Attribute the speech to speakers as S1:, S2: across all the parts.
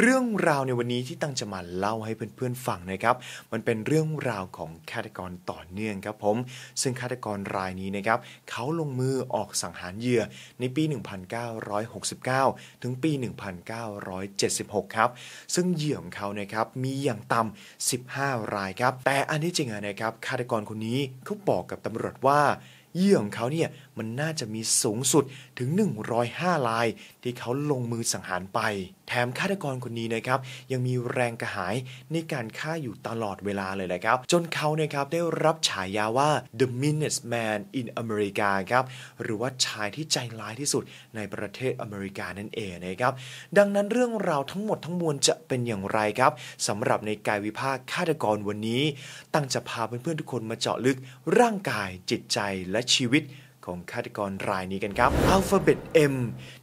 S1: เรื่องราวในวันนี้ที่ตั้งจะมาเล่าให้เพื่อนๆฟังนะครับ มันเป็นเรื่องราวของฆาตกรต่อเนื่องครับผม ซึ่งฆาตกรรายนี้นะครับเขาลงมือออกสังหารเหยื่อ ในปี 1969 ถึงปี 1976 ครับ ซึ่งเหยื่อของเขานะครับ มีอย่างต่ำ15รายครับ แต่อันที่จริงนะครับฆาตกรคนนี้เขาบอกกับตำรวจว่าเยื่อของเขาเนี่ยมันน่าจะมีสูงสุดถึง 105 ลาย ที่เขาลงมือสังหารไป แถมฆาตกรคนนี้นะครับ ยังมีแรงกระหายในการฆ่าอยู่ตลอดเวลาเลยนะครับ จนเขานะครับได้รับฉายาว่า the meanest man in America ครับหรือว่าชายที่ใจร้ายที่สุดในประเทศอเมริกานั่นเองนะครับ ดังนั้นเรื่องราวทั้งหมดทั้งมวลจะเป็นอย่างไรครับสำหรับในกายวิภาคฆาตกรวันนี้ ตั้งจะพาเพื่อนๆทุกคนมาเจาะลึกร่างกายจิตใจและชีวิตของฆาตกรรายนี้กันครับ Alphabet M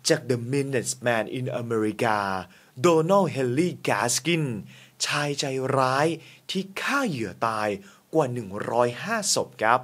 S1: จาก The Minuteman in America โดนัลเฮลลี y กาสกิน ชายใจร้ายที่ฆ่าเหยื่อตายกว่า 105ศพครับ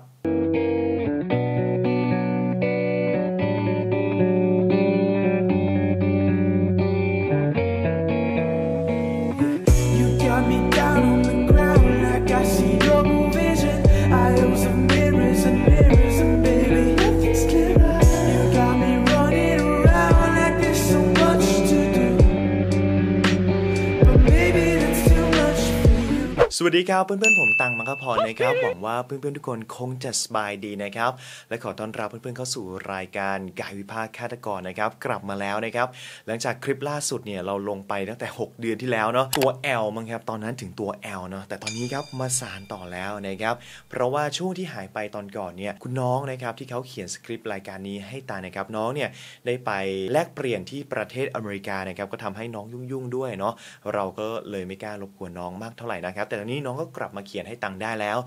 S1: สวัสดีครับเพื่อนๆ ผมตังมังคพรนะครับหวังว่าเพื่อนๆทุกคนคงจะสบายดี นะครับ และขอต้อนรับเพื่อน ๆเข้าสู่รายการกายวิภาคฆาตกรนะครับกลับมาแล้วนะครับหลังจากคลิปล่าสุดเนี่ยเราลงไปตั้งแต่ 6 เดือนที่แล้วเนาะตัว L มั้งครับตอนนั้นถึงตัว L เนาะแต่ตอนนี้ครับมาสารต่อแล้วนะครับเพราะว่าช่วงที่หายไปตอนก่อนเนี่ยคุณน้องนะครับที่เขาเขียนสคริปต์รายการนี้ให้ตานะครับน้องเนี่ยได้ไปแลกเปลี่ยนที่ประเทศอเมริกานะครับก็ทำให้น้องยุ่งๆด้วยเนาะเราก็เลยไม่กล้ารบกวนน้องมากเท่าไหร่นะครับ แต่นี้น้องก็กลับมาเขียนให้ตังได้แล้ว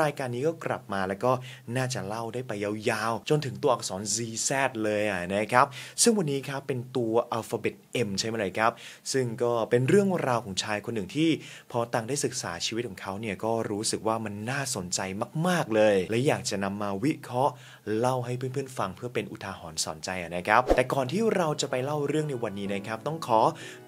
S1: รายการนี้ก็กลับมาแล้วก็น่าจะเล่าได้ไปยาวๆ จนถึงตัวอักษร ZZ เลยนะครับซึ่งวันนี้ครับ เป็นตัวอัลฟาเบต M ใช่ไหมครับ ซึ่งก็เป็นเรื่องราวของชายคนหนึ่งที่ พอตังได้ศึกษาชีวิตของเขาเนี่ยก็รู้สึกว่ามันน่าสนใจมากๆเลย และอยากจะนำมาวิเคราะห์เล่าให้เพื่อนๆ ฟังเพื่อเป็นอุทาหรณ์สอนใจนะครับแต่ก่อนที่เราจะไปเล่าเรื่องในวันนี้นะครับ ต้องขอ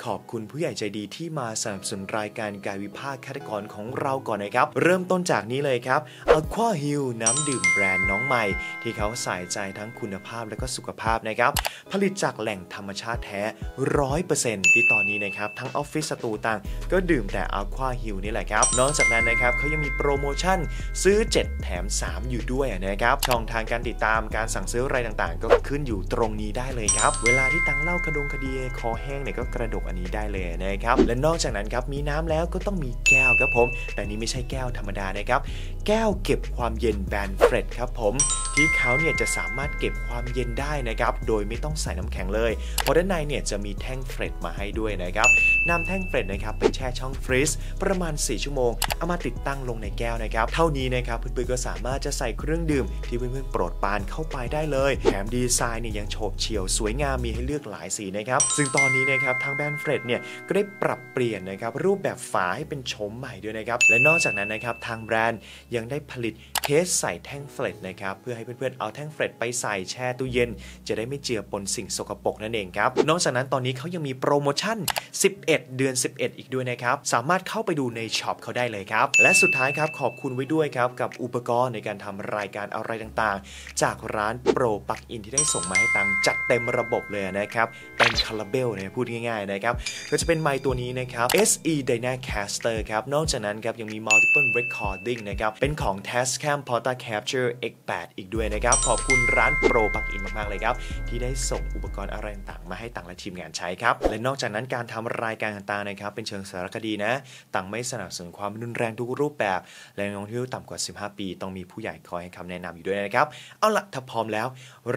S1: ขอบคุณผู้ใหญ่ใจดีที่มาสนับสนุนรายการกายวิภาคคาตกรของเราก่อนนะครับ เริ่มต้นจากนี้เลยครับอ q ควาฮิลน้ำดื่มแบรนด์น้องใหม่ ที่เขาใส่ใจทั้งคุณภาพและก็สุขภาพนะครับ ผลิตจากแหล่งธรรมชาติแท้รร้ออเเป์ซ็นต์ที่ตอนนี้นะครับ ทั้งออฟฟิศสตูต่างก็ดื่มแต่อ q ควาฮิลนี่แหละครับนอกจากนั้นนะครับเขายังมีโปรโมชั่นซื้อ 7แถม3อยู่ด้วยนะครับช่องทางการติดติดตามการสั่งซื้ออะไรต่างๆ ก็ขึ้นอยู่ตรงนี้ได้เลยครับเวลาที่ตังเล่ากระดงคดีคอแห้งเนี่ยก็กระดกอันนี้ได้เลยนะครับและนอกจากนั้นครับมีน้ำแล้วก็ต้องมีแก้วครับผม แต่นี้ไม่ใช่แก้วธรรมดานะครับแก้วเก็บความเย็นแบนเฟรดครับผมที่เขาเนี่ยจะสามารถเก็บความเย็นได้นะครับโดยไม่ต้องใส่น้ำแข็งเลยเพราะด้านในเนี่ยจะมีแท่งเฟรดมาให้ด้วยนะครับนำแท่งเฟรดนะครับไปแช่ช่องฟรีซประมาณ4ชั่วโมงเอามาติดตั้งลงในแก้วนะครับเท่านี้นะครับเพื่อนๆก็สามารถจะใส่เครื่องดื่มที่เพื่อนๆโปรดปานเข้าไปได้เลยแถมดีไซน์เนี่ยยังโฉบเฉี่ยวสวยงามมีให้เลือกหลายสีนะครับซึ่งตอนนี้นะครับทางแบรนด์เฟรดเนี่ยก็ได้ปรับเปลี่ยนนะครับรูปแบบฝาให้เป็นโฉมใหม่ด้วยนะครับและนอกจากนั้นนะครับทางแบรนด์ยังได้ผลิตเคสใส่แท่งเฟรดนะครับเพื่อให้เพื่อนๆเอาแท่งเฟรดไปใส่แช่ตู้เย็น จะได้ไม่เจือปนสิ่งสกปรกนั่นเองครับนอกจากนั้นตอนนี้เขายังมีโปรโมชั่น 11 เดือน 11 อีกด้วยนะครับสามารถเข้าไปดูในช็อปเขาได้เลยครับ และสุดท้ายครับขอบคุณไว้ด้วยครับ กับอุปกรณ์ในการทำรายการอะไรต่างๆจากร้านโปรปักอินที่ได้ส่งมาให้ตังจัดเต็มระบบเลยนะครับ เป็นคาราเบลนะพูดง่ายๆนะครับก็จะเป็นไมค์ตัวนี้นะครับ SE Dynacaster ครับนอกจากนั้นครับยังมี multiple recording นะครับเป็นของ Tascam Porta Capture X8 อีกด้วยนะครับ ขอบคุณร้านโปรปักอินมากๆเลยครับที่ได้ส่งอุปกรณ์อะไรต่างๆมาให้ตังและทีมงานใช้ครับ และนอกจากนั้นการทำรายการต่างๆนะครับ เป็นเชิงสารคดีนะตังไม่สนับสนุนความรุนแรงทุกรูปแบบและน้ทองที่ยุต่ำกว่า 15 ปี ต้องมีผู้ใหญ่คอยให้คำแนะนำอยู่ด้วยนะครับเอาละถ้าพร้อมแล้ว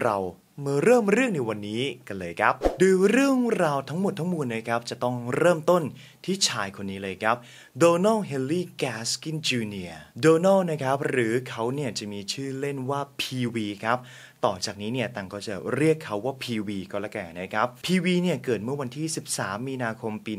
S1: เรามาเริ่มเรื่องในวันนี้กันเลยครับโดยเรื่องราวทั้งหมดทั้งมวลนะครับ จะต้องเริ่มต้นที่ชายคนนี้เลยครับโดนัลด์เฮลลี่แกสกินจูเนียร์โดนัลด์นะครับ หรือเขาเนี่ยจะมีชื่อเล่นว่า PV ครับต่อจากนี้เนี่ยตังก็จะเรียกเขาว่า PV ก็แล้วกันนะครับ PV เนี่ยเกิดเมื่อวันที่ 13 มีนาคมปี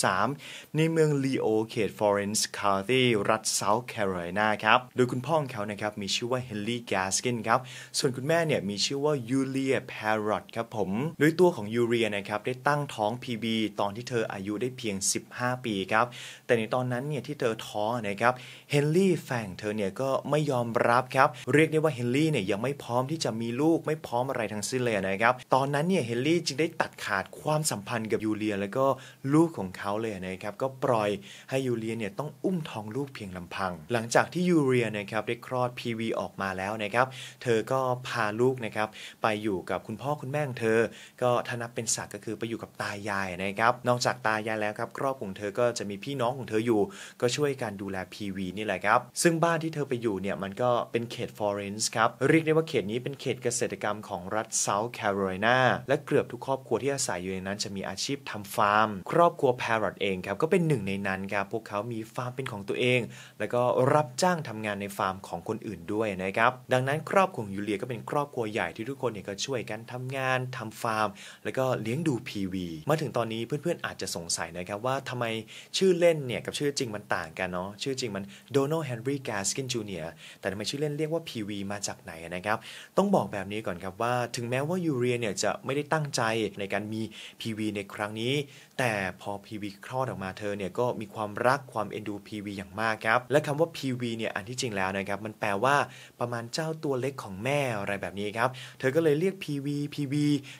S1: 1933 ในเมืองลีโอเขตฟอร์เรนซ์คาร์ตี้รัฐเซาท์แคโรไลนาครับ โดยคุณพ่อของเขานะครับ มีชื่อว่าเฮนรี่แกสกินครับ ส่วนคุณแม่เนี่ยมีชื่อว่ายูเลียแพรอตครับผม โดยตัวของยูเลียนะครับ ได้ตั้งท้อง PV ตอนที่เธออายุได้เพียง 15 ปีครับแต่ในตอนนั้นเนี่ยที่เธอท้องนะครับเฮนรี่แฟงเธอเนี่ยก็ไม่ยอมรับครับเรียกได้ว่าเฮนรี่เนี่ยี่ยยังไม่พร้อมที่จะมีลูกไม่พร้อมอะไรทั้งสิ้นเลยนะครับ ตอนนั้นเนี่ยเฮนรี่จึงได้ตัดขาดความสัมพันธ์กับยูเลียแล้วก็ลูกของเขาเลยนะครับ ก็ปล่อยให้ยูเลียเนี่ยต้องอุ้มท้องลูกเพียงลำพัง หลังจากที่ยูเลียนะครับได้คลอดพีวีออกมาแล้วนะครับ เธอก็พาลูกนะครับไปอยู่กับคุณพ่อคุณแม่ของเธอ ก็ถ้านับเป็นศักก็คือไปอยู่กับตายายนะครับ นอกจากตายายแล้วครับ ครอบของเธอก็จะมีพี่น้องของเธออยู่ ก็ช่วยกันดูแลพีวีนี่แหละครับ ซึ่งบ้านที่เธอไปอยู่เนี่ยมันก็เป็นเขตฟอเรนซ์ครับเรียกได้ว่าเขตนี้เป็นเขตเกษตรกรรมของรัฐเซาท์แคโรไลนาและเกือบทุกครอบครัวที่อาศัยอยู่ในนั้น จะมีอาชีพทำฟาร์ม ครอบครัวแพรอตเองครับก็เป็นหนึ่งในนั้นครับพวกเขามีฟาร์มเป็นของตัวเอง แล้วก็รับจ้างทำงานในฟาร์มของคนอื่นด้วยนะครับดังนั้น ครอบครัวยูเลีย ก็เป็นครอบครัวใหญ่ที่ทุกคนเนี่ยก็ช่วยกันทำงานทำฟาร์ม แล้วก็เลี้ยงดูพีวีมาถึงตอนนี้เพื่อนๆอาจจะสงสัยนะครับว่าทำไมชื่อเล่นเนี่ยกับชื่อจริงมันต่างกันเนาะชื่อจริงมันโดนัลด์เฮนรี่แกสกินจูเนียแต่ทำไมชื่อเล่นเรียกว่าวีมาจากไหนนะครับต้องบอกแบบนี้ก่อนครับ ว่าถึงแม้ว่ายูเรียเนี่ยจะไม่ได้ตั้งใจในการมี PV ในครั้งนี้ แต่พอ PV คลอดออกมาเธอเนี่ยก็มีความรักความเอ็นดู PV อย่างมากครับ และคำว่า PV เนี่ยอันที่จริงแล้วนะครับมันแปลว่าประมาณเจ้าตัวเล็กของแม่อะไรแบบนี้ครับ เธอก็เลยเรียก PV PV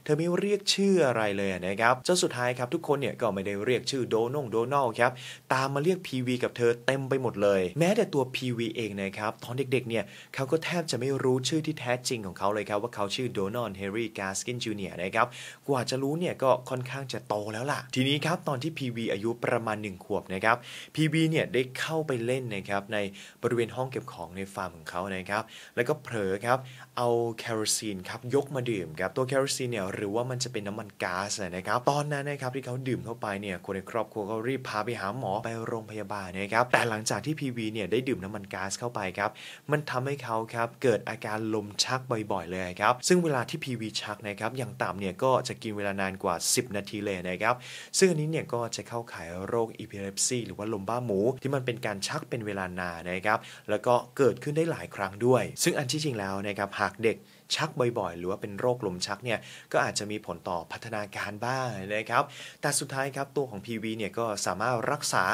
S1: เธอไม่เรียกชื่ออะไรเลยนะครับจนสุดท้ายครับทุกคนเนี่ยก็ไม่ได้เรียกชื่อโดนงโดนอลครับตามมาเรียก PV กับเธอเต็มไปหมดเลย แม้แต่ตัว PV เองนะครับตอนเด็กๆเนี่ยเขาก็แทบจะไม่รู้ชื่อที่แท้จริงของเขาเลยครับ ว่าเขาชื่อโดนัลด์เฮรี่กาสกินจูเนียร์นะครับกว่าจะรู้เนี่ยก็ค่อนข้างจะโตแล้วล่ะ ทีนี้ครับตอนที่พีวีอายุประมาณ1ขวบนะครับพีวีเนี่ยได้เข้าไปเล่นนะครับในบริเวณห้องเก็บของในฟาร์มของเขานะครับแล้วก็เผลอครับเอาแคโรซีนครับยกมาดื่มครับตัวแคโรซีนเนี่ยหรือว่ามันจะเป็นน้ำมันก๊าซนะครับตอนนั้นนะครับที่เขาดื่มเข้าไปเนี่ยคนในครอบครัวก็รีบพาไปหาหมอไปโรงพยาบาลนะครับแต่หลังจากที่พีวีเนี่ยได้ดื่มน้ำมันก๊าซเข้าไปครับมันทำให้เขาครับเกิดอาการการลมชักบ่อย ๆ เลยครับซึ่งเวลาที่ PV ชักนะครับอย่างต่ำเนี่ยก็จะกินเวลานานกว่า 10 นาทีเลยนะครับซึ่งอันนี้เนี่ยก็จะเข้าข่ายโรคอีพิเลปซีหรือว่าลมบ้าหมูที่มันเป็นการชักเป็นเวลานานนะครับแล้วก็เกิดขึ้นได้หลายครั้งด้วย ซึ่งอันที่จริงแล้วนะครับหากเด็กชักบ่อยๆ หรือว่าเป็นโรคลมชักเนี่ยก็อาจจะมีผลต่อพัฒนาการบ้างนะครับแต่สุดท้ายครับตัวของ PV เนี่ยก็สามารถรักษา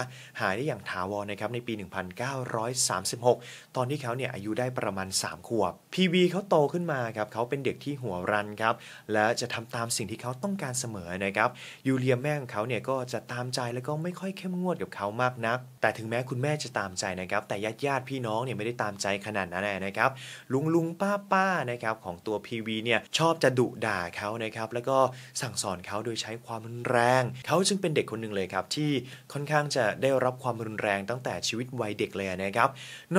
S1: หายได้อย่างถาวรนะครับในปี 1936ตอนที่เขาเนี่ยอายุได้ประมาณ 3 ขวบพีวีเขาโตขึ้นมาครับเขาเป็นเด็กที่หัวรันครับและจะทำตามสิ่งที่เขาต้องการเสมอนะครับยูเลียแม่ของเขาเนี่ยก็จะตามใจแล้วก็ไม่ค่อยเข้มงวดกับเขามากนัก แต่ถึงแม้คุณแม่จะตามใจนะครับแต่ญาติญาติพี่น้องเนี่ยไม่ได้ตามใจขนาดนั้นนะครับลุงลุงป้าป้านะครับของตัวพีวีเนี่ยชอบจะดุด่าเขานะครับแล้วก็สั่งสอนเขาโดยใช้ความรุนแรงเขาจึงเป็นเด็กคนหนึ่งเลยครับที่ค่อนข้างจะได้รับความรุนแรงตั้งแต่ชีวิตวัยเด็กเลยนะครับ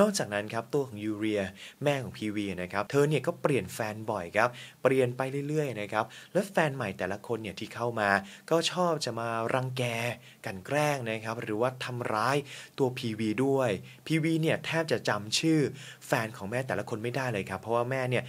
S1: นอกจากนั้น้นครับตัวของยูเรียแม่ของพีวีนะครับ เธอเนี่ยก็เปลี่ยนแฟนบ่อยครับ เปลี่ยนไปเรื่อย ๆ นะครับ แล้วแฟนใหม่แต่ละคนเนี่ยที่เข้ามา ก็ชอบจะมารังแกกันแกล้งนะครับ หรือว่าทำร้ายตัวพีวีด้วยพีวีเนี่ยแทบจะจำชื่อแฟนของแม่แต่ละคนไม่ได้เลยครับเพราะว่าแม่เนี่ย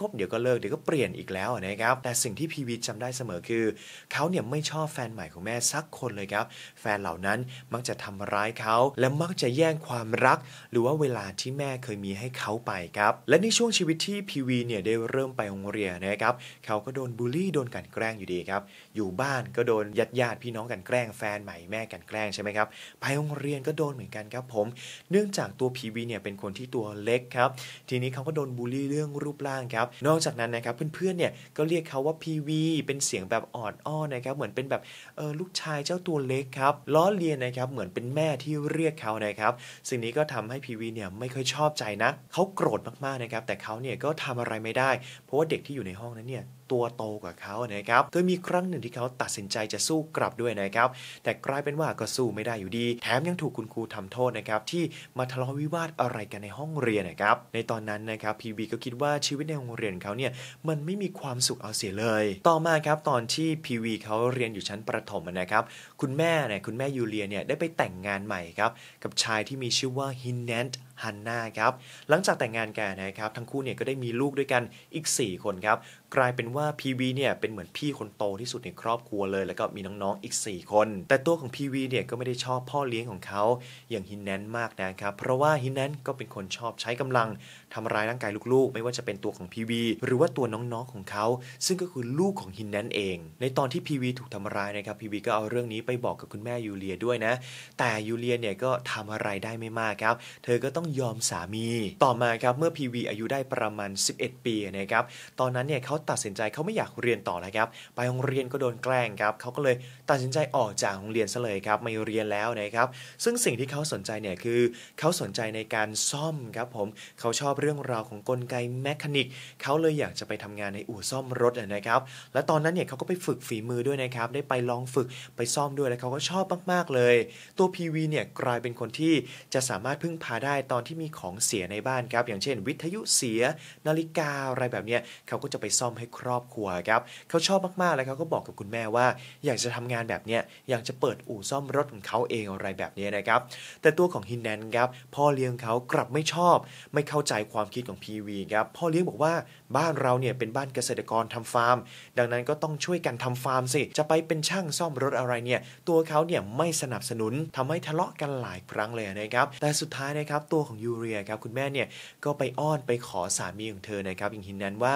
S1: คบๆเดี๋ยวก็เลิกเดี๋ยวก็เปลี่ยนอีกแล้วนะครับแต่สิ่งที่พีวีจำได้เสมอคือเขาเนี่ยไม่ชอบแฟนใหม่ของแม่สักคนเลยครับ แฟนเหล่านั้นมักจะทำร้ายเขาและมักจะแย่งความรัก หรือว่าเวลาที่แม่เคยมีให้เขาไปครับและในช่วงชีวิตที่พีวีเนี่ยได้เริ่มไปโรงเรียนนะครับเขาก็โดนบูลลี่โดนกันแกล้งอยู่ดีครับ อยู่บ้านก็โดนญาติญาติพี่น้องกันแกล้งแฟนใหม่แม่กันแกล้งใช่ไหมครับไปโรงเรียนก็โดนเหมือนกันครับผม เนื่องจากตัวพีวีเนี่ย เป็นคนที่ตัวเล็ก็กครับทีนี้เขาก็โดนบูลลี่เรื่องรูปร่างครับ นอกจากนั้นนะครับเพื่อนๆเนี่ยก็เรียกเขาว่าพีวีเป็นเสียงแบบออดอ้อนนะครับเหมือนเป็นแบบเออลูกชายเจ้าตัวเล็กครับล้อเลียนนะครับเหมือนเป็นแม่ที่เรียกเขานะครับสิ่งนี้ก็ทำให้พีวีเนี่ยไม่ค่อยชอบใจนะเขาโกรธมากๆนะครับแต่เขาเนี่ยก็ทำอะไรไม่ได้ เพราะว่าเด็กที่อยู่ในห้องนั้นเนี่ยตัวโตกว่าเขานะครับโดยมีครั้งหนึ่งที่เขาตัดสินใจจะสู้กลับด้วยนะครับ แต่กลายเป็นว่าก็สู้ไม่ได้อยู่ดี แถมยังถูกคุณครูทำโทษนะครับที่มาทะเลาะวิวาทอะไรกันในห้องเรียนนะครับในตอนนั้นนะครับพีวีก็คิดว่าชีวิตในโรงเรียนเขาเนี่ยมันไม่มีความสุขเอาเสียเลย ต่อมาครับตอนที่พีวีเขาเรียนอยู่ชั้นประถมนะครับคุณแม่เนี่ยคุณแม่ยูเลียเนี่ยได้ไปแต่งงานใหม่ครับกับชายที่มีชื่อว่าฮินแนนต์ฮันนาครับ หลังจากแต่งงานกันนะครับ ทั้งคู่เนี่ยก็ได้มีลูกด้วยกันอีก 4 คนครับ กลายเป็นว่าพีวีเนี่ย เป็นเหมือนพี่คนโตที่สุดในครอบครัวเลย แล้วก็มีน้อง ๆ อีก 4 คน แต่ตัวของพีวีเนี่ยก็ไม่ได้ชอบพ่อเลี้ยงของเขาอย่างฮินแนนมากนะครับ เพราะว่าฮินแนนก็เป็นคนชอบใช้กำลังทำร้ายร่างกายลูก ๆ ไม่ว่าจะเป็นตัวของพีวีหรือว่าตัวน้องๆ ของเขา ซึ่งก็คือลูกของฮินนั่นเอง ในตอนที่พีวีถูกทำร้ายนะครับพีวีก็เอาเรื่องนี้ไปบอกกับคุณแม่ยูเลียด้วยนะ แต่ยูเลียเนี่ยก็ทำอะไรได้ไม่มากครับ เธอก็ต้องยอมสามี ต่อมาครับเมื่อพีวีอายุได้ประมาณ11 ปีนะครับ ตอนนั้นเนี่ยเขาตัดสินใจเขาไม่อยากเรียนต่อแล้วครับ ไปโรงเรียนก็โดนแกล้งครับเขาก็เลยตัดสินใจออกจากโรงเรียนซะเลยครับ ไม่เรียนแล้วนะครับ ซึ่งสิ่งที่เขาสนใจเนี่ยคือเขาสนใจในการซ่อมครับผมเขาชอบเรื่องราวของกลไกแมคานิกเขาเลยอยากจะไปทำงานในอู่ซ่อมรถนะครับและตอนนั้นเนี่ยเขาก็ไปฝึกฝีมือด้วยนะครับได้ไปลองฝึกไปซ่อมด้วยแล้วเขาก็ชอบมากๆเลย ตัว PV เนี่ยกลายเป็นคนที่จะสามารถพึ่งพาได้ตอนที่มีของเสียในบ้านครับอย่างเช่น วิทยุเสียนาฬิกาอะไรแบบเนี้ยเขาก็จะไปซ่อมให้ครอบครัวครับเขาชอบมากๆแล้วเขาก็บอกกับคุณแม่ว่า อยากจะทำงานแบบเนี้ยอยากจะเปิดอู่ซ่อมรถของเขาเองอะไรแบบนี้นะครับแต่ตัวของฮินแนนครับพ่อเลี้ยงเขากลับไม่ชอบไม่เข้าใจความคิดของ PV ครับพ่อเลี้ยงบอกว่าบ้านเราเนี่ยเป็นบ้านเกษตรกรทำฟาร์ม ดังนั้นก็ต้องช่วยกันทำฟาร์มสิ จะไปเป็นช่างซ่อมรถอะไรเนี่ย ตัวเขาเนี่ยไม่สนับสนุนทำให้ทะเลาะกันหลายครั้งเลยนะครับ แต่สุดท้ายนะครับตัวของยูเรียครับคุณแม่เนี่ยก็ไปอ้อนไปขอสามีของเธอนะครับอย่างหินนั้นว่า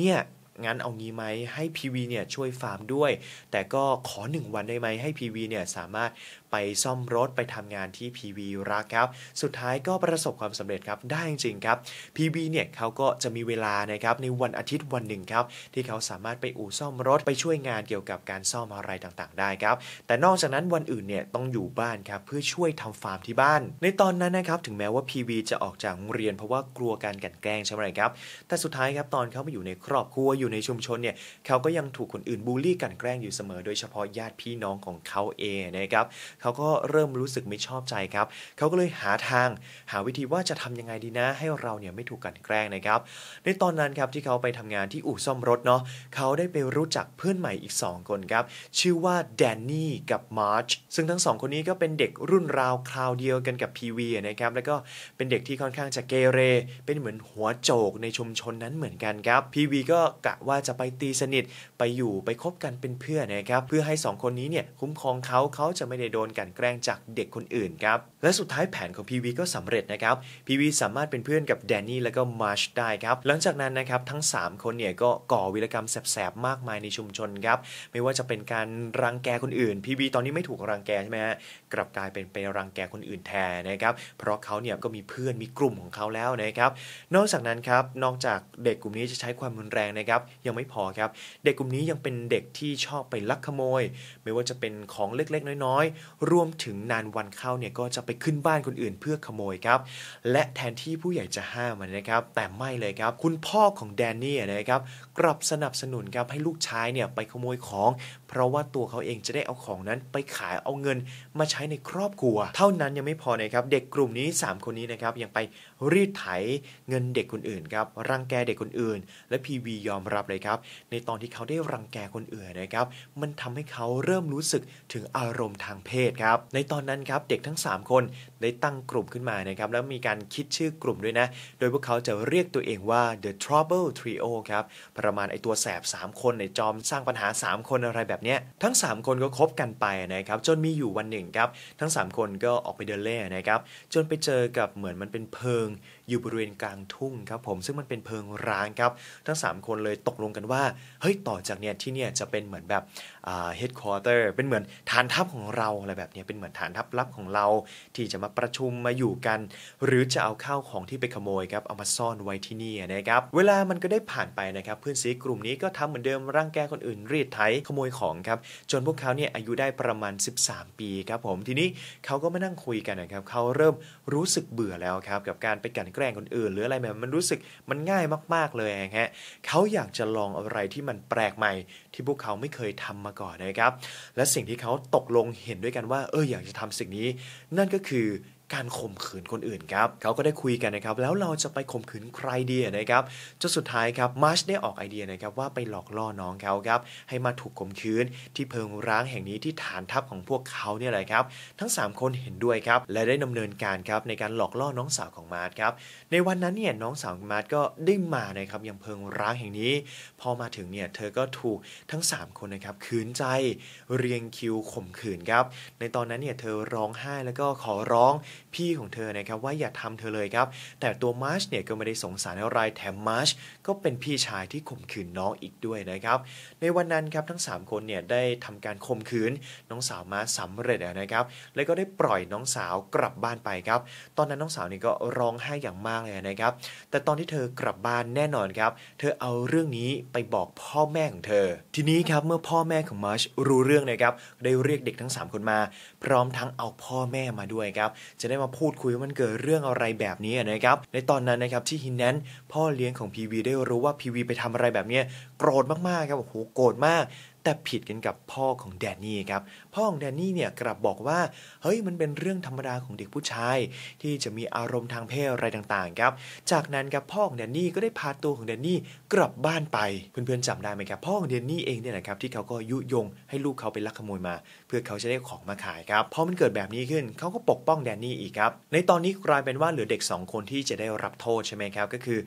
S1: เนี่ยงั้นเอางี้ไหมให้พีวีเนี่ยช่วยฟาร์มด้วย แต่ก็ขอหนึ่งวันได้ไหมให้พีวีเนี่ยสามารถไปซ่อมรถไปทำงานที่ PV รักครับสุดท้ายก็ประสบความสำเร็จครับได้จริงๆครับ PV เนี่ยเขาก็จะมีเวลานะครับในวันอาทิตย์วันหนึ่งครับที่เขาสามารถไปอู่ซ่อมรถไปช่วยงานเกี่ยวกับการซ่อมอะไรต่างๆ ได้ครับแต่นอกจากนั้นวันอื่นเนี่ยต้องอยู่บ้านครับเพื่อช่วยทำฟาร์มที่บ้าน ในตอนนั้นนะครับถึงแม้ว่า PV จะออกจากโรงเรียนเพราะว่ากลัวการกันแกล้งใช่ไหมครับแต่สุดท้ายครับตอนเขามปอยู่ในครอบครัวอยู่ในชุมชนเนี่ยเขาก็ยังถูกคนอื่นบูลลี่กันแกล้งอยู่เสมอโดยเฉพาะญาติพี่น้องของเขาเองนะครับเขาก็เริ่มรู้สึกไม่ชอบใจครับ เขาก็เลยหาทาง หาวิธีว่าจะทำยังไงดีนะ ให้เราเนี่ยไม่ถูกกันแกล้งนะครับ ในตอนนั้นครับที่เขาไปทำงานที่อู่ซ่อมรถเนาะ เขาได้ไปรู้จักเพื่อนใหม่อีก 2 คนครับ ชื่อว่าแดนนี่กับมาร์ช ซึ่งทั้งสองคนนี้ก็เป็นเด็กรุ่นราวคราวเดียวกันกับพีวีนะครับ แล้วก็เป็นเด็กที่ค่อนข้างจะเกเร เป็นเหมือนหัวโจกในชุมชนนั้นเหมือนกันครับพีวีก็กะว่าจะไปตีสนิท ไปอยู่ไปคบกันเป็นเพื่อนนะครับ เพื่อให้ 2 คนนี้เนี่ยคุ้มครองเขาเขาจะไม่ได้โดนนกันแกล้งจากเด็กคนอื่นครับ และสุดท้ายแผนของพีวีก็สำเร็จนะครับพีวีสามารถเป็นเพื่อนกับแดนนี่แล้วก็มาร์ชได้ครับ หลังจากนั้นนะครับทั้ง 3 คนเนี่ยก็ ก่อวีรกรรมแสบๆ มากมายในชุมชนครับ ไม่ว่าจะเป็นการรังแกคนอื่นพีวีตอนนี้ไม่ถูกรังแกใช่ไหมฮะ กลับกลายเป็นไปรังแกคนอื่นแทนนะครับ เพราะเขาเนี่ยก็มีเพื่อนมีกลุ่มของเขาแล้วนะครับ นอกจากนั้นครับนอกจากเด็กกลุ่มนี้จะใช้ความรุนแรงนะครับยังไม่พอครับเด็กกลุ่มนี้ยังเป็นเด็กที่ชอบไปลักขโมย ไม่ว่าจะเป็นของเล็กๆน้อยรวมถึงนานวันเข้าเนี่ยก็จะไปขึ้นบ้านคนอื่นเพื่อขโมยครับ และแทนที่ผู้ใหญ่จะห้ามนะครับ แต่ไม่เลยครับ คุณพ่อของแดนนี่นะครับลับสนับสนุนครับให้ลูกชายเนี่ยไปขโมยของ เพราะว่าตัวเขาเองจะได้เอาของนั้นไปขายเอาเงินมาใช้ในครอบครัว เท่านั้นยังไม่พอนะครับเด็กกลุ่มนี้ 3 คนนี้นะครับยังไปรีดไถเงินเด็กคนอื่นครับรังแกเด็กคนอื่น และพีวียอมรับเลยครับในตอนที่เขาได้รังแกคนอื่นนะครับมันทำให้เขาเริ่มรู้สึกถึงอารมณ์ทางเพศครับในตอนนั้นครับเด็กทั้ง 3 คนได้ตั้งกลุ่มขึ้นมานะครับแล้วมีการคิดชื่อกลุ่มด้วยนะ โดยพวกเขาจะเรียกตัวเองว่า The Trouble Trio ครับเพรประมาณไอตัวแสบ 3 คนไอจอมสร้างปัญหา 3 คนอะไรแบบเนี้ยทั้ง 3 คนก็คบกันไปนะครับจนมีอยู่วันหนึ่งครับ ทั้ง 3 คนก็ออกไปเดินเล่นนะครับจนไปเจอกับเหมือนมันเป็นเพิงอยู่บริเวณกลางทุ่งครับผมซึ่งมันเป็นเพิงร้างครับ ทั้ง 3 คนเลยตกลงกันว่าเฮ้ยต่อจากเนี่ยที่เนี่ยจะเป็นเหมือนแบบเฮดคอร์เตอร์ เป็นเหมือนฐานทัพของเราอะไรแบบนี้เป็นเหมือนฐานทัพลับของเรา ที่จะมาประชุมมาอยู่กัน หรือจะเอาข้าวของที่ไปขโมยครับเอามาซ่อนไว้ที่นี่นะครับเวลามันก็ได้ผ่านไปนะครับเพื่อนซีกลุ่มนี้ก็ทำเหมือนเดิมร่างแกคนอื่น รีดไถขโมยของครับ จนพวกเขาเนี่ยอายุได้ประมาณ 13 ปีครับผมทีนี้เขาก็มานั่งคุยกันนะครับเขาเริ่มรู้สึกเบื่อแล้วครับกับการไปกันกล้งคนอื่นหรืออะไรแบบมันรู้สึกมันง่ายมาก ๆ เลยฮะเขาอยากจะลองอะไรที่มันแปลกใหม่ ที่พวกเขาไม่เคยทำมาก่อนนะครับ และสิ่งที่เขาตกลงเห็นด้วยกันว่า เอออยากจะทำสิ่งนี้ นั่นก็คือการข่มขืนคนอื่นครับเขาก็ได้คุยกันนะครับ แล้วเราจะไปข่มขืนใครดีนะครับ จนสุดท้ายครับ มาร์ชได้ออกไอเดียนะครับว่าไปหลอกล่อน้องเขาครับ ให้มาถูกข่มขืนที่เพิงร้างแห่งนี้ที่ฐานทัพของพวกเขาเนี่ยแหละครับ ทั้ง 3 คนเห็นด้วยครับ และได้ดำเนินการครับในการหลอกล่อน้องสาวของมาร์ชครับ ในวันนั้นเนี่ยน้องสาวของมาร์ชก็ได้มานะครับยังเพิงร้างแห่งนี้ พอมาถึงเนี่ยเธอก็ถูกทั้ง 3 คนนะครับขืนใจ เรียงคิวข่มขืนครับ ในตอนนั้นเนี่ยเธอร้องไห้แล้วก็ขอร้องพี่ของเธอนะครับว่าอย่าทำเธอเลยครับ แต่ตัวมาร์ชเนี่ยก็ไม่ได้สงสารอะไรแถมมาร์ชก็เป็นพี่ชายที่ข่มขืนน้องอีกด้วยนะครับ ในวันนั้นครับทั้ง 3 คนเนี่ยได้ทำการข่มขืนน้องสาวมาสำเร็จนะครับแล้วก็ได้ปล่อยน้องสาวกลับบ้านไปครับ ตอนนั้นน้องสาวนี่ก็ร้องไห้อย่างมากเลยนะครับ แต่ตอนที่เธอกลับบ้านแน่นอนครับเธอเอาเรื่องนี้ไปบอกพ่อแม่ของเธอ ทีนี้ครับเมื่อพ่อแม่ของมาร์ชรู้เรื่องนะครับได้เรียกเด็กทั้ง3คนมาพร้อมทั้งเอาพ่อแม่มาด้วยครับจะได้มาพูดคุยว่ามันเกิดเรื่องอะไรแบบนี้นะครับในตอนนั้นนะครับที่ฮินแนนพ่อเลี้ยงของพีวีได้รู้ว่าพีวีไปทำอะไรแบบนี้โกรธมากๆครับโอ้โหโกรธมาก แต่ผิดกันกับพ่อของแดนนี่ครับ พ่อของแดนนี่เนี่ยกลับบอกว่าเฮ้ยมันเป็นเรื่องธรรมดาของเด็กผู้ชาย ที่จะมีอารมณ์ทางเพศอะไรต่างๆครับ จากนั้นครับพ่อของแดนนี่ก็ได้พาตัวของแดนนี่กลับบ้านไปเพื่อนๆจำได้ไหมครับ พ่อของแดนนี่เองเนี่ยนะครับที่เขาก็ยุยงให้ลูกเขาไปลักขโมยมา เพื่อเขาจะได้ของมาขายครับพอมันเกิดแบบนี้ขึ้นเขาก็ปกป้องแดนนี่อีกครับ ในตอนนี้กลายเป็นว่าเหลือเด็ก2คนที่จะได้รับโทษใช่ไหมครับก็คือ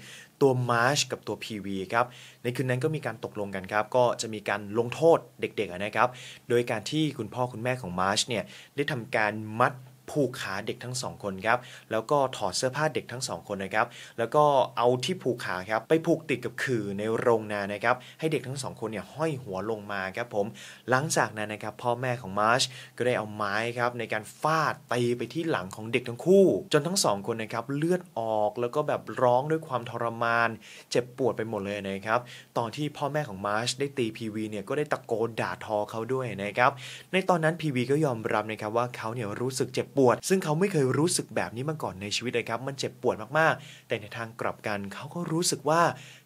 S1: ตัว March กับตัว PV ครับในคืนนั้นก็มีการตกลงกันครับก็จะมีการลงโทษเด็กๆนะครับโดยการที่คุณพ่อคุณแม่ของ March เนี่ยได้ทำการมัดผูกขาเด็กทั้งสองคนครับ แล้วก็ถอดเสื้อผ้าเด็กทั้งสองคนนะครับ แล้วก็เอาที่ผูกขาครับไปผูกติดกับขื่อในโรงนานะครับ ให้เด็กทั้งสองคนเนี่ยห้อยหัวลงมาครับผม หลังจากนั้นนะครับ พ่อแม่ของมาร์ชก็ได้เอาไม้ครับ ในการฟาดตีไปที่หลังของเด็กทั้งคู่ จนทั้งสองคนนะครับเลือดออกแล้วก็แบบร้องด้วยความทรมานเจ็บปวดไปหมดเลยนะครับ ตอนที่พ่อแม่ของมาร์ชได้ตีพีวีเนี่ย ก็ได้ตะโกนด่าทอเขาด้วยนะครับ ในตอนนั้นพีวีก็ยอมรับนะครับว่าเขาเนี่ยรู้สึกเจ็บปวดวดซึ่งเขาไม่เคยรู้สึกแบบนี้มาก่อนในชีวิตเลยครับ มันเจ็บปวดมาก ๆ แต่ในทางกลับกันเขาก็รู้สึกว่า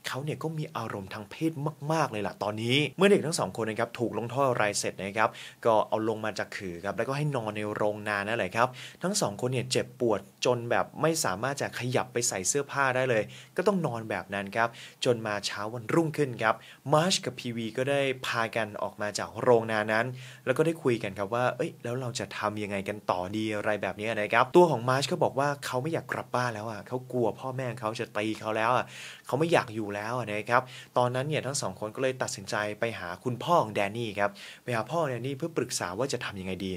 S1: เขาเนี่ยก็มีอารมณ์ทางเพศมาก ๆ เลยล่ะตอนนี้ เมื่อเด็กทั้งสองคนนะครับ ถูกลงโทษอะไรเสร็จนะครับ ก็เอาลงมาจากขื่อครับ แล้วก็ให้นอนในโรงนานนั่นแหละครับทั้งสองคนเนี่ยเจ็บปวดจนแบบไม่สามารถจะขยับไปใส่เสื้อผ้าได้เลย ก็ต้องนอนแบบนั้นครับ จนมาเช้าวันรุ่งขึ้นครับมาร์ชกับพีวีก็ได้พากันออกมาจากโรงนานั้น แล้วก็ได้คุยกันครับว่า เอ้ย แล้วเราจะทำยังไงกันต่อดีอะไรแบบนี้นะครับตัวของมาร์ชก็บอกว่าเขาไม่อยากกลับบ้านแล้วอ่ะเขากลัวพ่อแม่เขาจะตีเขาแล้วอ่ะเขาไม่อยากอยู่แล้วนะครับ ตอนนั้นเนี่ยทั้งสองคนก็เลยตัดสินใจไปหาคุณพ่อของแดนนี่ครับไปหาพ่อแดนนี่เพื่อปรึกษาว่าจะทํำยังไงดี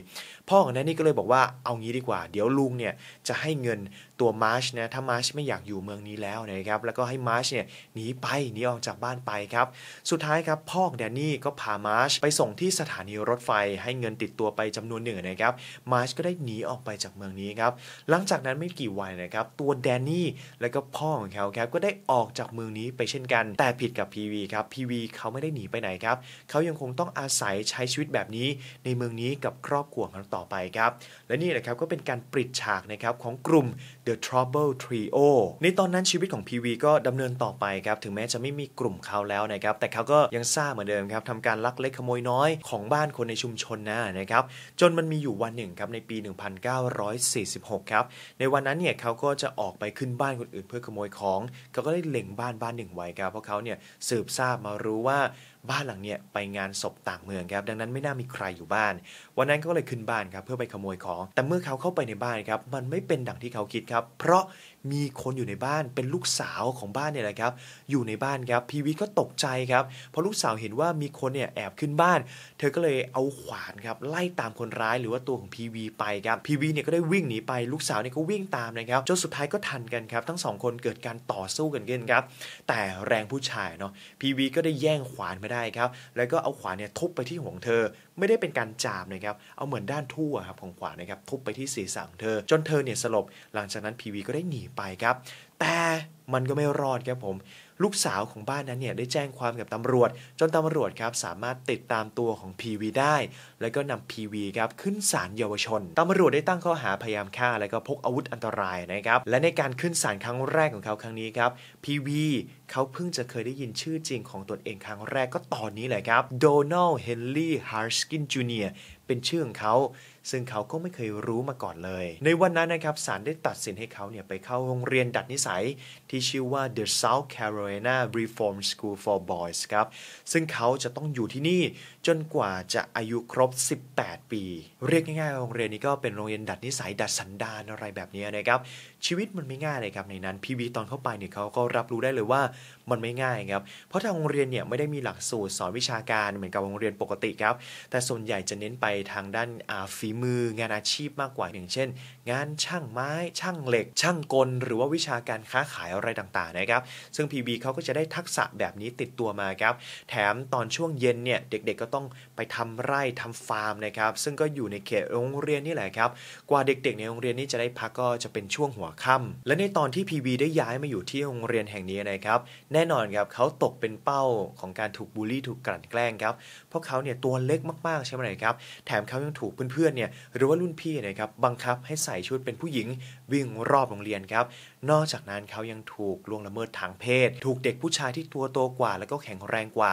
S1: พ่อของแนนนี่ก็เลยบอกว่าเอางี้ดีกว่าเดี๋ยวลุงเนี่ยจะให้เงินตัวมาร์ชนะถ้ามาร์ชไม่อยากอยู่เมืองนี้แล้วนะครับแล้วก็ให้มาร์ชเนี่ยหนีไปหนีออกจากบ้านไปครับสุดท้ายครับพ่อของแดนนี่ก็พามาร์ชไปส่งที่สถานีรถไฟให้เงินติดตัวไปจำนวนหนึ่งนะครับมาร์ชก็ได้หนีออกไปจากเมืองนี้ครับหลังจากนั้นไม่กี่วันนะครับตัวแดนนี่และก็พ่อของเขาครับก็ได้ออกจากเมืองนี้ไปเช่นกัน แต่ผิดกับพีวีครับพีวีเขาไม่ได้หนีไปไหนครับเขายังคงต้องอาศัยใช้ชีวิตแบบนี้ในเมืองนี้กับครอบครัวของเขาต่อ่อไปครับและนี่นะครับก็เป็นการปิดฉากนะครับของกลุ่ม The Trouble Trio ในตอนนั้นชีวิตของพีวีก็ดำเนินต่อไปครับถึงแม้จะไม่มีกลุ่มเขาแล้วนะครับแต่เขาก็ยังซ่าเหมือนเดิมครับทำการลักเล็กขโมยน้อยของบ้านคนในชุมชนนะนะครับจนมันมีอยู่วันหนึ่งครับในปี 1946 ครับในวันนั้นเนี่ยเขาก็จะออกไปขึ้นบ้านคนอื่นเพื่อขโมยของเขาก็ได้เล็งบ้านบ้านหนึ่งไว้ครับเพราะเขาเนี่ยสืบทราบมารู้ว่าบ้านหลังเนี่ยไปงานศพต่างเมืองครับ ดังนั้นไม่น่ามีใครอยู่บ้าน วันนั้นเขาเลยขึ้นบ้านครับเพื่อไปขโมยของ แต่เมื่อเขาเข้าไปในบ้านครับ มันไม่เป็นดังที่เขาคิดครับ เพราะมีคนอยู่ในบ้านเป็นลูกสาวของบ้านเนี่ยแหละครับอยู่ในบ้านครับพีวิทก็ตกใจครับเพราะลูกสาวเห็นว่ามีคนเนี่ยแอบขึ้นบ้าน เธอก็เลยเอาขวานครับไล่ตามคนร้ายหรือว่าตัวของพีวีไปครับพีวีเนี่ยก็ได้วิ่งหนีไปลูกสาวเนี่ยก็วิ่งตามนะครับจนสุดท้ายก็ทันกันครับ ทั้งสองคนเกิดการต่อสู้กันเกินครับแต่แรงผู้ชายเนาะพีวีก็ได้แย่งขวานไม่ได้ครับแล้วก็เอาขวานเนี่ยทุบไปที่หัวเธอไม่ได้เป็นการจามนะครับเอาเหมือนด้านทั่วครับของขวานนะครับทุบไปที่ศีรษะของเธอ จนเธอเนี่ยสลบหลังจากนั้นพีวีก็ได้หนีไปครับ แต่มันก็ไม่รอดครับผม ลูกสาวของบ้านนั้นเนี่ยได้แจ้งความกับตำรวจ จนตำรวจครับสามารถติดตามตัวของ PV ได้ แล้วก็นำ PV ครับขึ้นศาลเยาวชน ตำรวจได้ตั้งข้อหาพยายามฆ่า และก็พกอาวุธอันตรายนะครับ และในการขึ้นศาลครั้งแรกของเขาครั้งนี้ครับ PV เขาเพิ่งจะเคยได้ยินชื่อจริงของตนเองครั้งแรกก็ตอนนี้แหละครับโดนัลด์เฮนรี่ฮาร์สกินจูเนียเป็นชื่อของเขาซึ่งเขาก็ไม่เคยรู้มาก่อนเลย ในวันนั้นนะครับศาลได้ตัดสินให้เขาเนี่ยไปเข้าโรงเรียนดัดนิสัย ที่ชื่อว่า The South Carolina Reform School for Boys ครับ ซึ่งเขาจะต้องอยู่ที่นี่จนกว่าจะอายุครบ 18 ปี เรียกง่ายๆ โรงเรียนนี้ก็เป็นโรงเรียนดัดนิสัย ดัดสันดานอะไรแบบนี้นะครับ ชีวิตมันไม่ง่ายเลยครับในนั้น พี่บีตอนเข้าไปเนี่ยเขาก็รับรู้ได้เลยว่ามันไม่ง่ายครับ เพราะทางโรงเรียนเนี่ย ไม่ได้มีหลักสูตรสอนวิชาการเหมือนกับโรงเรียนปกติครับ แต่ส่วนใหญ่จะเน้นไปทางด้านฝีมือ งานอาชีพมากกว่า อย่างเช่นงานช่างไม้ช่างเหล็ก ช่างกล หรือว่าวิชาการค้าขายอะไรต่างๆนะครับ ซึ่ง PB เขาก็จะได้ทักษะแบบนี้ติดตัวมาครับ แถมตอนช่วงเย็นเนี่ยเด็กๆ ก็ต้องไปทำไร่ทำฟาร์มนะครับ ซึ่งก็อยู่ในเขตโรงเรียนนี่แหละครับ กว่าเด็ก ๆ ในโรงเรียนนี่จะได้พักก็จะเป็นช่วงหัวค่ำ และในตอนที่ PB ได้ย้ายมาอยู่ที่โรงเรียนแห่งนี้นะครับแแน่นอนครับเขาตกเป็นเป้าของการถูกบูลลี่ถูกกลั่นแกล้งครับเพราะเขาเนี่ยตัวเล็กมากๆใช่ไหมครับแถมเขายังถูกเพื่อนๆเนี่ยหรือว่ารุ่นพี่นะครับบังคับให้ใส่ชุดเป็นผู้หญิงวิ่งรอบโรงเรียนครับนอกจากนั้นเขายังถูกล่วงละเมิดทางเพศ ถูกเด็กผู้ชายที่ตัวโตกว่าแล้วก็แข็งแรงกว่า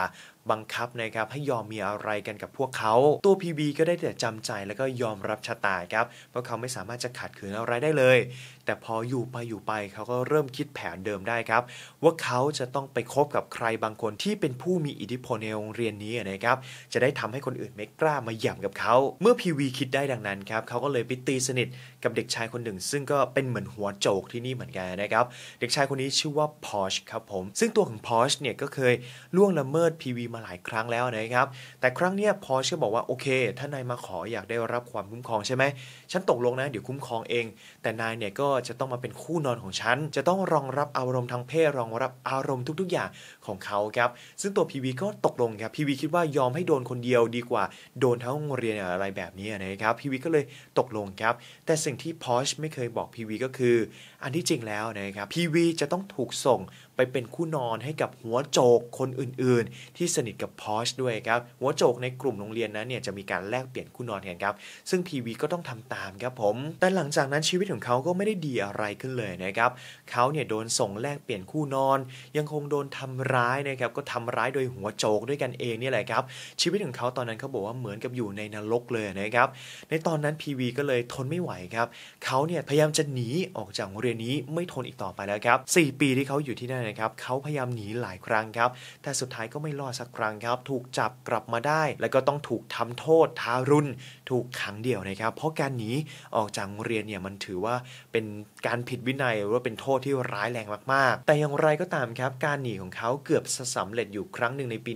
S1: บังคับนะครับ ให้ยอมมีอะไรกันกับพวกเขา ตัว PB ก็ได้แต่จำใจแล้วก็ยอมรับชะตาครับเพราะเขาไม่สามารถจะขัดขืนอะไรได้เลย แต่พออยู่ไปอยู่ไปเขาก็เริ่มคิดแผนเดิมได้ครับว่าเขาจะต้องไปคบกับใครบางคนที่เป็นผู้มีอิทธิพลในโรงเรียนนี้นะครับจะได้ทำให้คนอื่นไม่กล้ามาหย่มกับเขา เมื่อ PV คิดได้ดังนั้นครับเขาก็เลยไปตีสนิทกับเด็กชายคนหนึ่ง ซึ่งก็เป็นเหมือนหัวโจกที่นี่เหมือนกันนะครับเด็กชายคนนี้ชื่อว่าพอชครับผมซึ่งตัวของพอชเนี่ยก็เคยล่วงละเมิด PV มาาหลายครั้งแล้วนะครับ แต่ครั้งเนี้ยพอเชื่อบอกว่าโอเคถ้านายมาขออยากได้รับความคุ้มครองใช่ไหมฉันตกลงนะเดี๋ยวคุ้มครองเอง แต่นายเนี่ยก็จะต้องมาเป็นคู่นอนของฉัน จะต้องรองรับอารมณ์ทางเพศรองรับอารมณ์ทุกๆอย่างของเขาครับ ซึ่งตัวพีวีก็ตกลงครับพีวีคิดว่ายอมให้โดนคนเดียวดีกว่า โดนทั้งโรงเรียนอะไรแบบนี้นะครับ พีวีก็เลยตกลงครับ แต่สิ่งที่พอชไม่เคยบอกพีวีก็คือ อันที่จริงแล้วนะครับพีวีจะต้องถูกส่งไปเป็นคู่นอนให้กับหัวโจกคนอื่นๆ ที่สนิทกับพอชด้วยครับหัวโจกในกลุ่มโรงเรียนนั้นเนี่ยจะมีการแลกเปลี่ยนคู่นอนกันครับซึ่งพีวีก็ต้องทำตามครับผมแต่หลังจากนั้นชีวิตของเขาก็ไม่ได้ดีอะไรขึ้นเลยนะครับเขาเนี่ยโดนส่งแลกเปลี่ยนคู่นอน ยังคงโดนทำร้ายนะครับก็ทำร้ายโดยหัวโจกด้วยกันเองนี่แหละครับชีวิตของเขาตอนนั้นเขาบอกว่าเหมือนกับอยู่ในนรกเลยนะครับในตอนนั้นพีวีก็เลยทนไม่ไหวครับเขาเนี่ยพยายามจะหนีออกจากโรงเรียนนี้ไม่ทนอีกต่อไปแล้วครับ4ปีที่เขาอยู่ที่นั่นนะครับเขาพยายามหนีหลายครั้งครับ แต่สุดท้ายก็ไม่รอดสักครั้งครับ ถูกจับกลับมาได้ แล้วก็ต้องถูกทำโทษทารุณ ถูกขังเดี่ยวนะครับ เพราะการหนีออกจากโรงเรียนเนี่ยมันถือว่าเป็นการผิดวินัย หรือว่าเป็นโทษที่ร้ายแรงมากๆ แต่อย่างไรก็ตามครับ การหนีของเขาเกือบสำเร็จอยู่ครั้งหนึ่งในปี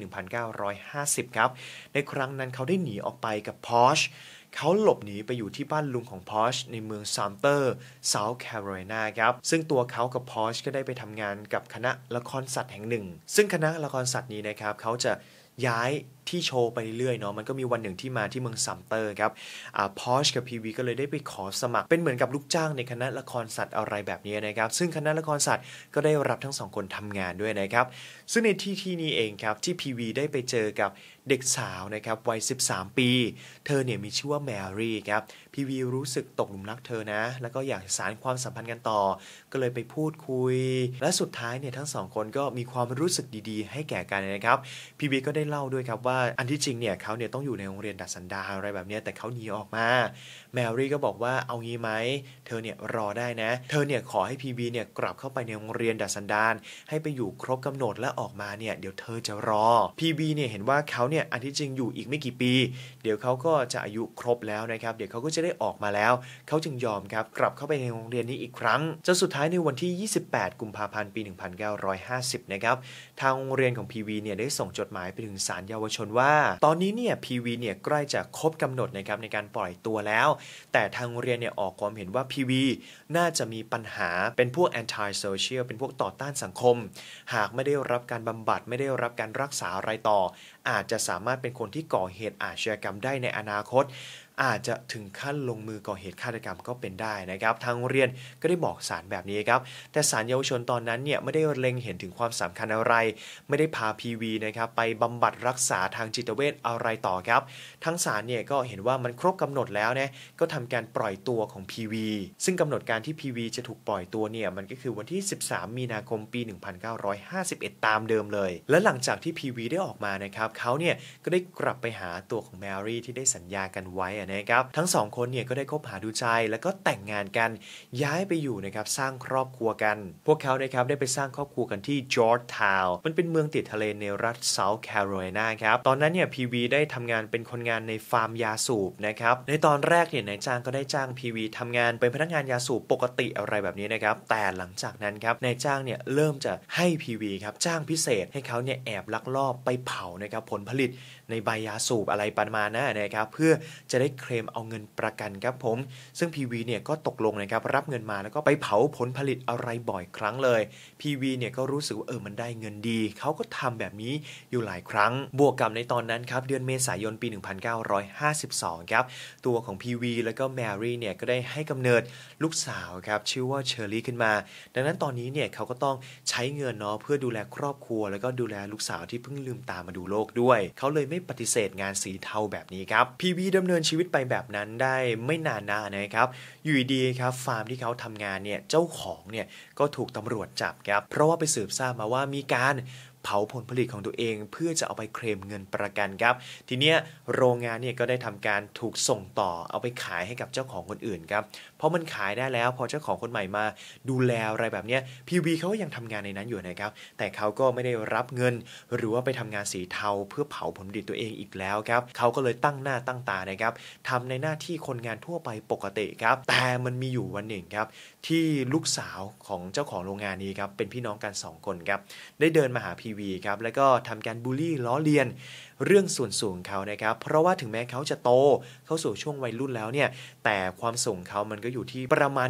S1: 1950 ครับ ในครั้งนั้นเขาได้หนีออกไปกับพอร์ชเขาหลบหนีไปอยู่ที่บ้านลุงของพอชในเมืองซามเตอร์เซาท์แคโรไลนาครับ ซึ่งตัวเขากับพอชก็ได้ไปทำงานกับคณะละครสัตว์แห่งหนึ่ง ซึ่งคณะละครสัตว์นี้นะครับ เขาจะย้ายที่โชว์ไปเรื่อยๆเนาะมันก็มีวันหนึ่งที่มาที่เมืองซัมเตอร์ครับพอชกับพีวีก็เลยได้ไปขอสมัคร เป็นเหมือนกับลูกจ้างในคณะละครสัตว์อะไรแบบนี้นะครับซึ่งคณะละครสัตว์ก็ได้รับทั้งสองคนทำงานด้วยนะครับซึ่งในที่ที่นี้เองครับที่พีวีได้ไปเจอกับเด็กสาวนะครับวัย 13 ปี เธอเนี่ยมีชื่อว่าแมรี่ครับพีวีรู้สึกตกหลุมรักเธอนะ แล้วก็อยากสารความสัมพันธ์กันต่อ ก็เลยไปพูดคุย และสุดท้ายเนี่ยทั้งสองคนก็มีความรู้สึกดีๆให้แก่กันนะครับพีวีก็ได้เล่าด้วยครับว่าอันที่จริงเนี่ยเขาเนี่ยต้องอยู่ในโรงเรียนดัดสันดาอะไรแบบนี้แต่เขาหนีออกมา แมรี่ก็บอกว่าเอางี้ไหมเธอเนี่ยรอได้นะ เธอเนี่ยขอให้พีบีเนี่ยกลับเข้าไปในโรงเรียนดัดสันดานให้ไปอยู่ครบกำหนดและออกมาเนี่ยเดี๋ยวเธอจะรอพีบีเนี่ยเห็นว่าเขาเนี่ยอันที่จริงอยู่อีกไม่กี่ปีเดี๋ยวเขาก็จะอายุครบแล้วนะครับ เดี๋ยวเขาก็จะได้ออกมาแล้วเขาจึงยอมครับกลับเข้าไปในโรงเรียนนี้อีกครั้งจนสุดท้ายในวันที่ 28 กุมภาพันธ์ปี 1950นะครับทางโรงเรียนของพีบีเนี่ยได้ส่งจดหมายไปถึงศาลเยาวชนว่าตอนนี้เนี่ยพีวีเนี่ยใกล้จะครบกำหนดนะครับในการปล่อยตัวแล้ว แต่ทางเรียนเนี่ยออกความเห็นว่าพีวีน่าจะมีปัญหาเป็นพวก anti social เป็นพวกต่อต้านสังคม หากไม่ได้รับการบำบัดไม่ได้รับการรักษาอะไรต่อ อาจจะสามารถเป็นคนที่ก่อเหตุอาชญากรรมได้ในอนาคตอาจจะถึงขั้นลงมือก่อเหตุฆาตกรรมก็เป็นได้นะครับทางเรียนก็ได้บอกสารแบบนี้ครับแต่สารเยาวชนตอนนั้นเนี่ยไม่ได้เล็งเห็นถึงความสำคัญอะไร ไม่ได้พาพีวีนะครับไปบำบัดรักษาทางจิตเวชอะไรต่อครับทั้งสารเนี่ยก็เห็นว่ามันครบกำหนดแล้วนะก็ทำการปล่อยตัวของพีวีซึ่งกำหนดการที่พีวีจะถูกปล่อยตัวเนี่ยมันก็คือวันที่ 13 มีนาคมปี 1951 ตามเดิมเลย และหลังจากที่พีวีได้ออกมานะครับเขาเนี่ยก็ได้กลับไปหาตัวของแมรี่ที่ได้สัญญากันไว้นะครับทั้งสองคนเนี่ยก็ได้คบหาดูใจแล้วก็แต่งงานกันย้ายไปอยู่นะครับสร้างครอบครัวกัน พวกเขานะครับได้ไปสร้างครอบครัวกันที่จอร์ดทาวน์มันเป็นเมืองติดทะเลในรัฐเซาท์แคโรไลนาครับตอนนั้นเนี่ยพีวีได้ทำงานเป็นคนงานในฟาร์มยาสูบนะครับในตอนแรกเนี่ยนายจ้างก็ได้จ้างพีวีทำงานเป็นพนักงานยาสูบปกติอะไรแบบนี้นะครับแต่หลังจากนั้นครับนายจ้างเนี่ยเริ่มจะให้พีวีครับจ้างพิเศษให้เขาเนี่ยแอบลักลอบไปเผานะครับผลผลิตในใบยาสูบอะไรประมาณนั้นนะครับ เพื่อจะได้เคลมเอาเงินประกันครับผม ซึ่ง PV เนี่ยก็ตกลงนะครับ รับเงินมาแล้วก็ไปเผาผลผลิตอะไรบ่อยครั้งเลย PV เนี่ยก็รู้สึกว่าเออมันได้เงินดี เขาก็ทำแบบนี้อยู่หลายครั้งบวกกับในตอนนั้นครับ เดือนเมษายนปี 1952 ครับ ตัวของ PV แล้วก็แมรี่เนี่ยก็ได้ให้กำเนิดลูกสาวครับ ชื่อว่าเชอรี่ขึ้นมาดังนั้นตอนนี้เนี่ยเขาก็ต้องใช้เงินเนาะเพื่อดูแลครอบครัว แล้วก็ดูแลลูกสาวที่เพิ่งลืมตามาดูโลกด้วยเขาเลยไม่ปฏิเสธงานสีเทาแบบนี้ครับ พีวีดำเนินชีวิตไปแบบนั้นได้ไม่นานนานะครับ อยู่ดีครับ ฟาร์มที่เขาทำงานเนี่ย เจ้าของเนี่ย ก็ถูกตำรวจจับครับ เพราะว่าไปสืบทราบมาว่ามีการเผาผลผลิตของตัวเองเพื่อจะเอาไปเคลมเงินประกันครับ ทีเนี้ยโรงงานเนี่ยก็ได้ทำการถูกส่งต่อ เอาไปขายให้กับเจ้าของคนอื่นครับเพราะมันขายได้แล้ว พอเจ้าของคนใหม่มา ดูแลอะไรแบบเนี้ยพีวีเขาก็ยังทำงานในนั้นอยู่นะครับ แต่เขาก็ไม่ได้รับเงิน หรือว่าไปทำงานสีเทาเพื่อเผาผลผลิตตัวเองอีกแล้วครับเขาก็เลยตั้งหน้าตั้งตานะครับทำในหน้าที่คนงานทั่วไปปกติครับ แต่มันมีอยู่วันหนึ่งครับที่ลูกสาวของเจ้าของโรงงานนี้ครับเป็นพี่น้องกัน2คนครับได้เดินมาหาพีวีครับแล้วก็ทำการบูลลี่ล้อเลียน เรื่องส่วนสูงเขานะครับ เพราะว่าถึงแม้เขาจะโตเข้าสู่ช่วงวัยรุ่นแล้วเนี่ย แต่ความสูงเขามันก็อยู่ที่ประมาณ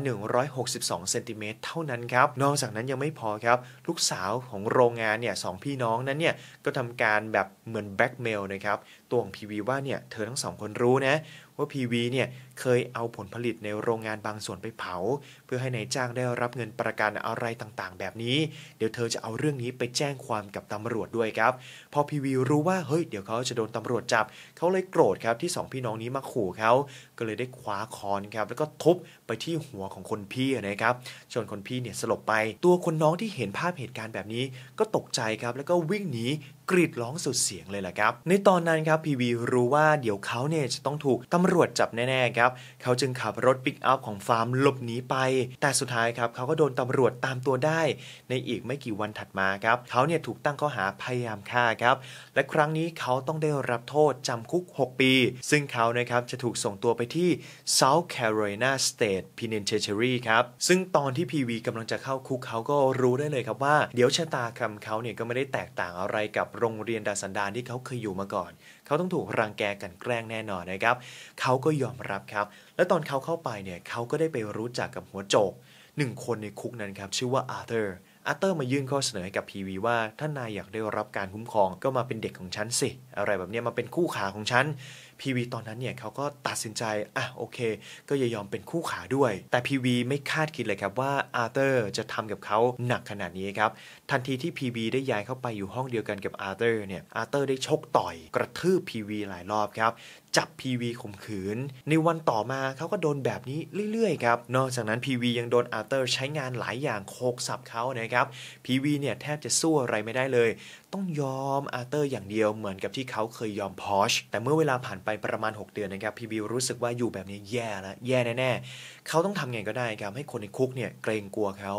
S1: 162เซนติเมตรเท่านั้นครับ นอกจากนั้นยังไม่พอครับ ลูกสาวของโรงงานเนี่ยสองพี่น้องนั้นเนี่ยก็ทำการแบบเหมือนแบ็กเมลนะครับตัวของพีวีว่าเนี่ยเธอทั้งสองคนรู้นะว่า PV เนี่ยเคยเอาผลผลิตในโรงงานบางส่วนไปเผาเพื่อให้ในายจ้างได้รับเงินประกันอะไรต่างๆแบบนี้ เดี๋ยวเธอจะเอาเรื่องนี้ไปแจ้งความกับตำรวจด้วยครับ พอ PV รู้ว่า เฮ้ยเดี๋ยวเขาจะโดนตำรวจจับเขาเลยโกรธครับที่สองพี่น้องนี้มาขู่เขา ก็เลยได้คว้าคอนครับ แล้วก็ทุบไปที่หัวของคนพี่นะครับจนคนพี่เนี่ยสลบไปตัวคนน้องที่เห็นภาพเหตุการณ์แบบนี้ ก็ตกใจครับ แล้วก็วิ่งหนีกรีดร้องสุดเสียงเลยแหละครับ ในตอนนั้นครับพีวีรู้ว่าเดี๋ยวเขาเนี่ยจะต้องถูกตำรวจจับแน่ๆครับเขาจึงขับรถปิกอัพของฟาร์มหลบหนีไป แต่สุดท้ายครับเขาก็โดนตำรวจตามตัวได้ ในอีกไม่กี่วันถัดมาครับเขาเนี่ยถูกตั้งข้อหาพยายามฆ่าครับ และครั้งนี้เขาต้องได้รับโทษจำคุก 6 ปี ซึ่งเขานะครับจะถูกส่งตัวไปที่ South Carolina State Penitentiary ครับ ซึ่งตอนที่พีวีกำลังจะเข้าคุกเขาก็รู้ได้เลยครับว่าเดี๋ยวชะตากรรมเขาเนี่ยก็ไม่ได้แตกต่างอะไรกับโรงเรียนดาสันดานที่เขาเคยอยู่มาก่อน เขาต้องถูกรังแกกันแกล้งแน่นอนนะครับ เขาก็ยอมรับครับ และตอนเขาเข้าไปเนี่ยเขาก็ได้ไปรู้จักกับหัวโจกหนึ่งคนในคุกนั้นครับชื่อว่าอาร์เธอร์ อาร์เธอร์มายื่นข้อเสนอให้กับพีวีว่า ถ้านายอยากได้รับการคุ้มครองก็มาเป็นเด็กของฉันสิ อะไรแบบนี้มาเป็นคู่ขาของฉันพีวีตอนนั้นเนี่ยเขาก็ตัดสินใจ อ่ะโอเค ก็ยยอมเป็นคู่ขาด้วย แต่พีวีไม่คาดคิดเลยครับว่าอาร์เตอร์จะทำกับเขาหนักขนาดนี้ครับ ทันทีที่พีวีได้ย้ายเข้าไปอยู่ห้องเดียวกันกับอาร์เตอร์เนี่ยอาร์เตอร์ได้ชกต่อยกระทืบพีวีหลายรอบครับจับพีวีข่มขืน ในวันต่อมาเขาก็โดนแบบนี้เรื่อยๆครับ นอกจากนั้นพีวียังโดนอาร์เตอร์ใช้งานหลายอย่างโคกสับเขานะครับพีวีเนี่ยแทบจะสู้อะไรไม่ได้เลย ต้องยอมอาร์เตอร์อย่างเดียวเหมือนกับที่เขาเคยยอมพอชแต่เมื่อเวลาผ่านไปประมาณ 6เดือนนะครับพีวีรู้สึกว่าอยู่แบบนี้แย่แล้วแย่แน่ ๆเขาต้องทำไงก็ได้ครับให้คนในคุกเนี่ยเกรงกลัวเขา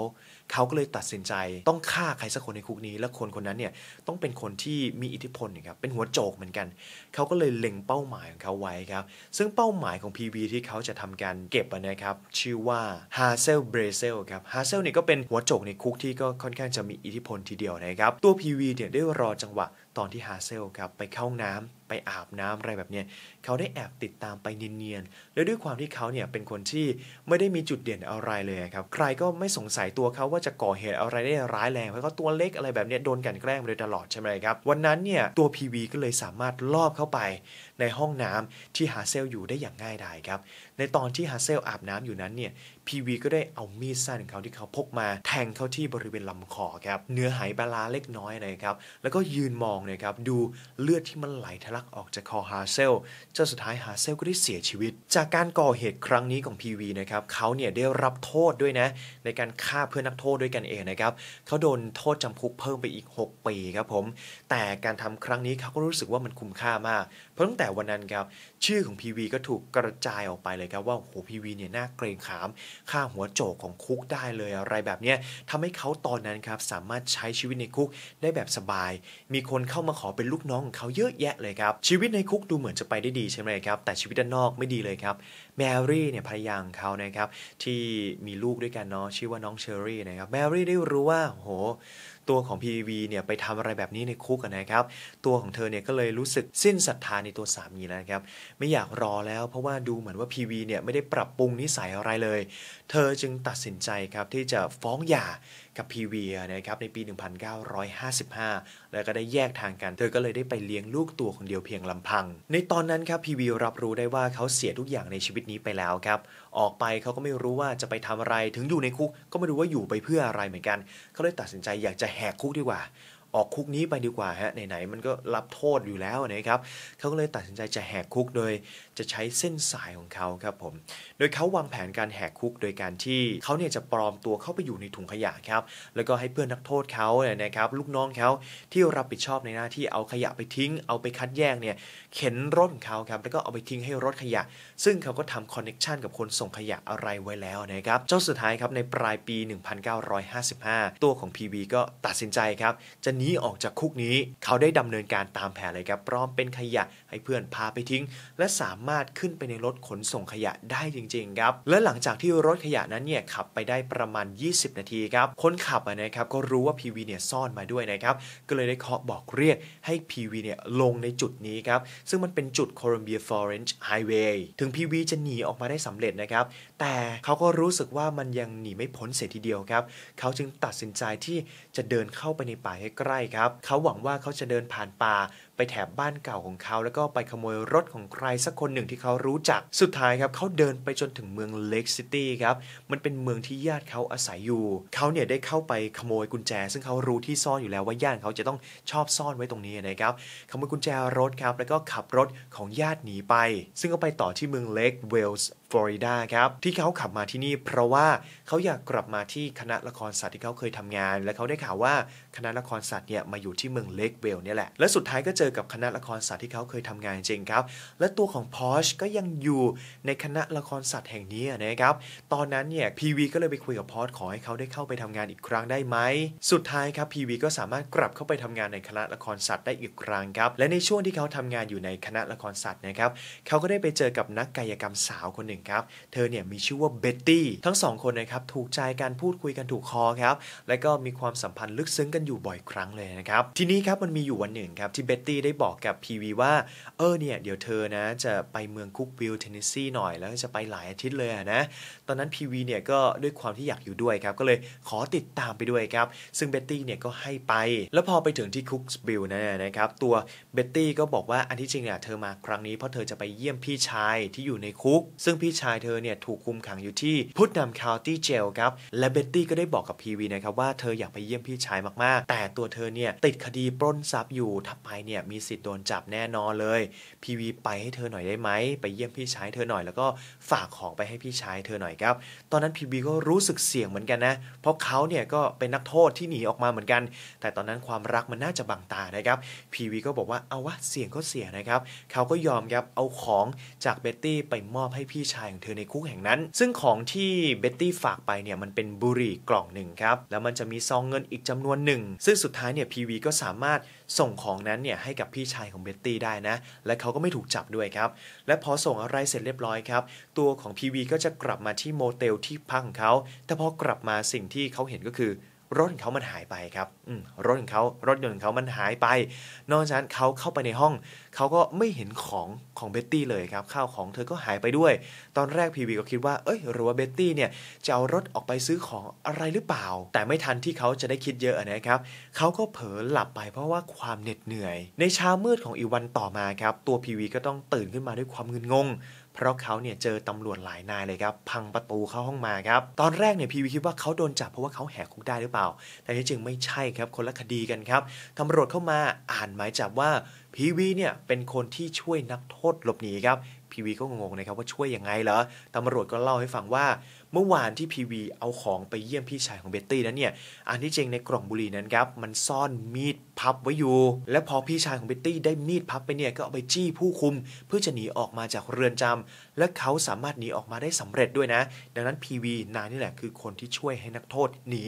S1: เขาก็เลยตัดสินใจต้องฆ่าใครสักคนในคุกนี้ และคน คนนั้นเนี่ย ต้องเป็นคนที่มีอิทธิพลครับเป็นหัวโจกเหมือนกัน เขาก็เลยเล็งเป้าหมายของเขาไว้ครับซึ่งเป้าหมายของ PV ที่เขาจะทำการเก็บนะครับชื่อว่าร์เซลเบรเซลครับร์เซลเนี่ยก็เป็นหัวโจกในคุกที่ก็ค่อนข้างจะมีอิทธิพลทีเดียวนะครับตัว PV เนี่ยได้รอจังหวะตอนที่ฮาเซลครับไปเข้าห้องน้ำไปอาบน้ำอะไรแบบเนี้ยเขาได้แอบติดตามไปเนียนๆ แล้วด้วยความที่เขาเนี่ยเป็นคนที่ไม่ได้มีจุดเด่นอะไรเลยครับใครก็ไม่สงสัยตัวเขาว่าจะก่อเหตุอะไรได้ร้ายแรงเพราะเขาตัวเล็กอะไรแบบเนี้ยโดนกันแกล้งมาโดยตลอดใช่ไหมครับวันนั้นเนี่ยตัวพีวีก็เลยสามารถลอบเข้าไปในห้องน้ำที่ฮาเซลอยู่ได้อย่างง่ายดายครับในตอนที่ฮาเซลอาบน้ำอยู่นั้นเนี่ยพีวีก็ได้เอามีดสั้นของเขาที่เขาพกมาแทงเข้าที่บริเวณลำคอครับเนื้อหายปลาเล็กน้อยนะครับแล้วก็ยืนมองนะครับดูเลือดที่มันไหลทะลักกออกจากคอฮาเซลจนสุดท้ายฮาเซลก็ได้เสียชีวิต จากการก่อเหตุครั้งนี้ของ PV นะครับเขาเนี่ยได้รับโทษด้วยนะในการฆ่าเพื่อนนักโทษด้วยกันเองนะครับเขาโดนโทษจำคุกเพิ่มไปอีก 6 ปีครับผม แต่การทำครั้งนี้เขาก็รู้สึกว่ามันคุ้มค่ามากเพราะตั้งแต่วันนั้นครับ ชื่อของพีวีก็ถูกกระจายออกไปเลยครับ ว่าโหพีวีเนี่ยน่าเกรงขามฆ่าหัวโจกของคุกได้เลย อะไรแบบเนี้ยทำให้เขาตอนนั้นครับ สามารถใช้ชีวิตในคุกได้แบบสบาย มีคนเข้ามาขอเป็นลูกน้องของเขาเยอะแยะเลยครับ ชีวิตในคุกดูเหมือนจะไปได้ดีใช่ไหมครับแต่ชีวิตด้านนอกไม่ดีเลยครับ แมรี่เนี่ยภรรยาของเขานะครับ ที่มีลูกด้วยกันเนาะชื่อว่าน้องเชอรี่นะครับแมรี่ได้รู้ว่าโหตัวของ PV เนี่ยไปทำอะไรแบบนี้ในคุกนะครับ ตัวของเธอเนี่ยก็เลยรู้สึกสิ้นศรัทธาในตัวสามีแล้วครับ ไม่อยากรอแล้วเพราะว่าดูเหมือนว่า PV เนี่ยไม่ได้ปรับปรุงนิสัยอะไรเลย เธอจึงตัดสินใจครับที่จะฟ้องหย่ากับพีเวียนะครับในปี1955 แล้วก็ได้แยกทางกัน เธอก็เลยได้ไปเลี้ยงลูกตัวคนเดียวเพียงลำพัง ในตอนนั้นครับพีเวียรับรู้ได้ว่าเขาเสียทุกอย่างในชีวิตนี้ไปแล้วครับออกไปเขาก็ไม่รู้ว่าจะไปทำอะไรถึงอยู่ในคุก ก็ไม่รู้ว่าอยู่ไปเพื่ออะไรเหมือนกัน เขาเลยตัดสินใจอยากจะแหกคุกดีกว่า ออกคุกนี้ไปดีกว่าฮะไหนๆมันก็รับโทษอยู่แล้วนะครับเขาก็เลยตัดสินใจจะแหกคุกโดยจะใช้เส้นสายของเขาครับผม โดยเขาวางแผนการแหกคุก โดยการที่เขาเนี่ยจะปลอมตัวเข้าไปอยู่ในถุงขยะครับ แล้วก็ให้เพื่อนนักโทษเขาเนี่ยนะครับลูกน้องเขาที่รับผิดชอบในหน้าที่เอาขยะไปทิ้งเอาไปคัดแยกเนี่ย เข็นรถของเขาครับแล้วก็เอาไปทิ้งให้รถขยะ ซึ่งเขาก็ทำคอนเน็กชันกับคนส่งขยะอะไรไว้แล้วนะครับ เจ้าสุดท้ายครับในปลายปี 1955 ตัวของ PB ก็ตัดสินใจครับ จะหนีออกจากคุกนี้เขาได้ดำเนินการตามแผนเลยครับปลอมเป็นขยะให้เพื่อนพาไปทิ้ง และสามามารถขึ้นไปในรถขนส่งขยะได้จริง ๆ ครับ และหลังจากที่รถขยะนั้นเนี่ย ขับไปได้ประมาณ 20 นาทีครับ คนขับนะครับ ก็รู้ว่า PV เนี่ย ซ่อนมาด้วยนะครับ ก็เลยได้เคาะบอกเรียกให้ PV เนี่ย ลงในจุดนี้ครับ ซึ่งมันเป็นจุดโคลัมเบียฟอร์เรนจ์ไฮเวย์ถึง PV จะหนีออกมาได้สำเร็จนะครับ แต่เขาก็รู้สึกว่ามันยังหนีไม่พ้นเสียทีเดียวครับ เขาจึงตัดสินใจที่จะเดินเข้าไปในป่าให้ใกล้ครับเขาหวังว่าเขาจะเดินผ่านป่าไปแถบบ้านเก่าของเขาแล้วก็ไปขโมยรถของใครสักคนหนึ่งที่เขารู้จัก สุดท้ายครับเขาเดินไปจนถึงเมืองเล็กซิตี้ครับ มันเป็นเมืองที่ญาติเขาอาศัยอยู่ เขาเนี่ยได้เข้าไปขโมยกุญแจ ซึ่งเขารู้ที่ซ่อนอยู่แล้วว่าญาติเขาจะต้องชอบซ่อนไว้ตรงนี้นะครับ ขโมยกุญแจรถครับ แล้วก็ขับรถของญาติหนีไป ซึ่งก็ไปต่อที่เมืองเล็กเวลส์ลอริดาครับที่เขาขับมาที่นี่เพราะว่าเขาอยากกลับมาที่คณะละครสัตว์ที่เขาเคยทำงาน และเขาได้ข่าวว่าคณะละครสัตว์เนี่ยมาอยู่ที่เมืองเลกเวลเนี่ยแหละและสุดท้ายก็เจอกับคณะละครสัตว์ที่เขาเคยทำงานจริงครับ และตัวของพอชก็ยังอยู่ในคณะละครสัตว์แห่งนี้นะครับตอนนั้นเนี่ยพีวีก็เลยไปคุยกับพอชขอให้เขาได้เข้าไปทำงานอีกครั้งได้ไหมสุดท้ายครับพีวีก็สามารถกลับเข้าไปทำงานในคณะละครสัตว์ได้อีกครั้งครับและในช่วงที่เขาทำงานอยู่ในคณะละครสัตว์นะครับเขาก็ได้ไปเจอกับนักกายกรรมสาวคนหนึ่งครับเธอเนี่ยมีชื่อว่าเบ็ตตี้ทั้งสองคนนะครับถูกใจกันพูดคุยกันถูกคอครับและก็มีความสัมพันธ์ลึกซึ้งกันอยู่บ่อยครั้งเลยนะครับ ทีนี้ครับมันมีอยู่วันหนึ่งครับที่เบ็ตตี้ได้บอกกับพีวีว่าเออเนี่ยเดี๋ยวเธอนะจะไปเมืองคุกวิลเทนเนสซีหน่อยแล้วจะไปหลายอาทิตย์เลยนะ ตอนนั้นพีวีเนี่ยก็ด้วยความที่อยากอยู่ด้วยครับ ก็เลยขอติดตามไปด้วยครับ ซึ่งเบ็ตตี้เนี่ยก็ให้ไป แล้วพอไปถึงที่คุกวิลนะครับตัวเบ็ตตี้ก็บอกว่าอันที่จริงเนี่ยเธอมาครั้งนี้เพราะเธอจะไปเยี่ยมพี่ชายที่อยู่ในคุก ซึ่งพี่่ชายเธอเนี่ยถูกคุมขังอยู่ที่พุทธนำคาวตี้เจลครับและเบ็ตตี้ก็ได้บอกกับพีวีนะครับว่าเธออยากไปเยี่ยมพี่ชายมากๆแต่ตัวเธอเนี่ยติดคดีปล้นทรัพย์อยู่ถ้าไปเนี่ยมีสิทธิ์โดนจับแน่นอนเลยพีวีไปให้เธอหน่อยได้ไหมไปเยี่ยมพี่ชายเธอหน่อยแล้วก็ฝากของไปให้พี่ชายเธอหน่อยครับตอนนั้นพีวีก็รู้สึกเสี่ยงเหมือนกันนะเพราะเขาเนี่ยก็เป็นนักโทษที่หนีออกมาเหมือนกัน แต่ตอนนั้นความรักมันน่าจะบังตานะครับพีวีก็บอกว่าเอาวะเสี่ยงก็เสี่ยงนะครับเขาก็ยอมครับเอาของจากเบ็ตตี้ไปมอบให้พี่ชายของเธอในคุกแห่งนั้น ซึ่งของที่เบ็ตตี้ฝากไปเนี่ยมันเป็นบุหรี่กล่องหนึ่งครับ แล้วมันจะมีซองเงินอีกจำนวนหนึ่ง ซึ่งสุดท้ายเนี่ยพีวีก็สามารถส่งของนั้นเนี่ยให้กับพี่ชายของเบ็ตตี้ได้นะ และเขาก็ไม่ถูกจับด้วยครับ และพอส่งอะไรเสร็จเรียบร้อยครับ ตัวของพีวีก็จะกลับมาที่โมเตลที่พักของเขาแต่พอกลับมาสิ่งที่เขาเห็นก็คือรถของเขามันหายไปครับ รถของเขารถยนต์ของเขามันหายไป นอกจากนั้นเขาเข้าไปในห้อง เขาก็ไม่เห็นของของเบ็ตตี้เลยครับ ข้าวของเธอก็หายไปด้วย ตอนแรกพีวีก็คิดว่า เอ้ยหรือว่าเบ็ตตี้เนี่ยจะเอารถออกไปซื้อของอะไรหรือเปล่า แต่ไม่ทันที่เขาจะได้คิดเยอะนะครับ เขาก็เผลอหลับไปเพราะว่าความเหน็ดเหนื่อย ในเช้ามืดของอีวันต่อมาครับ ตัวพีวีก็ต้องตื่นขึ้นมาด้วยความงุนงงเพราะเขาเนี่ยเจอตำรวจหลายนายเลยครับ พังประตูเข้าห้องมาครับ ตอนแรกเนี่ยพีวีคิดว่าเขาโดนจับเพราะว่าเขาแหกคุกได้หรือเปล่า แต่ที่จริงไม่ใช่ครับคนละคดีกันครับตำรวจเข้ามาอ่านหมายจับว่าพีวีเนี่ยเป็นคนที่ช่วยนักโทษหลบหนีครับพีวีก็งงนะครับ ว่าช่วยยังไงเหรอตำรวจก็เล่าให้ฟังว่าเมื่อวานที่พีวีเอาของไปเยี่ยมพี่ชายของเบตตี้นั้นเนี่ย อันที่จริงในกล่องบุหรี่นั้นครับมันซ่อนมีดพับไว้อยู่ และพอพี่ชายของเบตตี้ได้มีดพับไปเนี่ยก็เอาไปจี้ผู้คุมเพื่อจะหนีออกมาจากเรือนจำ และเขาสามารถหนีออกมาได้สำเร็จด้วยนะ ดังนั้นพีวีนายนี่แหละคือคนที่ช่วยให้นักโทษหนี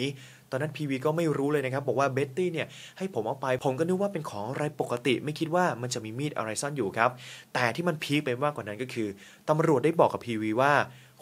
S1: ตอนนั้นพีวีก็ไม่รู้เลยนะครับ บอกว่าเบตตี้เนี่ย ให้ผมเอาไป ผมก็นึกว่าเป็นของอะไรปกติ ไม่คิดว่ามันจะมีมีดอะไรซ่อนอยู่ครับ แต่ที่มันพีคไปมากกว่านั้นก็คือตำรวจได้บอกกับพีวีว่า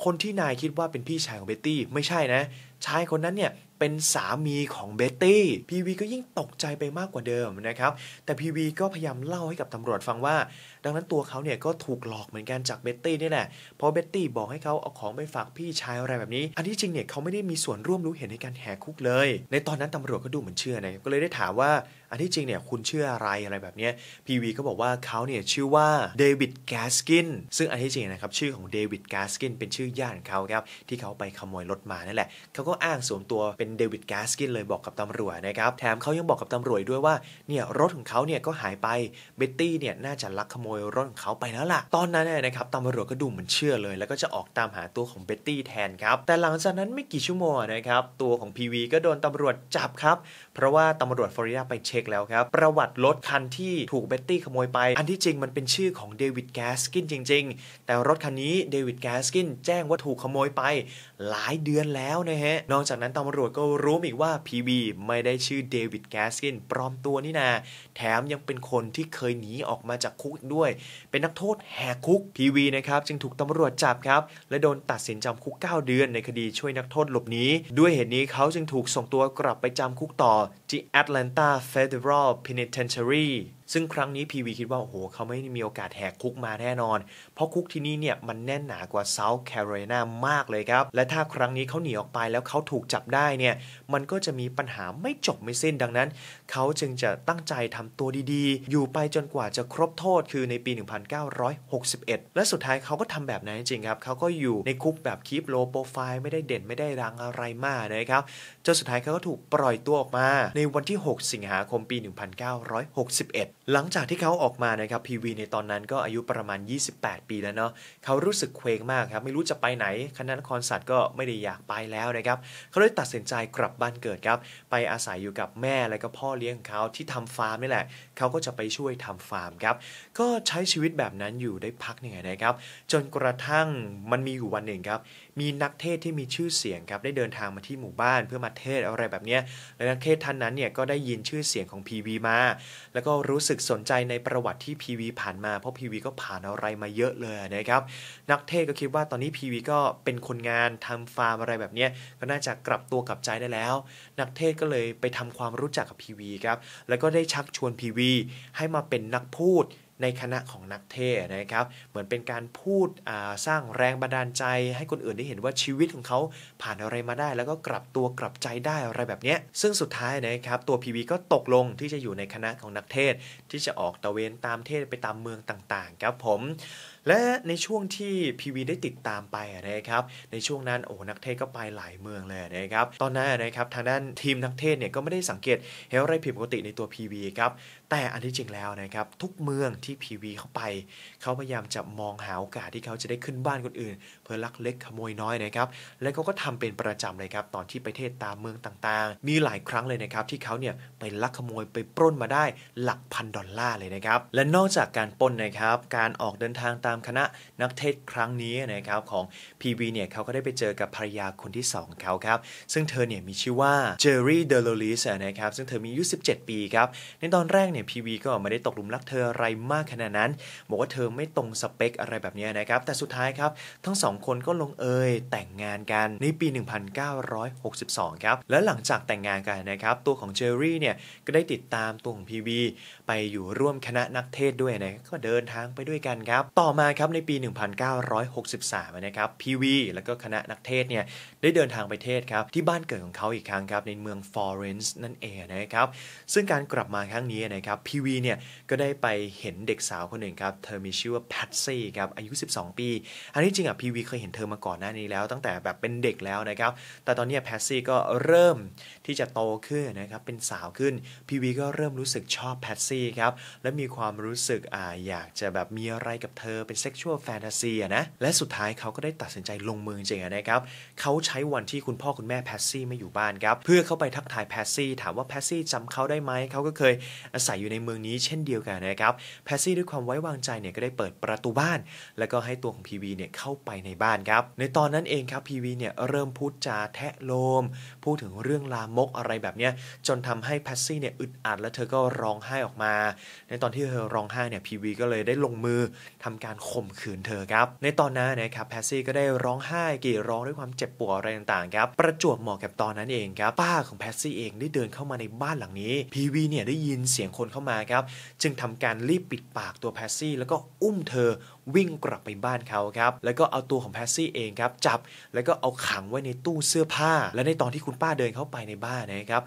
S1: คนที่นายคิดว่าเป็นพี่ชายของเบ็ตตี้ไม่ใช่นะ ชายคนนั้นเนี่ย เป็นสามีของเบ็ตตี้พีวีก็ยิ่งตกใจไปมากกว่าเดิมนะครับแต่พีวีก็พยายามเล่าให้กับตำรวจฟังว่าดังนั้นตัวเขาเนี่ยก็ถูกหลอกเหมือนกันจากเบ็ตตี้นี่แหละเพราะเบ็ตตี้บอกให้เขาเอาของไปฝากพี่ชายอะไรแบบนี้ อันที่จริงเนี่ยเขาไม่ได้มีส่วนร่วมรู้เห็น ในการแหกคุกเลย ในตอนนั้นตำรวจก็ดูเหมือนเชื่อนะก็เลยได้ถามว่าอันที่จริงเนี่ยคุณเชื่ออะไรอะไรแบบนี้พีวีก็บอกว่าเขาเนี่ยชื่อว่าเดวิดแกสกินซึ่งอันที่จริงนะครับชื่อของเดวิดแกสกินเป็นชื่อญาติของเขาครับที่เขาไปขโมยรถมานั่นแหละเขาก็อ้างสวมตัวเป็นเดวิดแกสกินเลยบอกกับตำรวจนะครับแถมเขายังบอกกับตำรวจด้วยว่าเนี่ยรถของเขาเนี่ยก็หายไปเบ็ตตี้เนี่ยน่าจะลักขโมยรถของเขาไปแล้วล่ะ ตอนนั้นเนี่ยนะครับตำรวจก็ดูเหมือนเชื่อเลย แล้วก็จะออกตามหาตัวของเบ็ตตี้แทนครับ แต่หลังจากนั้นไม่กี่ชั่วโมงนะครับ ตัวของพีวีก็โดนตำรวจจับครับ เพราะว่าตำรวจฟลอริดาไปเช็คแล้วครับ ประวัติรถคันที่ถูกเบ็ตตี้ขโมยไป อันที่จริงมันเป็นชื่อของเดวิดแกสกินจริงๆ แต่รถคันนี้เดวิดแกสกินแจ้งว่าถูกขโมยไปหลายเดือนแล้วนะฮะ นอกจากนั้นตำรวจก็รู้อีกว่าพีวีไม่ได้ชื่อเดวิดแกสกินปลอมตัวนี่นา แถมยังเป็นคนที่เคยหนีออกมาจากคุกด้วยยเป็นนักโทษแหกคุกพีวีนะครับจึงถูกตำรวจจับครับ และโดนตัดสินจำคุก 9 เดือน ในคดีช่วยนักโทษหลบหนีด้วยเหตุนี้เขาจึงถูกส่งตัวกลับไปจำคุกต่อ ที่ Atlanta Federal Penitentiary ซึ่งครั้งนี้พีวีคิดว่า โอ้โห เขาไม่มีโอกาสแหกคุกมาแน่นอน เพราะคุกที่นี่เนี่ย มันแน่นหนากว่าเซาท์แคโรไลนามากเลยครับ และถ้าครั้งนี้เขาหนีออกไปแล้วเขาถูกจับได้เนี่ย มันก็จะมีปัญหาไม่จบไม่สิ้นดังนั้น เขาจึงจะตั้งใจทำตัวดีๆ อยู่ไปจนกว่าจะครบโทษคือในปี 1961 และสุดท้ายเขาก็ทำแบบนั้นจริงครับเขาก็อยู่ในคุกแบบคีปโลโปรไฟล์ไม่ได้เด่นไม่ได้รังอะไรมากนะครับจนสุดท้ายเขาก็ถูกปล่อยตัวออกมาในวันที่ 6 สิงหาคมปี 1961หลังจากที่เขาออกมานะครับพีวีในตอนนั้นก็อายุประมาณ 28 ปีแล้วเนาะ เขารู้สึกเคว้งมากครับ ไม่รู้จะไปไหน คณะนครสัตว์ก็ไม่ได้อยากไปแล้วนะครับ เขาเลยตัดสินใจกลับบ้านเกิดครับ ไปอาศัยอยู่กับแม่และก็พ่อเลี้ยงของเขาที่ทำฟาร์มนี่แหละ เขาก็จะไปช่วยทำฟาร์มครับก็ใช้ชีวิตแบบนั้นอยู่ได้พักหนึ่งนะครับจนกระทั่งมันมีอยู่วันหนึ่งครับมีนักเทศที่มีชื่อเสียงครับได้เดินทางมาที่หมู่บ้านเพื่อมาเทศอะไรแบบนี้และนักเทศท่านนั้นเนี่ยก็ได้ยินชื่อเสียงของพีวีมา แล้วก็รู้สึกสนใจในประวัติที่พีวีผ่านมาเพราะพีวีก็ผ่านอะไรมาเยอะเลยนะครับนักเทศก็คิดว่าตอนนี้พีวีก็เป็นคนงานทำฟาร์มอะไรแบบนี้ก็น่าจะกลับตัวกลับใจได้แล้ว นักเทศก็เลยไปทำความรู้จักกับพีวีครับแล้วก็ได้ชักชวนพีวีให้มาเป็นนักพูดในคณะของนักเทศนะครับ เหมือนเป็นการพูดสร้างแรงบันดาลใจ ให้คนอื่นได้เห็นว่าชีวิตของเขาผ่านอะไรมาได้ แล้วก็กลับตัวกลับใจได้อะไรแบบนี้ ซึ่งสุดท้ายนะครับตัวพีวีก็ตกลงที่จะอยู่ในคณะของนักเทศ ที่จะออกตะเวนตามเทศไปตามเมืองต่างๆครับผมและในช่วงที่พีวีได้ติดตามไปนะครับในช่วงนั้นโอ้นักเทศก็ไปหลายเมืองเลยนะครับตอนนั้นนะครับทางด้านทีมนักเทศเนี่ยก็ไม่ได้สังเกตเห็นอะไรผิดปกติในตัวพีวีครับแต่อันที่จริงแล้วนะครับทุกเมืองที่พีวีเข้าไปเขาพยายามจะมองหาโอกาสที่เขาจะได้ขึ้นบ้านคนอื่น เพื่อลักเล็กขโมยน้อยนะครับและเขาก็ทำเป็นประจำเลยครับตอนที่ไปเทศตามเมืองต่างๆ มีหลายครั้งเลยนะครับที่เขาเนี่ยไปลักขโมยไปปล้นมาได้หลักพันดอลลาร์เลยนะครับและนอกจากการปล้นนะครับการออกเดินทางตามามคณะนักเทศครั้งนี้นะครับของพีีเนี่ยเขาก็ได้ไปเจอกับภรรยาคนที่2เขาครับซึ่งเธอเนี่ยมีชื่อว่าเจอร์รี่เดลลิสนะครับซึ่งเธอมีอายุ 17 ปีครับในตอนแรกเนี่ยพีีก็ไม่ได้ตกหลุมรักเธออะไรมากขนาดนั้น บอกว่าเธอไม่ตรงสเปคอะไรแบบนี้นะครับแต่สุดท้ายครับทั้งสองคนก็ลงเอยแต่งงานกันในปี 1962 ครับและหลังจากแต่งงานกันนะครับตัวของเจอร์รี่เนี่ยก็ได้ติดตามตัวของพีีไปอยู่ร่วมคณะนักเทศด้วยนะ ก็เดินทางไปด้วยกันครับ ต่อมาครับในปี 1963 นะครับพีวีแล้วก็คณะนักเทศเนี่ยได้เดินทางไปเทศครับที่บ้านเกิดของเขาอีกครั้งครับในเมืองฟอร์เรนซ์นั่นเองนะครับซึ่งการกลับมาครั้งนี้นะครับพีวีเนี่ยก็ได้ไปเห็นเด็กสาวคนหนึ่งครับเธอมีชื่อว่าแพทซี่ครับอายุ 12 ปีอันนี้จริงอ่ะพีวีเคยเห็นเธอมาก่อนหน้านี้แล้วตั้งแต่แบบเป็นเด็กแล้วนะครับแต่ตอนนี้แพทซี่ก็เริ่มที่จะโตขึ้นนะครับเป็นสาวขึ้นพีวีก็เริ่มรู้สึกชอบแพทซี่ครับและมีความรู้สึกอ่าอยากจะแบบมีอะไรกับเธอเป็นเซ็กชวลแฟนตาซีนะและสุดท้ายเขาก็ได้ตัดสินใจลงมือจริงนะครับเขาใช้วันที่คุณพ่อคุณแม่แพซซี่ไม่อยู่บ้านครับ เพื่อเข้าไปทักทายแพซซี่ถามว่าแพซซี่จำเขาได้ไหม เขาก็เคยอาศัยอยู่ในเมืองนี้เช่นเดียวกันนะครับแพซซี่ด้วยความไว้วางใจเนี่ยก็ได้เปิดประตูบ้าน แล้วก็ให้ตัวของพีวีเนี่ยเข้าไปในบ้านครับ ในตอนนั้นเองครับพีวีเนี่ยเริ่มพูดจาแทะโลม พูดถึงเรื่องลามกอะไรแบบเนี้ยจนทำให้แพซซี่เนี่ยอึดอัดและเธอก็ร้องไห้ออกมา ในตอนที่เธอร้องไห้เนี่ยพีวีก็เลยได้ลงมือทำการข่มขืนเธอครับในตอนนั้นนะครับแพซซี่ก็ได้ร้องไห้กี่ร้องด้วยความเจ็บปวดอะไรต่างๆครับ ประจวบเหมาะกับตอนนั้นเองครับ ป้าของแพทซี่เองได้เดินเข้ามาในบ้านหลังนี้ พีวีเนี่ยได้ยินเสียงคนเข้ามาครับ จึงทำการรีบปิดปากตัวแพทซี่ แล้วก็อุ้มเธอวิ่งกลับไปบ้านเขาครับ แล้วก็เอาตัวของแพทซี่เองครับจับแล้วก็เอาขังไว้ในตู้เสื้อผ้า และในตอนที่คุณป้าเดินเข้าไปในบ้านนะครับ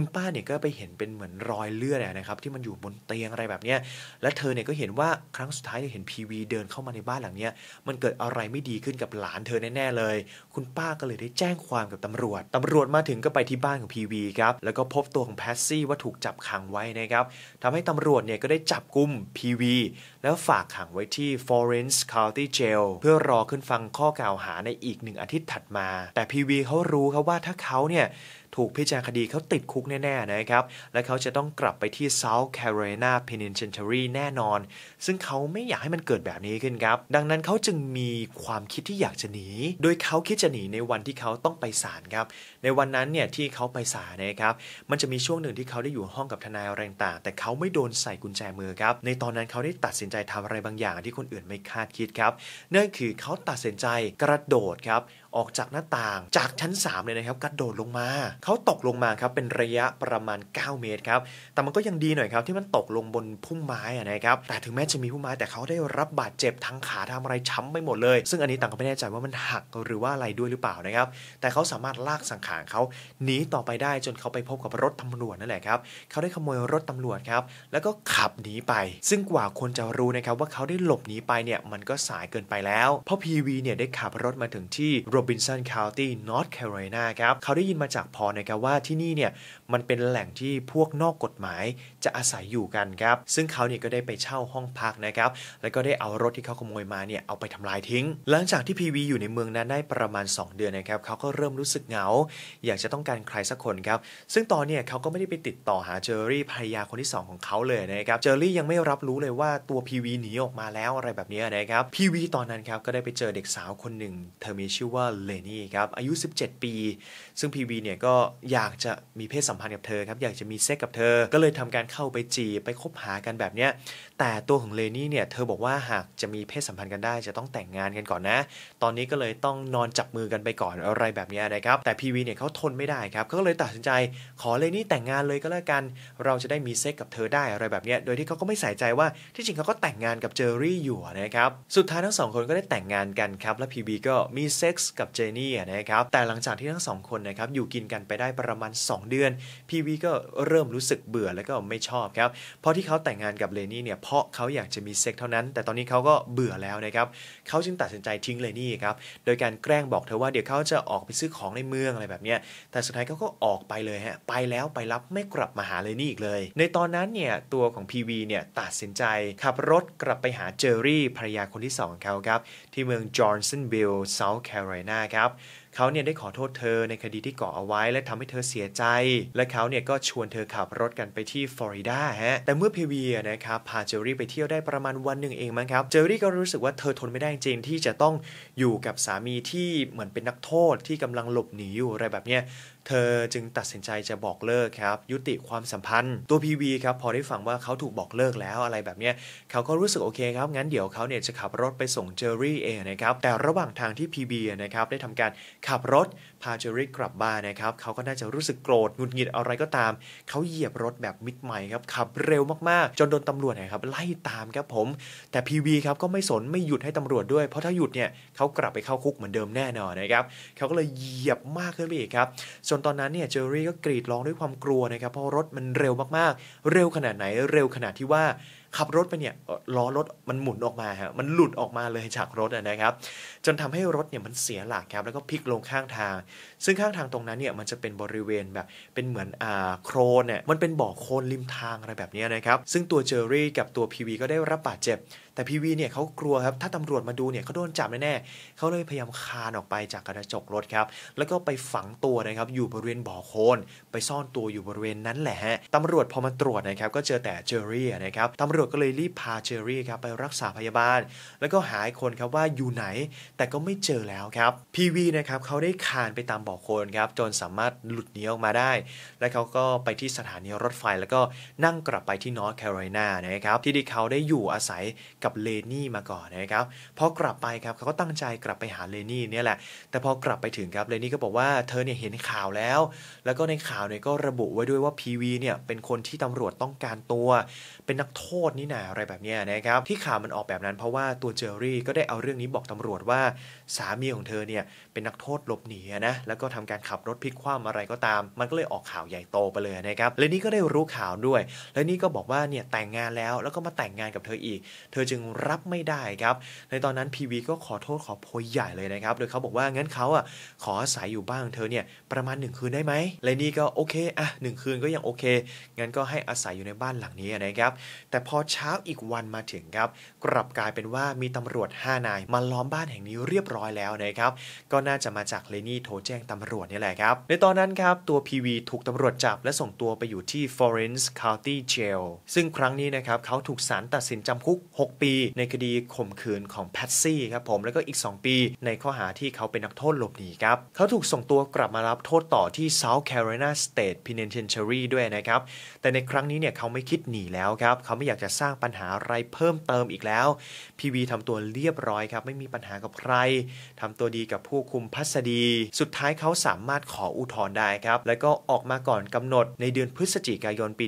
S1: คุณป้าเนี่ยก็ไปเห็นเป็นเหมือนรอยเลือดนะครับที่มันอยู่บนเตียงอะไรแบบนี้และเธอเนี่ยก็เห็นว่าครั้งสุดท้ายที่เห็นพีวีเดินเข้ามาในบ้านหลังนี้มันเกิดอะไรไม่ดีขึ้นกับหลาน เธอแน่ๆเลย คุณป้าก็เลยได้แจ้งความกับตำรวจตำรวจมาถึงก็ไปที่บ้านของพีวีครับแล้วก็พบตัวของแพสซี่ว่าถูกจับขังไว้นะครับทำให้ตำรวจเนี่ยก็ได้จับกุมพีวีแล้วฝากขังไว้ที่ Florence County Jail เพื่อรอขึ้นฟังข้อกล่าวหาในอีกหนึ่งอาทิตย์ถัดมา แต่พีวีเขารู้ครับว่าถ้าเขาเนี่ยถูกพิจารณาคดีเขาติดคุกแน่ ๆ นะครับ และเขาจะต้องกลับไปที่ South Carolina Penitentiary แน่นอน ซึ่งเขาไม่อยากให้มันเกิดแบบนี้ขึ้นครับ ดังนั้นเขาจึงมีความคิดที่อยากจะหนี โดยเขาคิดจะหนีในวันที่เขาต้องไปศาลครับในวันนั้นเนี่ย ที่เขาไปศาลนะครับมันจะมีช่วงหนึ่งที่เขาได้อยู่ห้องกับทนายอะไรต่าง แต่เขาไม่โดนใส่กุญแจมือครับ ในตอนนั้นเขาได้ตัดสินใจทำอะไรบางอย่าง ที่คนอื่นไม่คาดคิดครับนั่นคือ เขาตัดสินใจกระโดดครับออกจากหน้าต่างจากชั้น3เลยนะครับกระโดดลงมา เขาตกลงมาครับเป็นระยะประมาณ 9 เมตรครับแต่มันก็ยังดีหน่อยครับที่มันตกลงบนพุ่มไม้นะครับแต่ถึงแม้จะมีพุ่มไม้แต่เขาได้รับบาดเจ็บทั้งขาทำอะไรช้ำไปหมดเลยซึ่งอันนี้ต่างก็ไม่แน่ใจว่ามันหักหรือว่าอะไรด้วยหรือเปล่านะครับแต่เขาสามารถลากสังขังเขาหนีต่อไปได้จนเขาไปพบกับรถตำรวจนั่นแหละครับ เขาได้ขโมยรถตำรวจครับ แล้วก็ขับหนีไป ซึ่งกว่าคนจะรู้นะครับว่าเขาได้หลบหนีไปเนี่ย มันก็สายเกินไปแล้ว เพราะวีเนี่ยได้ขับรถมาถึงที่โรบินสันคาวตี้นอร์ทแคโรไลนาครับเขาได้ยินมาจากพอนะครับว่าที่นี่เนี่ย มันเป็นแหล่งที่พวกนอกกฎหมายจะอาศัยอยู่กันครับ ซึ่งเขาเนี่ยก็ได้ไปเช่าห้องพักนะครับ แล้วก็ได้เอารถที่เขาขโมยมาเนี่ย เอาไปทำลายทิ้ง หลังจากที่พีวีอยู่ในเมืองนั้นได้ประมาณ 2 เดือนนะครับเขาก็เริ่มรู้สึกเหงาอยากจะต้องการใครสักคนครับ ซึ่งตอนเนี้ยเขาก็ไม่ได้ไปติดต่อหาเจอรี่ภรรยาคนที่ 2 ของเขาเลยนะครับเจอรี่ยังไม่รับรู้เลยว่าตัวพีวีหนีออกมาแล้วอะไรแบบนี้นะครับพีวีตอนนั้นครับก็ได้ไปเจอเด็กสาวคนหนึ่ง เธอมีชื่อว่าเลนี่ครับอายุ 17 ปี ซึ่งพีวีเนี่ยก็อยากจะมีเพศสัมพันธ์กับเธอครับอยากจะมีเซ็กกับเธอ ก็เลยทำการเข้าไปจีบไปคบหากันแบบเนี้ยแต่ตัวของเลนี่เนี่ยเธอบอกว่าหากจะมีเพศสัมพันธ์กันได้จะต้องแต่งงานกันก่อนนะตอนนี้ก็เลยต้องนอนจับมือกันไปก่อนอะไรแบบนี้นะครับแต่พีวีเนี่ยเขาทนไม่ได้ครับ เขาก็เลยตัดสินใจขอเลนี่แต่งงานเลยก็แล้วกัน เราจะได้มีเซ็กกับเธอได้อะไรแบบนี้โดยที่เขาก็ไม่ใส่ใจว่าที่จริงเขาก็แต่งงานกับเจอรี่อยู่นะครับ สุดท้ายทั้งสองคนก็ได้แต่งงานกันครับ และพีบีก็มีเซ็กส์กับเจนี่นะครับ แต่หลังจากที่ทั้งสองคนนะครับอยู่กินกันไปได้ประมาณ 2 เดือนพีบีก็เริ่มรู้สึกเบื่อแล้วก็ไม่ชอบครับ เพราะที่เขาแต่งงานกับเลนี่เนี่ยเพราะเขาอยากจะมีเซ็กเท่านั้น แต่ตอนนี้เขาก็เบื่อแล้วนะครับเขาจึงตัดสินใจทิ้งเลนี่ครับ โดยการแกล้งบอกเธอว่าเดี๋ยวเขาจะออกไปซื้อของในเมืองอะไรแบบแบบนี้แต่สุดท้ายเขาก็ออกไปเลยฮะ ไปแล้วไปรับไม่กลับมาหาเลยนี่อีกเลย ในตอนนั้นเนี่ยตัวของ PV เนี่ยตัดสินใจขับรถกลับไปหาเจอรี่ ภรรยาคนที่2ของเขาครับที่เมืองจอห์นสันวิลล์เซาท์แคโรไลนาครับเขาเนี่ยได้ขอโทษเธอในคดีที่ก่อเอาไว้ และทำให้เธอเสียใจ และเขาเนี่ยก็ชวนเธอขับรถกันไปที่ฟลอริดาฮะแต่เมื่อเพเวียนะครับ พาเจอรี่ไปเที่ยวได้ประมาณวันหนึ่งเองมั้งครับ เจอรี่ก็รู้สึกว่าเธอทนไม่ได้จริงที่จะต้องอยู่กับสามีที่เหมือนเป็นนักโทษที่กำลังหลบหนีอยู่อะไรแบบเนี้ยเธอจึงตัดสินใจจะบอกเลิกครับยุติความสัมพันธ์ตัว PV ครับพอได้ฟังว่าเขาถูกบอกเลิกแล้วอะไรแบบเนี้ยเขาก็รู้สึกโอเค ครับงั้นเดี๋ยวเขาเนี่ยจะขับรถไปส่งเจอรี่เองนะครับแต่ระหว่างทางที่ PV นะครับได้ทำการขับรถพาเจอรี่กลับบ้านนะครับเขาก็น่าจะรู้สึกโกรธหงุดหงิดอะไรก็ตาม เขาเหยียบรถแบบมิดใหม่ครับขับเร็วมาก ๆ จนโดนตำรวจนะครับไล่ตามครับผม แต่ PV ครับก็ไม่สนไม่หยุดให้ตำรวจด้วย เพราะถ้าหยุดเนี่ยเขากลับไปเข้าคุกเหมือนเดิมแน่นอนนะครับเขาก็เลยเหยียบมากขึ้นไปอีกครับจนนตอนนั้นเนี่ยเจอรี่ก็กรีดร้องด้วยความกลัวนะครับเพราะรถมันเร็วมาก ๆ เร็วขนาดไหน เร็วขนาดที่ว่าขับรถไปเนี่ยล้อรถมันหมุนออกมาฮะมันหลุดออกมาเลยจากรถนะครับจนทำให้รถเนี่ยมันเสียหลักครับแล้วก็พลิกลงข้างทางซึ่งข้างทางตรงนั้นเนี่ยมันจะเป็นบริเวณแบบเป็นเหมือนอ่าโครนเนี่ยมันเป็นบ่อโคลนริมทางอะไรแบบนี้นะครับซึ่งตัวเจอรี่กับตัวพีวีก็ได้รับบาดเจ็บแต่พีวีเนี่ยเขากลัวครับถ้าตำรวจมาดูเนี่ยเขาโดนจับแน่ๆเขาเลยพยายามคานออกไปจากกระจกรถครับแล้วก็ไปฝังตัวนะครับอยู่บริเวณบ่อโคลนไปซ่อนตัวอยู่บริเวณนั้นแหละฮะตำรวจพอมาตรวจนะครับก็เจอแต่เจอรี่นะครับตำรวจก็เลยรีบพาเจอรี่ครับไปรักษาพยาบาล แล้วก็หาคนครับว่าอยู่ไหน แต่ก็ไม่เจอแล้วครับพีวีนะครับเขาได้คานไปตามบ่อโคลนครับจนสามารถหลุดหนีออกมาได้ และเขาก็ไปที่สถานีรถไฟ แล้วก็นั่งกลับไปที่นอร์ทแคโรไลนานะครับที่ที่เขาได้อยู่อาศัยกับเลนี่มาก่อนนะครับพอกลับไปครับเขาก็ตั้งใจกลับไปหาเลนี่เนี่ยแหละ แต่พอกลับไปถึงครับเลนี่ก็บอกว่าเธอเนี่ยเห็นข่าวแล้ว แล้วก็ในข่าวเนี่ยก็ระบุไว้ด้วยว่าพีวีเนี่ย เป็นคนที่ตำรวจต้องการตัวเป็นนักโทษนี่นาอะไรแบบนี้นะครับ ที่ข่าวมันออกแบบนั้นเพราะว่าตัวเจอรี่ ก็ได้เอาเรื่องนี้บอกตำรวจว่าสามีของเธอเนี่ยเป็นนักโทษหลบหนีนะ แล้วก็ทำการขับรถพลิกคว่ำอะไรก็ตามมันก็เลยออกข่าวใหญ่โตไปเลยนะครับและนี่ก็ได้รู้ข่าวด้วย และนี่ก็บอกว่าเนี่ยแต่งงานแล้วแล้วก็มาแต่งงานกับเธออีก เธอจึงรับไม่ได้ครับ ในตอนนั้นพีวีก็ขอโทษขอโพยใหญ่เลยนะครับโดยเขาบอกว่างั้นเขาอ่ะขออาศัยอยู่บ้านของเธอเนี่ยประมาณ1คืนได้ไหมและนี่ก็โอเคอ่ะหคืนก็ยังโอเคงั้นก็ให้อาศัยอยู่ในบ้านหลังนี้นะครับแต่พอเช้าอีกวันมาถึงครับ กลับกลายเป็นว่ามีตำรวจ 5 นายมาล้อมบ้านแห่งนี้เรียบร้อยแล้วนะครับ ก็น่าจะมาจากเลนี่โทรแจ้งตำรวจนี่แหละครับ ในตอนนั้นครับ ตัว PV ถูกตำรวจจับและส่งตัวไปอยู่ที่ Florence County Jail ซึ่งครั้งนี้นะครับ เขาถูกศาลตัดสินจำคุก 6 ปีในคดีข่มขืนของแพตซี่ครับผม แล้วก็อีก 2 ปี ในข้อหาที่เขาเป็นนักโทษหลบหนีครับ เขาถูกส่งตัวกลับมารับโทษต่อที่ South Carolina State Penitentiary ด้วยนะครับ แต่ในครั้งนี้เนี่ยเขาไม่คิดหนีแล้วครับครับเขาไม่อยากจะสร้างปัญหาอะไรเพิ่มเติมอีกแล้ว พีวีทำตัวเรียบร้อยครับไม่มีปัญหากับใครทำตัวดีกับผู้คุมพัสดี สุดท้ายเขาสามารถขออุทธรณ์ได้ครับ แล้วก็ออกมาก่อนกำหนดในเดือนพฤศจิกายนปี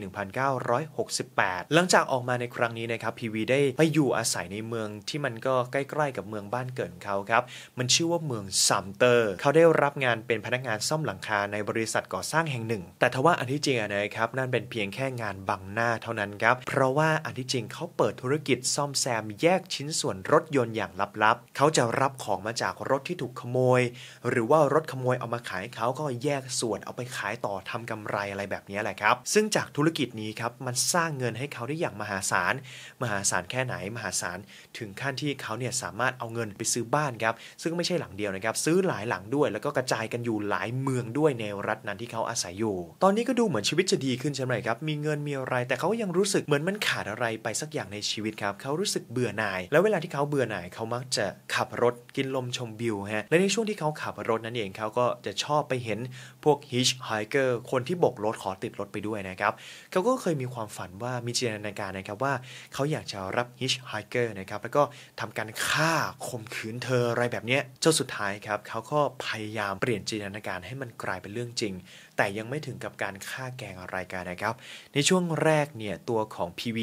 S1: 1968 หลังจากออกมาในครั้งนี้นะครับพีวีได้ไปอยู่อาศัยในเมืองที่มันก็ใกล้ๆกับเมืองบ้านเกิดเขาครับมันชื่อว่าเมืองซัมเตอร์เขาได้รับงานเป็นพนักงานซ่อมหลังคาในบริษัทก่อสร้างแห่งหนึ่ง แต่ทว่าอันที่จริงนะครับนั่นเป็นเพียงแค่งานบังหน้าเท่านั้นครับเพราะว่าอันที่จริงเขาเปิดธุรกิจซ่อมแซมแยกชิ้นส่วนรถยนต์อย่างลับๆ เขาจะรับของมาจากรถที่ถูกขโมย หรือว่ารถขโมยเอามาขายเขาก็แยกส่วนเอาไปขายต่อทำกำไรอะไรแบบนี้แหละครับ ซึ่งจากธุรกิจนี้ครับมันสร้างเงินให้เขาได้อย่างมหาศาล มหาศาลแค่ไหนมหาศาลถึงขั้นที่เขาเนี่ยสามารถเอาเงินไปซื้อบ้านครับซึ่งไม่ใช่หลังเดียวนะครับซื้อหลายหลังด้วย แล้วก็กระจายกันอยู่หลายเมืองด้วยในรัฐนั้นที่เขาอาศัยอยู่ ตอนนี้ก็ดูเหมือนชีวิตจะดีขึ้นใช่ไหมครับมีเงินมีอะไรแต่เขายังรู้สึกเหมือนอนมันขาดอะไรไปสักอย่างในชีวิตครับ เขารู้สึกเบื่อหน่าย แล้วเวลาที่เขาเบื่อหน่าย เขามักจะขับรถกินลมชมวิวฮะ และในช่วงที่เขาขับรถนั้นเอง เขาก็จะชอบไปเห็นพวกฮิชไฮเกอร์คนที่บกรถขอติดรถไปด้วยนะครับ เขาก็เคยมีความฝันว่ามีจินตนาการนะครับว่าเขาอยากจะรับฮิชไฮเกอร์นะครับ แล้วก็ทำการฆ่าข่มขืนเธออะไรแบบนี้จนสุดท้ายครับ เขาก็พยายามเปลี่ยนจินตนาการให้มันกลายเป็นเรื่องจริงแต่ยังไม่ถึงกับการฆ่าแกงอะไรกันนะครับ ในช่วงแรกเนี่ยตัวของ PV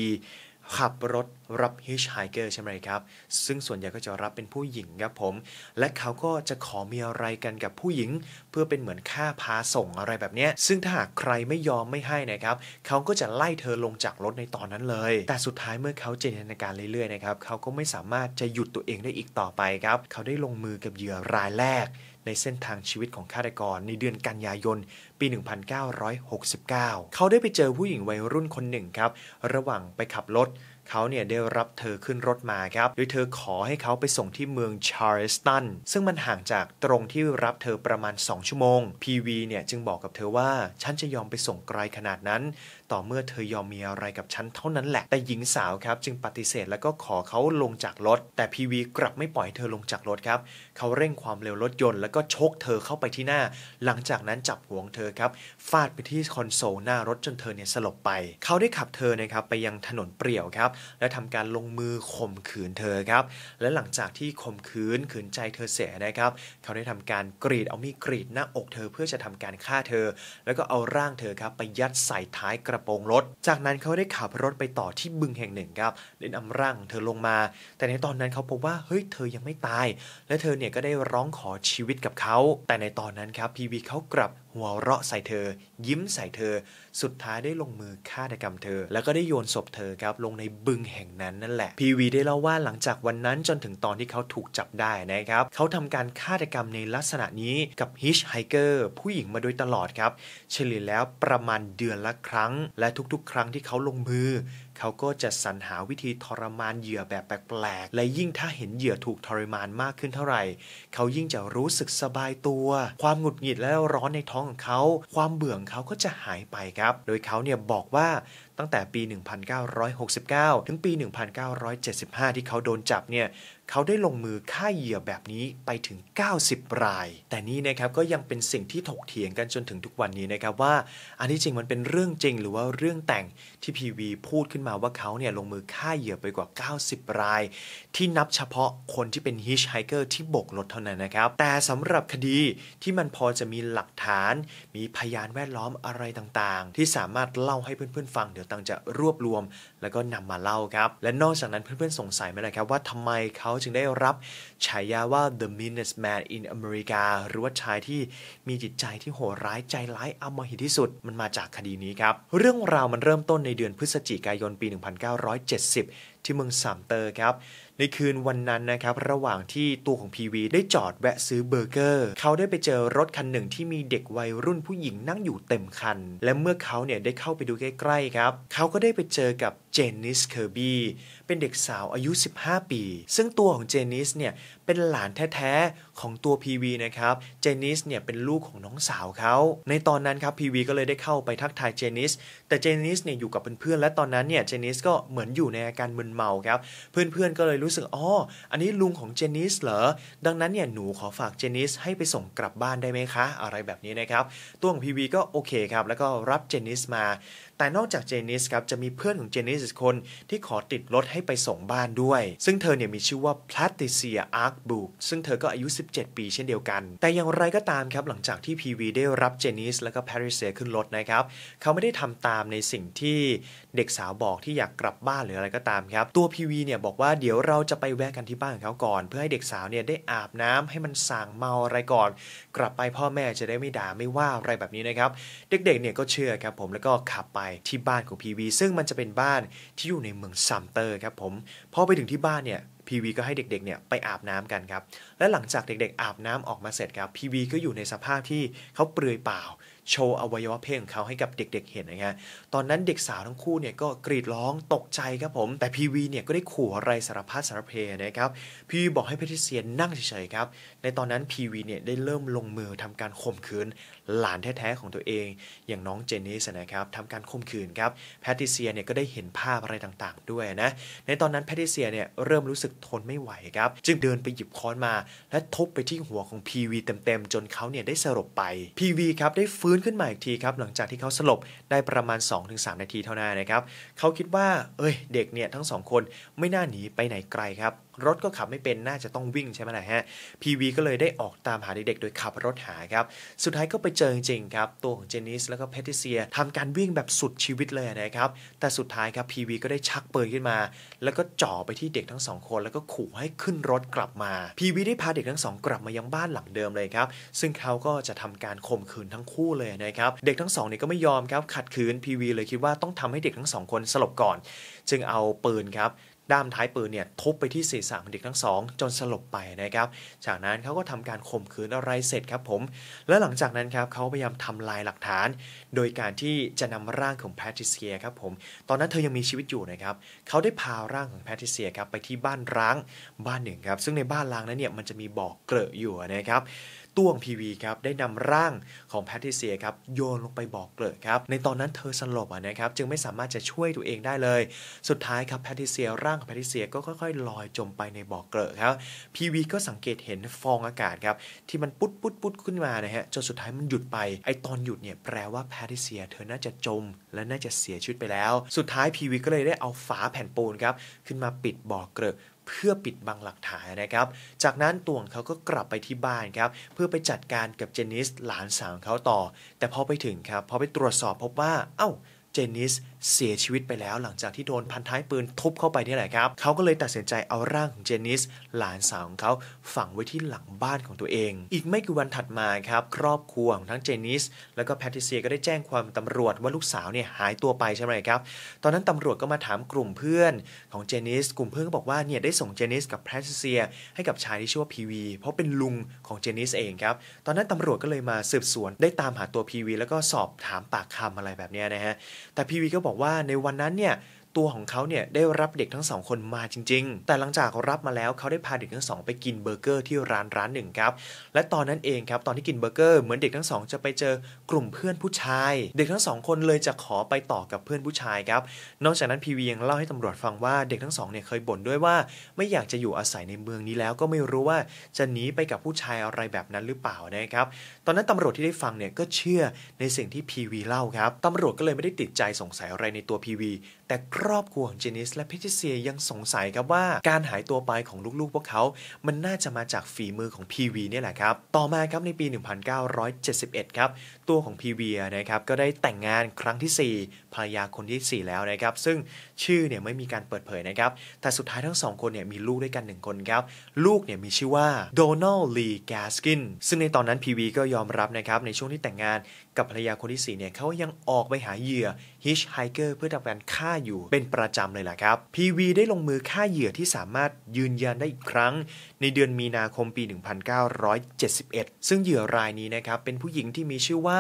S1: ขับรถรับฮิชไฮเกอร์ใช่ไหมครับ ซึ่งส่วนใหญ่ก็จะรับเป็นผู้หญิงครับผม และเขาก็จะขอมีอะไรกันกับผู้หญิง เพื่อเป็นเหมือนค่าพาส่งอะไรแบบนี้ ซึ่งถ้าหากใครไม่ยอมไม่ให้นะครับ เขาก็จะไล่เธอลงจากรถในตอนนั้นเลย แต่สุดท้ายเมื่อเขาเจนตนาการเรื่อยๆนะครับเขาก็ไม่สามารถจะหยุดตัวเองได้อีกต่อไปครับเขาได้ลงมือกับเหยื่อรายแรกในเส้นทางชีวิตของฆาตกรในเดือนกันยายน ปี 1969 เขาได้ไปเจอผู้หญิงวัยรุ่นคนหนึ่งครับ ระหว่างไปขับรถ เขาเนี่ยได้รับเธอขึ้นรถมาครับโดยเธอขอให้เขาไปส่งที่เมืองชาร์ลสตัน ซึ่งมันห่างจากตรงที่รับเธอประมาณ 2 ชั่วโมง PV เนี่ยจึงบอกกับเธอว่า ฉันจะยอมไปส่งไกลขนาดนั้น ต่อเมื่อเธอยอมมีอะไรกับฉันเท่านั้นแหละ แต่หญิงสาวครับ จึงปฏิเสธแล้วก็ขอเขาลงจากรถ แต่ PV กลับไม่ปล่อยเธอลงจากรถครับเขาเร่งความเร็วรถยนต์ แล้วก็ชกเธอเข้าไปที่หน้า หลังจากนั้นจับหัวงเธอครับ ฟาดไปที่คอนโซลหน้ารถจนเธอเนี่ยสลบไป เขาได้ขับเธอนะครับไปยังถนนเปรี่ยวครับ และทำการลงมือข่มขืนเธอครับ และหลังจากที่ข่มขืนขืนใจเธอเสียนะครับ เขาได้ทำการกรีดเอามีดกรีดหน้าอกเธอเพื่อจะทำการฆ่าเธอ แล้วก็เอาร่างเธอครับไปยัดใส่ท้ายกระโปรงรถ จากนั้นเขาได้ขับรถไปต่อที่บึงแห่งหนึ่งครับ เล่นอำร่างเธอลงมา แต่ในตอนนั้นเขาพบว่า เฮ้ย เธอยังไม่ตาย และเธอเนี่ยเนี่ยก็ได้ร้องขอชีวิตกับเขา แต่ในตอนนั้นครับ พีวีเขากลับหัวเราะใส่เธอ ยิ้มใส่เธอ สุดท้ายได้ลงมือฆาตกรรมเธอ แล้วก็ได้โยนศพเธอครับ ลงในบึงแห่งนั้นนั่นแหละ พีวีได้เล่าว่าหลังจากวันนั้นจนถึงตอนที่เขาถูกจับได้นะครับ เขาทำการฆาตกรรมในลักษณะนี้กับฮิชไฮเกอร์ผู้หญิงมาโดยตลอดครับ เฉลี่ยแล้วประมาณเดือนละครั้ง และทุก ๆ ครั้งที่เขาลงมือเขาก็จะสรรหาวิธีทรมานเหยื่อแบบแปลกๆ และยิ่งถ้าเห็นเหยื่อถูกทรมานมากขึ้นเท่าไหร่เขายิ่งจะรู้สึกสบายตัว ความหงุดหงิดและร้อนในท้องของเขา ความเบื่อของเขาก็จะหายไปครับ โดยเขาเนี่ยบอกว่าตั้งแต่ปี 1969 ถึงปี 1975 ที่เขาโดนจับเนี่ยเขาได้ลงมือฆ่าเหยื่อแบบนี้ไปถึง 90ราย แต่นี้นะครับก็ยังเป็นสิ่งที่ถกเถียงกันจนถึงทุกวันนี้นะครับว่าอันที่จริงมันเป็นเรื่องจริง หรือว่าเรื่องแต่งที่พีวีพูดขึ้นมาว่าเขาเนี่ยลงมือฆ่าเหยื่อไปกว่า 90ราย ที่นับเฉพาะคนที่เป็นฮิชไฮเกอร์ที่บกรถเท่านั้นนะครับ แต่สำหรับคดีที่มันพอจะมีหลักฐานมีพยานแวดล้อมอะไรต่างๆ ที่สามารถเล่าให้เพื่อนๆ ฟังเดี๋ยวตังจะรวบรวมแล้วก็นำมาเล่าครับ และนอกจากนั้นเพื่อนๆ สงสัยไหมล่ะครับ ว่าทำไมเขาจึงได้รับฉายาว่า the meanest man in America หรือว่าชายที่มีจิตใจที่โหดร้ายใจร้ายอมหิตที่สุดมันมาจากคดีนี้ครับ เรื่องราวมันเริ่มต้นในเดือนพฤศจิกายนปี 1970 ที่เมืองสามเตอร์ครับ ในคืนวันนั้นนะครับ ระหว่างที่ตัวของพีวีได้จอดแวะซื้อเบอร์เกอร์เขาได้ไปเจอรถคันหนึ่งที่มีเด็กวัยรุ่นผู้หญิงนั่งอยู่เต็มคัน และเมื่อเขาเนี่ยได้เข้าไปดูใกล้ ๆครับเขาก็ได้ไปเจอกับจนนิส เคอร์บี้เป็นเด็กสาวอายุ 15 ปี ซึ่งตัวของเจนนิสเนี่ย เป็นหลานแท้ ๆ ของตัวพีวีนะครับ เจนนิสเนี่ย เป็นลูกของน้องสาวเขา ในตอนนั้นครับพีวีก็เลยได้เข้าไปทักทายเจนนิส แต่เจนนิสเนี่ย อยู่กับเพื่อนๆ และตอนนั้นเนี่ย เจนนิสก็เหมือนอยู่ในอาการมึนเมาครับ เพื่อนๆก็เลยรู้สึกอ๋ออันนี้ลุงของเจนนิสเหรอ ดังนั้นเนี่ย หนูขอฝากเจนนิสให้ไปส่งกลับบ้านได้ไหมคะ อะไรแบบนี้นะครับตัวของพีวีก็โอเคครับ แล้วก็รับเจนนิสมาแต่นอกจากเจนิสครับจะมีเพื่อนของเจนิสกคนที่ขอติดรถให้ไปส่งบ้านด้วย ซึ่งเธอเนี่ยมีชื่อว่าแพลติเซียอาร์คบูกซึ่งเธอก็อายุ 17 ปีเช่นเดียวกัน แต่อย่างไรก็ตามครับ หลังจากที่พีวีได้รับเจนิสแล้วก็แพริเซียขึ้นรถนะครับเขาไม่ได้ทำตามในสิ่งที่เด็กสาวบอกที่อยากกลับบ้านหรืออะไรก็ตามครับ ตัวพีวีเนี่ยบอกว่าเดี๋ยวเราจะไปแวะกันที่บ้านของเขาก่อนเพื่อให้เด็กสาวเนี่ยได้อาบน้ำให้มันสางเมาอะไรก่อน กลับไปพ่อแม่จะได้ไม่ด่าไม่ว่าอะไรแบบนี้นะครับเด็กๆ เนี่ยก็เชื่อครับผมแล้วก็ขับไปที่บ้านของพีวีซึ่งมันจะเป็นบ้านที่อยู่ในเมืองซัมเตอร์ครับผม พอไปถึงที่บ้านเนี่ยพีวีก็ให้เด็กๆเนี่ยไปอาบน้ำกันครับ และหลังจากเด็กๆ อาบน้ำออกมาเสร็จครับพีวีก็อยู่ในสภาพที่เขาเปลือยเปล่าโชว์อวัยวะเพศของเขาให้กับเด็กๆเห็นนะฮะตอนนั้นเด็กสาวทั้งคู่เนี่ยก็กรีดร้องตกใจครับผม แต่พีวีเนี่ยก็ได้ขู่อะไรสารพัดสารเพนะครับ พีวีบอกให้แพทริเซียนนั่งเฉยๆครับ ในตอนนั้นพีวีเนี่ยได้เริ่มลงมือทำการข่มขืนหลานแท้ๆของตัวเอง อย่างน้องเจนนิสนะครับทำการข่มขืนครับ แพทริเซียเนี่ยก็ได้เห็นภาพอะไรต่างๆ ด้วยนะ ในตอนนั้นแพทริเซียเนี่ยเริ่มรู้สึกทนไม่ไหวครับ จึงเดินไปหยิบค้อนมาและทุบไปที่หัวของพีวีเต็มๆ จนเขาเนี่ยได้สลบไปพีวีครับได้ฟื้นนขึ้นมาอีกทีครับ หลังจากที่เขาสลบได้ประมาณ 2-3 นาทีเท่านั้นนะครับเขาคิดว่า เอ้ยเด็กเนี่ยทั้งสองคนไม่น่าหนีไปไหนไกลครับรถก็ขับไม่เป็นน่าจะต้องวิ่งใช่ไหมล่ะฮะพีวีก็เลยได้ออกตามหาเด็กๆโดยขับรถหาครับสุดท้ายก็ไปเจอจริงครับตัวของเจนิสแล้วก็แพทิเซีย ทำการวิ่งแบบสุดชีวิตเลยนะครับ แต่สุดท้ายครับพีวีก็ได้ชักปืนขึ้นมา แล้วก็จ่อไปที่เด็กทั้งสองคนแล้วก็ขู่ให้ขึ้นรถกลับมาพีวีได้พาเด็กทั้งสองกลับมายังบ้านหลังเดิมเลยครับซึ่งเขาก็จะทำการข่มขืนทั้งคู่เลยนะครับเด็กทั้งสองนี่ก็ไม่ยอมครับขัดขืนพีวีเลยคิดว่าต้องทำให้เด็กทั้งสองคนสลบก่อนจึงเอาปืนครับด้ามท้ายปืนเนี่ยทุบไปที่ศีรษะของเด็กทั้งสอง จนสลบไปนะครับ จากนั้นเขาก็ทำการข่มขืนอะไรเสร็จครับผม และหลังจากนั้นครับเขาพยายามทำลายหลักฐาน โดยการที่จะนำร่างของแพทริเซียครับผมตอนนั้นเธอยังมีชีวิตอยู่นะครับเขาได้พาร่างของแพทริเซียครับไปที่บ้านร้างบ้านหนึ่งครับซึ่งในบ้านร้างนั้นเนี่ยมันจะมีบ่อกเกลอะอยู่นะครับต้วงพีวีครับได้นำร่างของแพทริเซียครับโยนลงไปบอกเกลือครับในตอนนั้นเธอสลบนะครับจึงไม่สามารถจะช่วยตัวเองได้เลย สุดท้ายครับแพทริเซียร่างของแพทริเซียก็ค่อยๆลอยจมไปในบ่อเกลือครับพีวีก็สังเกตเห็นฟองอากาศครับที่มันปุ๊ดปุ๊ดปุ๊ดขึ้นมานะฮะจนสุดท้ายมันหยุดไปไอตอนหยุดเนี่ยแปลว่าแพทริเซียเธอน่าจะจมและน่าจะเสียชีวิตไปแล้ว สุดท้ายพีวีก็เลยได้เอาฝาแผ่นปูนครับขึ้นมาปิดบ่อเกลือเพื่อปิดบังหลักฐานนะครับ จากนั้นตวงเขาก็กลับไปที่บ้านครับ เพื่อไปจัดการกับเจนิสหลานสาวเขาต่อ แต่พอไปถึงครับพอไปตรวจสอบพบว่า เอา้าจนิสเสียชีวิตไปแล้วหลังจากที่โดนพันท้ายปืนทุบเข้าไปนี่แหละครับ เขาก็เลยตัดสินใจเอาร่างของเจนิสหลานสาวของเขาฝังไว้ที่หลังบ้านของตัวเอง อีกไม่กี่วันถัดมาครับครอบครัวของทั้งเจนิสแล้วก็แพทริเซีย ก็ได้แจ้งความตำรวจว่าลูกสาวเนี่ยหายตัวไปใช่ไหมครับ ตอนนั้นตำรวจก็มาถามกลุ่มเพื่อนของเจนิสกลุ่มเพื่อนก็บอกว่าเนี่ยได้ส่งเจนิสกับแพทริเซีย ให้กับชายที่ชื่อว่าพีวีเพราะเป็นลุงของเจนิสเองครับ ตอนนั้นตำรวจก็เลยมาสืบสวนได้ตามหาตัวพีวีแล้วก็สอบถามปากคำอะไรแบบนี้นะฮะแต่พีวีก็บอกว่าในวันนั้นเนี่ยตัวของเขาเนี่ยได้รับเด็กทั้งสองคนมาจริงๆ แต่หลังจากรับมาแล้วเขาได้พาเด็กทั้งสองไปกินเบอร์เกอร์ที่ร้านร้านหนึ่งครับ และตอนนั้นเองครับตอนที่กินเบอร์เกอร์เหมือนเด็กทั้งสองจะไปเจอกลุ่มเพื่อนผู้ชาย เด็กทั้งสองคนเลยจะขอไปต่อกับเพื่อนผู้ชายครับ นอกจากนั้นพีวียังเล่าให้ตำรวจฟังว่าเด็กทั้งสองเนี่ยเคยบ่นด้วยว่า ไม่อยากจะอยู่อาศัยในเมืองนี้แล้วก็ไม่รู้ว่าจะหนีไปกับผู้ชายอะไรแบบนั้นหรือเปล่านะครับตอนนั้นตำรวจที่ได้ฟังเนี่ยก็เชื่อในสิ่งที่พีวีเล่าครับ ตำรวจก็เลยไม่ได้ติดใจสงสัยอะไรในตัวพีวีแต่ครอบครัวของเจนิสและเพทิเซียยังสงสัยครับว่าการหายตัวไปของลูกๆพวกเขา มันน่าจะมาจากฝีมือของพีวีเนี่ยแหละครับ ต่อมาครับในปี 1971 ครับตัวของพีเวียนะครับ ก็ได้แต่งงานครั้งที่ 4 ภรรยาคนที่ 4 แล้วนะครับ ซึ่งชื่อเนี่ยไม่มีการเปิดเผยนะครับ แต่สุดท้ายทั้งสองคนเนี่ยมีลูกด้วยกัน 1 คนครับ ลูกเนี่ยมีชื่อว่าโดนัลลีแกสกินซึ่งในตอนนั้นพีวีก็ยอมรับนะครับในช่วงที่แต่งงานกับภรรยาคนที่4เนี่ยเขายังออกไปหาเหยื่อฮิชไฮเกอร์เพื่อทำการฆ่าอยู่เป็นประจำเลยล่ะครับ PV ได้ลงมือฆ่าเหยื่อที่สามารถยืนยันได้อีกครั้ง ในเดือนมีนาคมปี 1971 ซึ่งเหยื่อรายนี้นะครับเป็นผู้หญิงที่มีชื่อว่า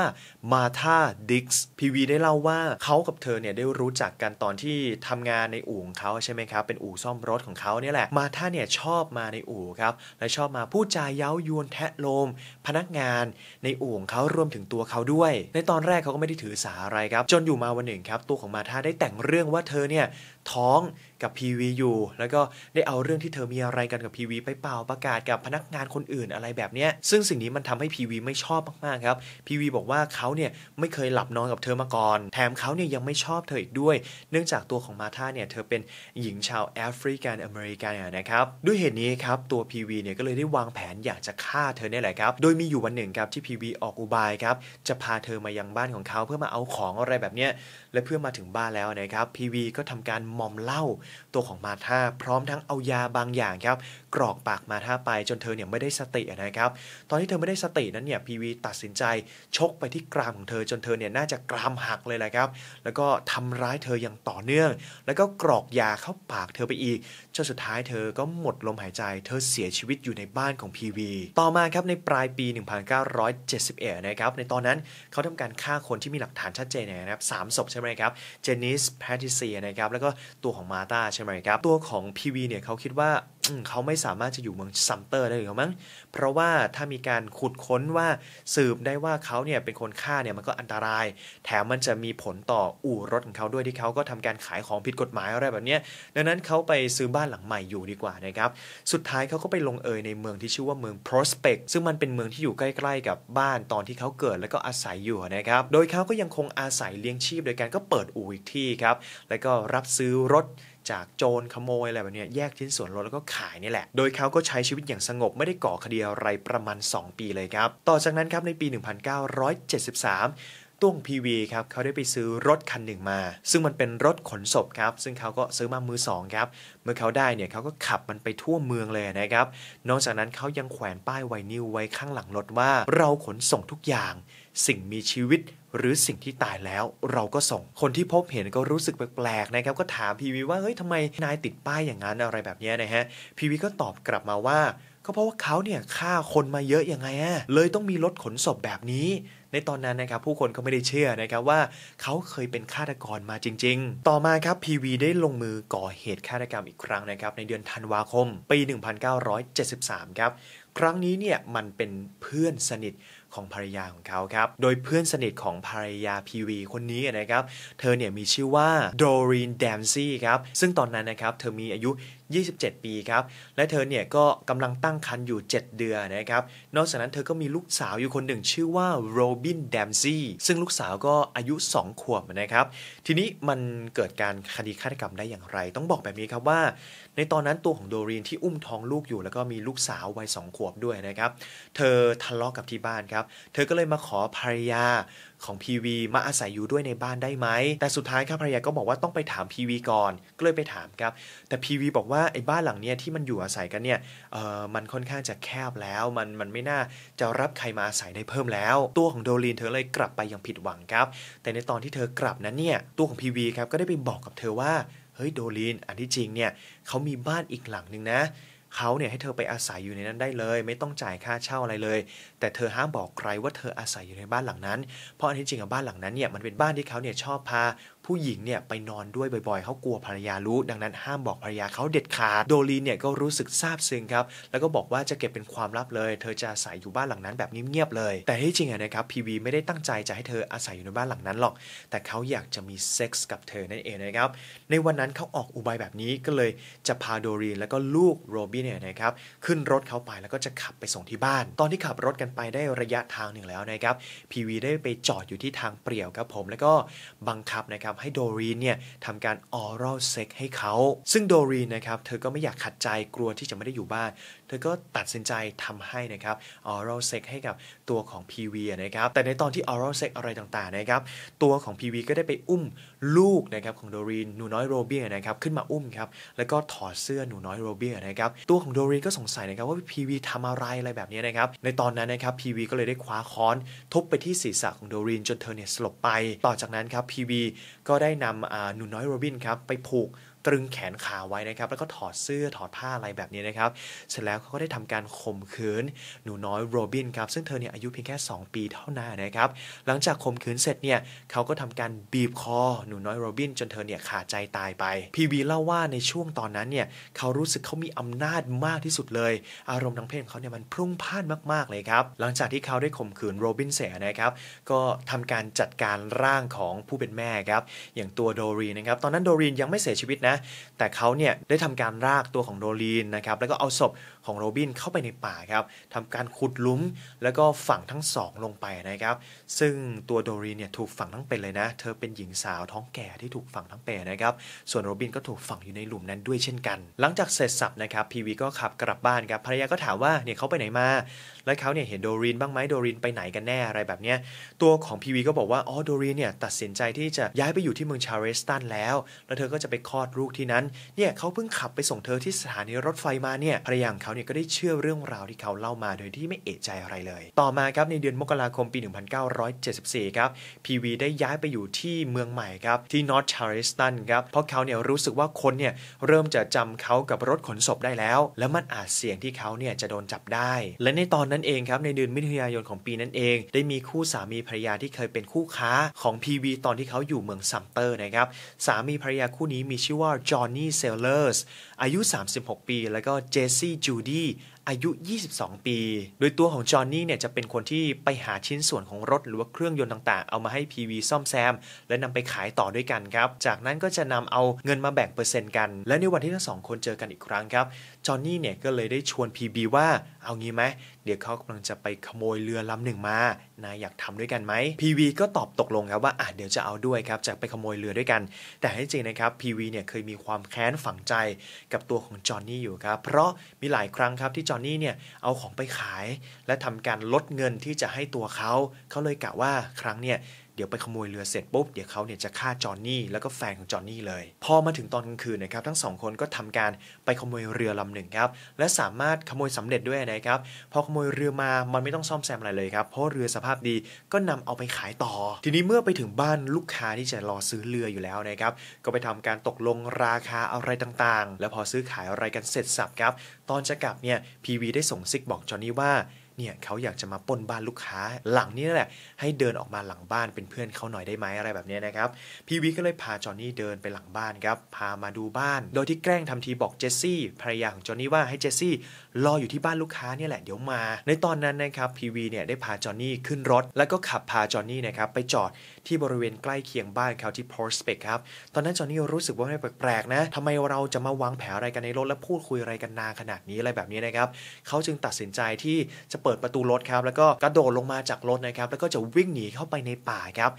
S1: มาธาดิกส์พีวีได้เล่าว่าเขากับเธอเนี่ยได้รู้จักกันตอนที่ทำงานในอู่ของเขาใช่ไหมครับ เป็นอู่ซ่อมรถของเขาเนี่ยแหละมาธาเนี่ยชอบมาในอู่ครับและชอบมาพูดจาเย้ายวนแทะโลมพนักงานในอู่ของเขารวมถึงตัวเขาด้วยในตอนแรกเขาก็ไม่ได้ถือสาอะไรครับ จนอยู่มาวันหนึ่งครับ ตัวของมาธาได้แต่งเรื่องว่าเธอเนี่ยท้องกับ PV อยู่แล้วก็ได้เอาเรื่องที่เธอมีอะไรกันกับ PV ไปเป่าประกาศกับพนักงานคนอื่นอะไรแบบนี้ซึ่งสิ่งนี้มันทำให้ PV ไม่ชอบมากๆครับ PV บอกว่าเขาเนี่ยไม่เคยหลับนอนกับเธอมาก่อนแถมเขาเนี่ยยังไม่ชอบเธออีกด้วย เนื่องจากตัวของมาธาเนี่ยเธอเป็นหญิงชาวแอฟริกันอเมริกันนะครับด้วยเหตุนี้ครับตัว PV เนี่ยก็เลยได้วางแผนอยากจะฆ่าเธอเนี่ยแหละครับโดยมีอยู่วันหนึ่งครับที่ PV ออกอุบายครับจะพาเธอมายังบ้านของเขาเพื่อมาเอาของอะไรแบบนี้และเพื่อมาถึงบ้านแล้วนะครับ PV ก็ทำการมอมเหล้าตัวของมาธาพร้อมทั้งเอายาบางอย่างครับกรอกปากมาธาไปจนเธอเนี่ยไม่ได้สตินะครับตอนที่เธอไม่ได้สตินั้นเนี่ยพีวีตัดสินใจชกไปที่กรามของเธอจนเธอเนี่ยน่าจะกรามหักเลยแหละครับแล้วก็ทำร้ายเธออย่างต่อเนื่อง แล้วก็กรอกยาเข้าปากเธอไปอีกจนสุดท้ายเธอก็หมดลมหายใจ เธอเสียชีวิตอยู่ในบ้านของพีวีต่อมาครับในปลายปี 1971นะครับในตอนนั้นเขาทำการฆ่าคนที่มีหลักฐานชัดเจนนะครับสศพใช่ไหมครับเจนิสแพทิเซียนะครับแล้วก็ตัวของมาตาใช่ไหมครับ ตัวของ PV เนี่ยเขาคิดว่าเขาไม่สามารถจะอยู่เมืองซัมเตอร์ได้หรือมั้ง เพราะว่าถ้ามีการขุดค้นว่าสืบได้ว่าเขาเนี่ยเป็นคนฆ่าเนี่ยมันก็อันตราย แถมมันจะมีผลต่ออู่รถของเขาด้วยที่เขาก็ทำการขายของผิดกฎหมายอะไรแบบนี้ดังนั้นเขาไปซื้อบ้านหลังใหม่อยู่ดีกว่านะครับ สุดท้ายเขาก็ไปลงเอยในเมืองที่ชื่อว่าเมือง Prospect ซึ่งมันเป็นเมืองที่อยู่ใกล้ ๆ กับบ้านตอนที่เขาเกิดแล้วก็อาศัยอยู่นะครับ โดยเขาก็ยังคงอาศัยเลี้ยงชีพ โดยการก็เปิดอู่อีกที่ครับ แล้วก็รับซื้อซื้อรถจากโจรขโมยอะไรแบบนี้แยกชิ้นส่วนรถแล้วก็ขายนี่แหละ โดยเขาก็ใช้ชีวิตอย่างสงบไม่ได้ก่อคดีอะไรประมาณ 2 ปีเลยครับ ต่อจากนั้นครับในปี 1973ตุ้งพีวีครับเขาได้ไปซื้อรถคันหนึ่งมา ซึ่งมันเป็นรถขนศพครับ ซึ่งเขาก็ซื้อมามือสองครับ เมื่อเขาได้เนี่ยเขาก็ขับมันไปทั่วเมืองเลยนะครับ นอกจากนั้นเขายังแขวนป้ายไวนิวไว้ข้างหลังรถว่าเราขนส่งทุกอย่างสิ่งมีชีวิตหรือสิ่งที่ตายแล้วเราก็ส่งคนที่พบเห็นก็รู้สึกแปลกๆ นะครับ ก็ถามพีวีว่าเฮ้ยทำไมนายติดป้ายอย่างนั้นอะไรแบบนี้นะฮะพีวีก็ตอบกลับมาว่า ก็เพราะว่าเขาเนี่ยฆ่าคนมาเยอะยังไงอะเลยต้องมีรถขนศพแบบนี้ ในตอนนั้นนะครับ ผู้คนก็ไม่ได้เชื่อนะครับว่าเขาเคยเป็นฆาตกรมาจริง ๆ ต่อมาครับพีวีได้ลงมือก่อเหตุฆาตกรรมอีกครั้งนะครับในเดือนธันวาคม ปี 1973 ครับครั้งนี้เนี่ยมันเป็นเพื่อนสนิทของภรรยาของเขาครับ โดยเพื่อนสนิทของภรรยาพีวีคนนี้นะครับ เธอเนี่ยมีชื่อว่าโดรีนแดมซี่ครับ ซึ่งตอนนั้นนะครับ เธอมีอายุ27 ปีครับ และเธอเนี่ยก็กำลังตั้งครรภ์อยู่ 7 เดือนนะครับ นอกจากนั้นเธอก็มีลูกสาวอยู่คนหนึ่งชื่อว่าโรบินแดมซี่ ซึ่งลูกสาวก็อายุ2ขวบนะครับ ทีนี้มันเกิดการคดีฆาตกรรมได้อย่างไร ต้องบอกแบบนี้ครับว่าในตอนนั้นตัวของโดรีนที่ อุ้มท้องลูกอยู่แล้วก็มีลูกสาววัยสองขวบด้วยนะครับ เธอทะเลาะกกับที่บ้านครับ เธอก็เลยมาขอภรรยาของพีวีมาอาศัยอยู่ด้วยในบ้านได้ไหม แต่สุดท้ายครับภรรยาก็บอกว่าต้องไปถามพีวีก่อนก็เลยไปถามครับแต่พีวีบอกว่าไอ้บ้านหลังเนี้ยที่มันอยู่อาศัยกันเนี่ยเออมันค่อนข้างจะแคบแล้วมันมันไม่น่าจะรับใครมาอาศัยได้เพิ่มแล้ว ตัวของโดรีนเธอเลยกลับไปอย่างผิดหวังครับ แต่ในตอนที่เธอกลับนั้นเนี่ยตัวของพีวีครับก็ได้ไปบอกกับเธอว่าเฮ้ยโดลีนอันที่จริงเนี่ยเขามีบ้านอีกหลังหนึ่งนะเขาเนี่ยให้เธอไปอาศัยอยู่ในนั้นได้เลย ไม่ต้องจ่ายค่าเช่าอะไรเลย แต่เธอห้ามบอกใครว่าเธออาศัยอยู่ในบ้านหลังนั้นเพราะอันที่จริงอะบ้านหลังนั้นเนี่ยมันเป็นบ้านที่เขาเนี่ยชอบพาผู้หญิงเนี่ยไปนอนด้วยบ่อยๆ เขากลัวภรรยารู้ดังนั้นห้ามบอกภรรยาเขาเด็ดขาดโดลีเนี่ยก็รู้สึกซาบซึ้งครับ แล้วก็บอกว่าจะเก็บเป็นความลับเลยเธอจะอาศัยอยู่บ้านหลังนั้นแบบเงียบๆ เลย แต่ที่จริงนะครับพีวีไม่ได้ตั้งใจจะให้ เธออาศัยอยู่ในบ้านหลังนั้นหรอก แต่เขาอยากจะมีเซ็กส์กับเธอนั่นเองนะครับ ในวันนั้นเขาออกอุบายแบบนี้ก็เลยจะพาโดลีแล้วก็ลูกโรบี้เนี่ยนะครับ ขึ้นรถเขาไปแล้วก็จะขับไปส่งที่บ้าน ตอนที่ขับรถกันไปได้ระยะทางหนึ่งแล้วนะครับพีวีได้ไปจอดอยู่ที่ทางเปรี่ยวครับผมแล้วก็บังคับนะครับบให้โดรีนเนี่ยทำการออรัลเซ็กให้เขา ซึ่งโดรีนนะครับ เธอก็ไม่อยากขัดใจกลัวที่จะไม่ได้อยู่บ้านเธอก็ตัดสินใจทำให้นะครับอร r a เซ็กให้กับตัวของ PV นะครับแต่ในตอนที่อร r a เซ็กอะไรต่างๆนะครับตัวของ PV ก็ได้ไปอุ้มลูกนะครับของโดรีนหนูน้อยโรเบียนะครับขึ้นมาอุ้มครับแล้วก็ถอดเสื้อหนูน้อยโรเบียนะครับตัวของโดรีนก็สงสัยนะครับว่า PV ทำอะไร อะไรแบบนี้นะครับในตอนนั้นนะครับ PV ก็เลยได้คว้าค้อนทุบไปที่ศีรษะของโดรีนจนเธอเนี่ยสลบไป ต่อจากนั้นครับ PV ก็ได้นำหนูน้อยโรบินครับไปผูกรึงแขนขาไว้นะครับ แล้วก็ถอดเสื้อถอดผ้าอะไรแบบนี้นะครับ เสร็จแล้วเขาก็ได้ทำการข่มขืนหนูน้อยโรบินครับ ซึ่งเธอเนี่ยอายุเพียงแค่2 ปีเท่านั้นนะครับ หลังจากข่มขืนเสร็จเนี่ย เขาก็ทำการบีบคอหนูน้อยโรบิน จนเธอเนี่ยขาดใจตายไป พีวีเล่าว่าในช่วงตอนนั้นเนี่ย เขารู้สึกเขามีอำนาจมากที่สุดเลย อารมณ์ทางเพศของเขาเนี่ยมันพุ่งพ่านมากๆเลยครับ หลังจากที่เขาได้ข่มขืนโรบินเสร็จนะครับ ก็ทำการจัดการร่างของผู้เป็นแม่ครับ อย่างตัวโดรีนะครับ ตอนนั้นโดรีนยังไม่เสียชีวิตนะแต่เขาเนี่ย ได้ทำการรากตัวของโดลีนนะครับ แล้วก็เอาศพของโรบินเข้าไปในป่าครับทำการขุดลุมแล้วก็ฝังทั้งสองลงไปนะครับ ซึ่งตัวโดรีเนี่ยถูกฝังทั้งเป็นเลยนะ เธอเป็นหญิงสาวท้องแก่ที่ถูกฝังทั้งเป็นนะครับ ส่วนโรบินก็ถูกฝังอยู่ในหลุมนั้นด้วยเช่นกัน หลังจากเสร็จสับนะครับพีวีก็ขับกลับบ้านครับ ภรรยาก็ถามว่า เนี่ยเขาไปไหนมา แล้วเขาเนี่ยเห็นโดรีนบ้างไหมโดรีนไปไหนกันแน่ อะไรแบบเนี้ย ตัวของพีวีก็บอกว่า อ๋อโดรีนเนี่ยตัดสินใจที่จะย้ายไปอยู่ที่เมืองชาเรสตันแล้ว แล้วเธอก็จะไปคลอดลูกที่นั้น เนี่ยเขาเพิ่งขับไปส่งเธอที่สถานีรถไฟมาเนี่ยภรรยาของเขาเนี่ยก็ได้เชื่อเรื่องราวที่เขาเล่ามาโดยที่ไม่เอะใจอะไรเลย ต่อมาครับในเดือนมกราคมปี 1974 ครับ พีวีได้ย้ายไปอยู่ที่เมืองใหม่ครับ ที่นอร์ทชาริสตันครับ เพราะเขาเนี่ยรู้สึกว่าคนเนี่ยเริ่มจะจำเขากับรถขนศพได้แล้ว และมันอาจเสี่ยงที่เขาเนี่ยจะโดนจับได้ และในตอนนั้นเองครับ ในเดือนมิถุนายนของปีนั้นเอง ได้มีคู่สามีภรรยาที่เคยเป็นคู่ค้าของพีวีตอนที่เขาอยู่เมืองซัมเตอร์นะครับสามีภรรยาคู่นี้มีชื่อว่าจอห์นนี่เซลเลอร์สอายุ 36 ปี แล้วก็ เจสซี่ จูดี้อายุ 22 ปี โดยตัวของ จอห์นนี่ เนี่ย จะเป็นคนที่ไปหาชิ้นส่วนของรถ หรือว่าเครื่องยนต์ต่างๆ เอามาให้ PV ซ่อมแซม และนำไปขายต่อด้วยกันครับ จากนั้นก็จะนำเอาเงินมาแบ่งเปอร์เซ็นต์กัน และในวันที่ทั้งสองคนเจอกันอีกครั้งครับ จอห์นนี่ เนี่ย ก็เลยได้ชวน p ีว่า เอางี้ไหมเดี๋ยวเขากำลังจะไปขโมยเรือลำหนึ่งมา นายอยากทำด้วยกันไหมพีวีก็ตอบตกลงครับว่าอ่ะเดี๋ยวจะเอาด้วยครับจะไปขโมยเรือด้วยกัน แต่ให้จริงนะครับพีวีเนี่ยเคยมีความแค้นฝังใจกับตัวของจอห์นนี่อยู่ครับ เพราะมีหลายครั้งครับที่จอห์นนี่เนี่ยเอาของไปขาย และทำการลดเงินที่จะให้ตัวเขา เขาเลยกะว่าครั้งเนี่ยเดี๋ยวไปขโมยเรือเสร็จปุ๊บเดี๋ยวเขาเนี่ยจะฆ่าจอห์นนี่แล้วก็แฟนของจอห์นนี่เลยพอมาถึงตอนกลางคืนนะครับทั้งสองคนก็ทำการไปขโมยเรือลำหนึ่งครับและสามารถขโมยสำเร็จด้วยนะครับพอขโมยเรือมา มันไม่ต้องซ่อมแซมอะไรเลยครับเพราะเรือสภาพดีก็นำเอาไปขายต่อ ทีนี้เมื่อไปถึงบ้านลูกค้าที่จะรอซื้อเรืออยู่แล้วนะครับก็ไปทำการตกลงราคาอะไรต่างๆ แล้วพอซื้อขายอะไรกันเสร็จสับครับตอนจะกลับเนี่ยพีวีได้ส่งซิกบอกจอห์นนี่ว่าเนี่ยเขาอยากจะมาป้นบ้านลูกค้า หลังนี้แหละให้เดินออกมาหลังบ้านเป็นเพื่อนเขาหน่อยได้ไหมอะไรแบบนี้นะครับ พี่วิก็เลยพาจอนนี่เดินไปหลังบ้านครับ พามาดูบ้าน โดยที่แกล้งทำทีบอกเจสซี่ภรรยาของจอนนี่ว่าให้เจสซี่รออยู่ที่บ้านลูกค้าเนี่ยแหละเดี๋ยวมาในตอนนั้นนะครับพีวีเนี่ยได้พาจอห์นนี่ขึ้นรถ แล้วก็ขับพาจอห์นนี่นะครับไปจอดที่บริเวณใกล้เคียงบ้านเขาที่พอร์สเปกครับตอนนั้นจอห์นนี่รู้สึกว่าไม่แปลกๆนะทำไมเราจะมาวางแผนอะไรกันในรถ และพูดคุยอะไรกันนานขนาดนี้ อะไรแบบนี้นะครับเขาจึงตัดสินใจที่จะเปิดประตูรถครับแล้วก็กระโดดลงมาจากรถนะครับแล้วก็จะวิ่งหนีเข้าไปในป่าครับ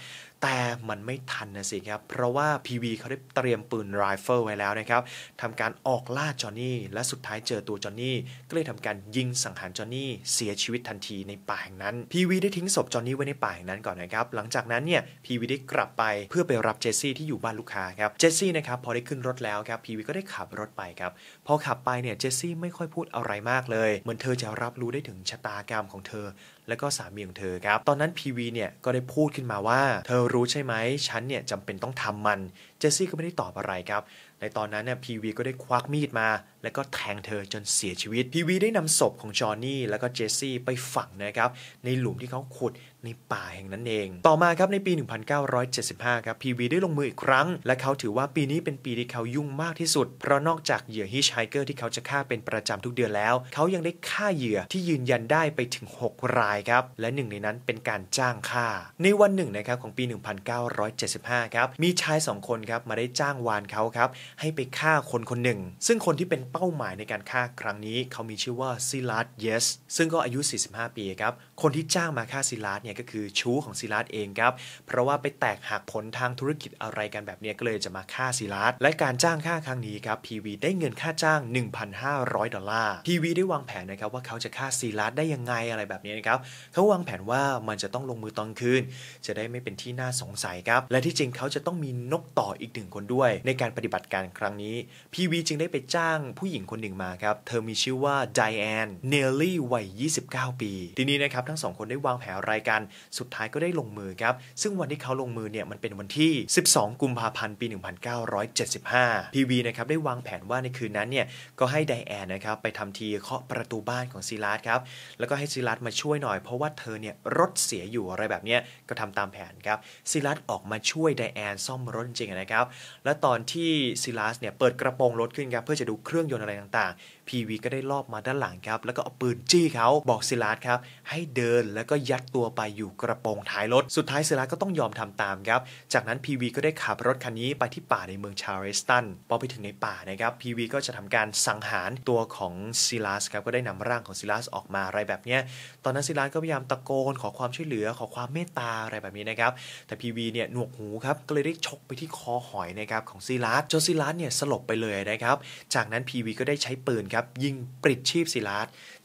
S1: แต่มันไม่ทันนะสิครับ เพราะว่า PV เขาได้เตรียมปืนไรเฟิลไว้แล้วนะครับทำการออกล่าจอนนี่ และสุดท้ายเจอตัวจอนนี่ก็เลยทำการยิงสังหารจอนนี่เสียชีวิตทันทีในป่าแห่งนั้น PV ได้ทิ้งศพจอนนี่ไว้ในป่าแห่งนั้นก่อนนะครับ หลังจากนั้นเนี่ย PV ได้กลับไปเพื่อไปรับเจสซี่ ที่อยู่บ้านลูกค้าครับ เจสซี่นะครับพอได้ขึ้นรถแล้วครับ PV ก็ได้ขับรถไปครับ พอขับไปเนี่ยเจสซี่ไม่ค่อยพูดอะไรมากเลย เหมือนเธอจะรับรู้ได้ถึงชะตากรรมของเธอและก็สามีของเธอครับ ตอนนั้นพีวีเนี่ยก็ได้พูดขึ้นมาว่า เธอรู้ใช่ไหม ฉันเนี่ยจำเป็นต้องทำมัน เจสซี่ก็ไม่ได้ตอบอะไรครับในตอนนั้นเนี่ยพีวีก็ได้ควักมีดมาแล้วก็แทงเธอจนเสียชีวิตพีวีได้นำศพของจอห์นนี่แล้วก็เจสซี่ไปฝังนะครับ ในหลุมที่เขาขุดในป่าแห่งนั้นเอง ต่อมาครับ ในปี 1975 ครับพีวีได้ลงมืออีกครั้ง และเขาถือว่าปีนี้เป็นปีที่เขายุ่งมากที่สุด เพราะนอกจากเหยื่อฮิชไฮเกอร์ที่เขาจะฆ่าเป็นประจำทุกเดือนแล้วเขายังได้ฆ่าเหยื่อที่ยืนยันได้ไปถึง 6 รายครับและหนึ่งในนั้นเป็นการจ้างฆ่า ในวันหนึ่งนะครับของปี 1975 ครับมีชาย 2 คนครับมาได้จ้างวานเขาครับให้ไปฆ่าคนคนหนึ่ง ซึ่งคนที่เป็นเป้าหมายในการฆ่าครั้งนี้ เขามีชื่อว่าซิลาร์ดเยสซึ่งก็อายุ 45 ปีครับคนที่จ้างมาฆ่าซิลาร์ดเนี่ยก็คือชู้ของซิลาร์ดเองครับเพราะว่าไปแตกหักผลทางธุรกิจอะไรกันแบบนี้ก็เลยจะมาฆ่าซิลาร์ดและการจ้างฆ่าครั้งนี้ครับพีวีได้เงินค่าจ้าง 1,500 ดอลลาร์พีวีได้วางแผนนะครับว่าเขาจะฆ่าซิลาร์ดได้ยังไงอะไรแบบนี้นะครับเขาวางแผนว่ามันจะต้องลงมือตอนคืนจะได้ไม่เป็นที่น่าสงสัยครับและที่จริงเขาจะต้องมีนกต่ออีกหนึ่งคนด้วย ในการปฏิบัติการการครั้งนี้พีวีจึงได้ไปจ้างผู้หญิงคนหนึ่งมาครับ เธอมีชื่อว่าไดแอนเนลลี่วัย29 ปี ทีนี้นะครับ ทั้งสองคนได้วางแผนรายการสุดท้ายก็ได้ลงมือครับ ซึ่งวันที่เขาลงมือเนี่ยมันเป็นวันที่ 12 กุมภาพันธ์ ปี 1975พีวีนะครับ ได้วางแผนว่าในคืนนั้นเนี่ย ก็ให้ไดแอนนะครับไปทำทีเคาะประตูบ้านของซิลาสครับ แล้วก็ให้ซิลาสมาช่วยหน่อยเพราะว่าเธอเนี่ยรถเสียอยู่อะไรแบบนี้ก็ทำตามแผนครับซิลัสออกมาช่วยไดแอนซ่อมรถจริงนะครับและตอนที่ซซิลัสเนี่ยเปิดกระโปรงรถขึ้นครับเพื่อจะดูเครื่องยนต์อะไรต่างพีวีก็ได้ลอบมาด้านหลังครับ แล้วก็เอาปืนจี้เขา บอกศิลาครับ ให้เดิน แล้วก็ยัดตัวไปอยู่กระโปรงท้ายรถ สุดท้ายศิลาก็ต้องยอมทำตามครับ จากนั้นพีวีก็ได้ขับรถคันนี้ไปที่ป่าในเมืองชาร์เรสตัน พอไปถึงในป่านะครับพีวีก็จะทำการสังหารตัวของศิลาครับ ก็ได้นำร่างของศิลาออกมา อะไรแบบนี้ตอนนั้นศิลาก็พยายามตะโกนขอความช่วยเหลือ ขอความเมตตา อะไรแบบนี้นะครับ แต่พีวีเนี่ย หนวกหูครับ ก็เลยได้ชกไปที่คอหอยนะครับของศิลาจนศิลาเนี่ยสลบไปเลยนะครับ จากนั้นพีวีก็ได้ใช้ปืนครับครับยิงปริดชีพศิลา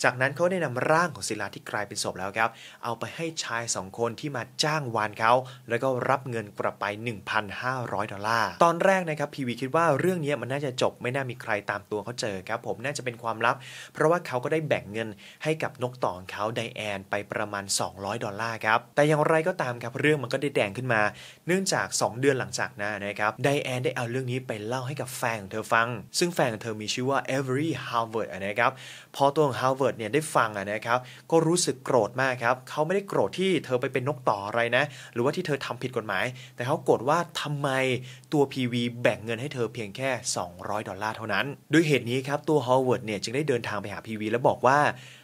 S1: จากนั้นเขาได้นำร่างของศิลาที่กลายเป็นศพแล้วครับ เอาไปให้ชายสองคนที่มาจ้างวานเขา แล้วก็รับเงินกลับไป 1,500 ดอลลาร์ ตอนแรกนะครับพีวีคิดว่าเรื่องนี้มันน่าจะจบไม่น่ามีใครตามตัวเขาเจอครับ ผมน่าจะเป็นความลับ เพราะว่าเขาก็ได้แบ่งเงินให้กับนกต่อของเขาไดแอนไปประมาณ 200ดอลลาร์ครับ แต่อย่างไรก็ตามครับเรื่องมันก็ได้แดงขึ้นมา เนื่องจาก 2 เดือนหลังจากนั้นนะครับไดแอน ได้เอาเรื่องนี้ไปเล่าให้กับแฟนของเธอฟัง ซึ่งแฟนของเธอมีชื่อว่าเวอรี่ฮ w ร์วาร์ดนะครับพอตัวของฮาร์วาร์ดเนี่ยได้ฟังนะครับก็รู้สึกโกรธมากครับเขาไม่ได้โกรธที่เธอไปเป็นนกต่ออะไรนะ หรือว่าที่เธอทำผิดกฎหมาย แต่เขาโกรธว่าทำไมตัว PV แบ่งเงินให้เธอเพียงแค่ 200 ดอลลาร์เท่านั้น ด้วยเหตุนี้ครับ ตัวฮาร์วาร์ดเนี่ยจึงได้เดินทางไปหา PV แล้วบอกว่า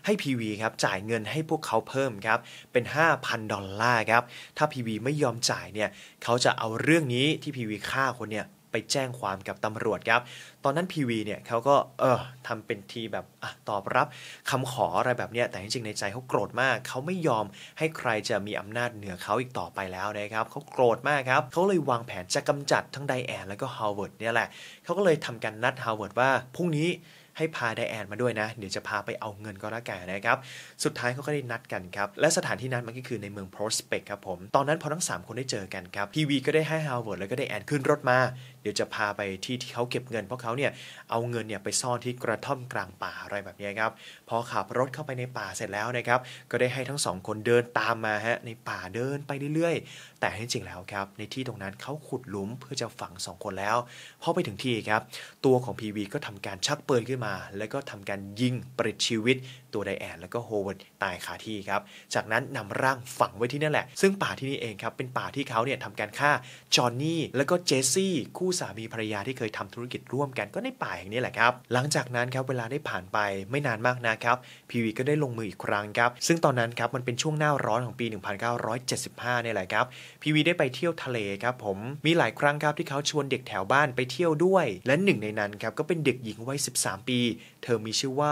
S1: ให้ PV ครับจ่ายเงินให้พวกเขาเพิ่มครับเป็น 5,000 ดอลลาร์ครับถ้า PV ไม่ยอมจ่ายเนี่ยเขาจะเอาเรื่องนี้ที่ PV ฆ่าคนเนี่ยไปแจ้งความกับตำรวจครับ ตอนนั้นพีวีเนี่ยเขาก็เออทำเป็นทีแบบอตอบรับคำขออะไรแบบเนี้ย แต่จริงๆในใจเขาโกรธมาก เขาไม่ยอมให้ใครจะมีอำนาจเหนือเขาอีกต่อไปแล้วนะครับ เขาโกรธมากครับ เขาเลยวางแผนจะกำจัดทั้งไดแอน แล้วก็ฮาวเวิร์ดเนี่ยแหละ เขาก็เลยทำการนัดฮาวเวิร์ดว่า พรุ่งนี้ให้พาไดแอนมาด้วยนะ เดี๋ยวจะพาไปเอาเงินก็แล้วกันนะครับ สุดท้ายเขาก็ได้นัดกันครับ และสถานที่นัดมันก็คือในเมืองโพสเปกครับผม ตอนนั้นพอทั้ง 3 คนได้เจอกันครับพีวีก็ได้ให้ฮาวเวิร์ดแล้วก็ไดแอนขึ้นรถมาเดี๋ยวจะพาไปที่ที่เขาเก็บเงินเพราะเขาเนี่ยเอาเงินเนี่ยไปซ่อนที่กระท่อมกลางป่าอะไรแบบนี้ครับพอขับรถเข้าไปในป่าเสร็จแล้วนะครับก็ได้ให้ทั้งสองคนเดินตามมาฮะในป่าเดินไปเรื่อยๆ แต่ที่จริงแล้วครับในที่ตรงนั้นเขาขุดหลุมเพื่อจะฝังสองคนแล้วพอไปถึงที่ครับตัวของพีวีก็ทำการชักปืนขึ้นมา แล้วก็ทำการยิงปริดชีวิตตัวไดแอนแล้วก็โฮเวิร์ดตายคาที่ครับ จากนั้นนำร่างฝังไว้ที่นั่นแหละ ซึ่งป่าที่นี่เองครับ เป็นป่าที่เขาเนี่ยทำการฆ่าจอห์นนี่แล้วก็เจสซี่คู่สามีภรรยาที่เคยทำธุรกิจร่วมกันก็ในป่าแห่งนี้แหละครับ หลังจากนั้นครับเวลาได้ผ่านไปไม่นานมากนะครับพีวีก็ได้ลงมืออีกครั้งครับ ซึ่งตอนนั้นครับมันเป็นช่วงหน้าร้อนของปี 1975 เนี่ยแหละครับพีวีได้ไปเที่ยวทะเลครับผม มีหลายครั้งครับที่เขาชวนเด็กแถวบ้านไปเที่ยวด้วย และหนึ่งในนั้นครับก็เป็นเด็กหญิงวัย13 ปี เธอมีชื่อว่า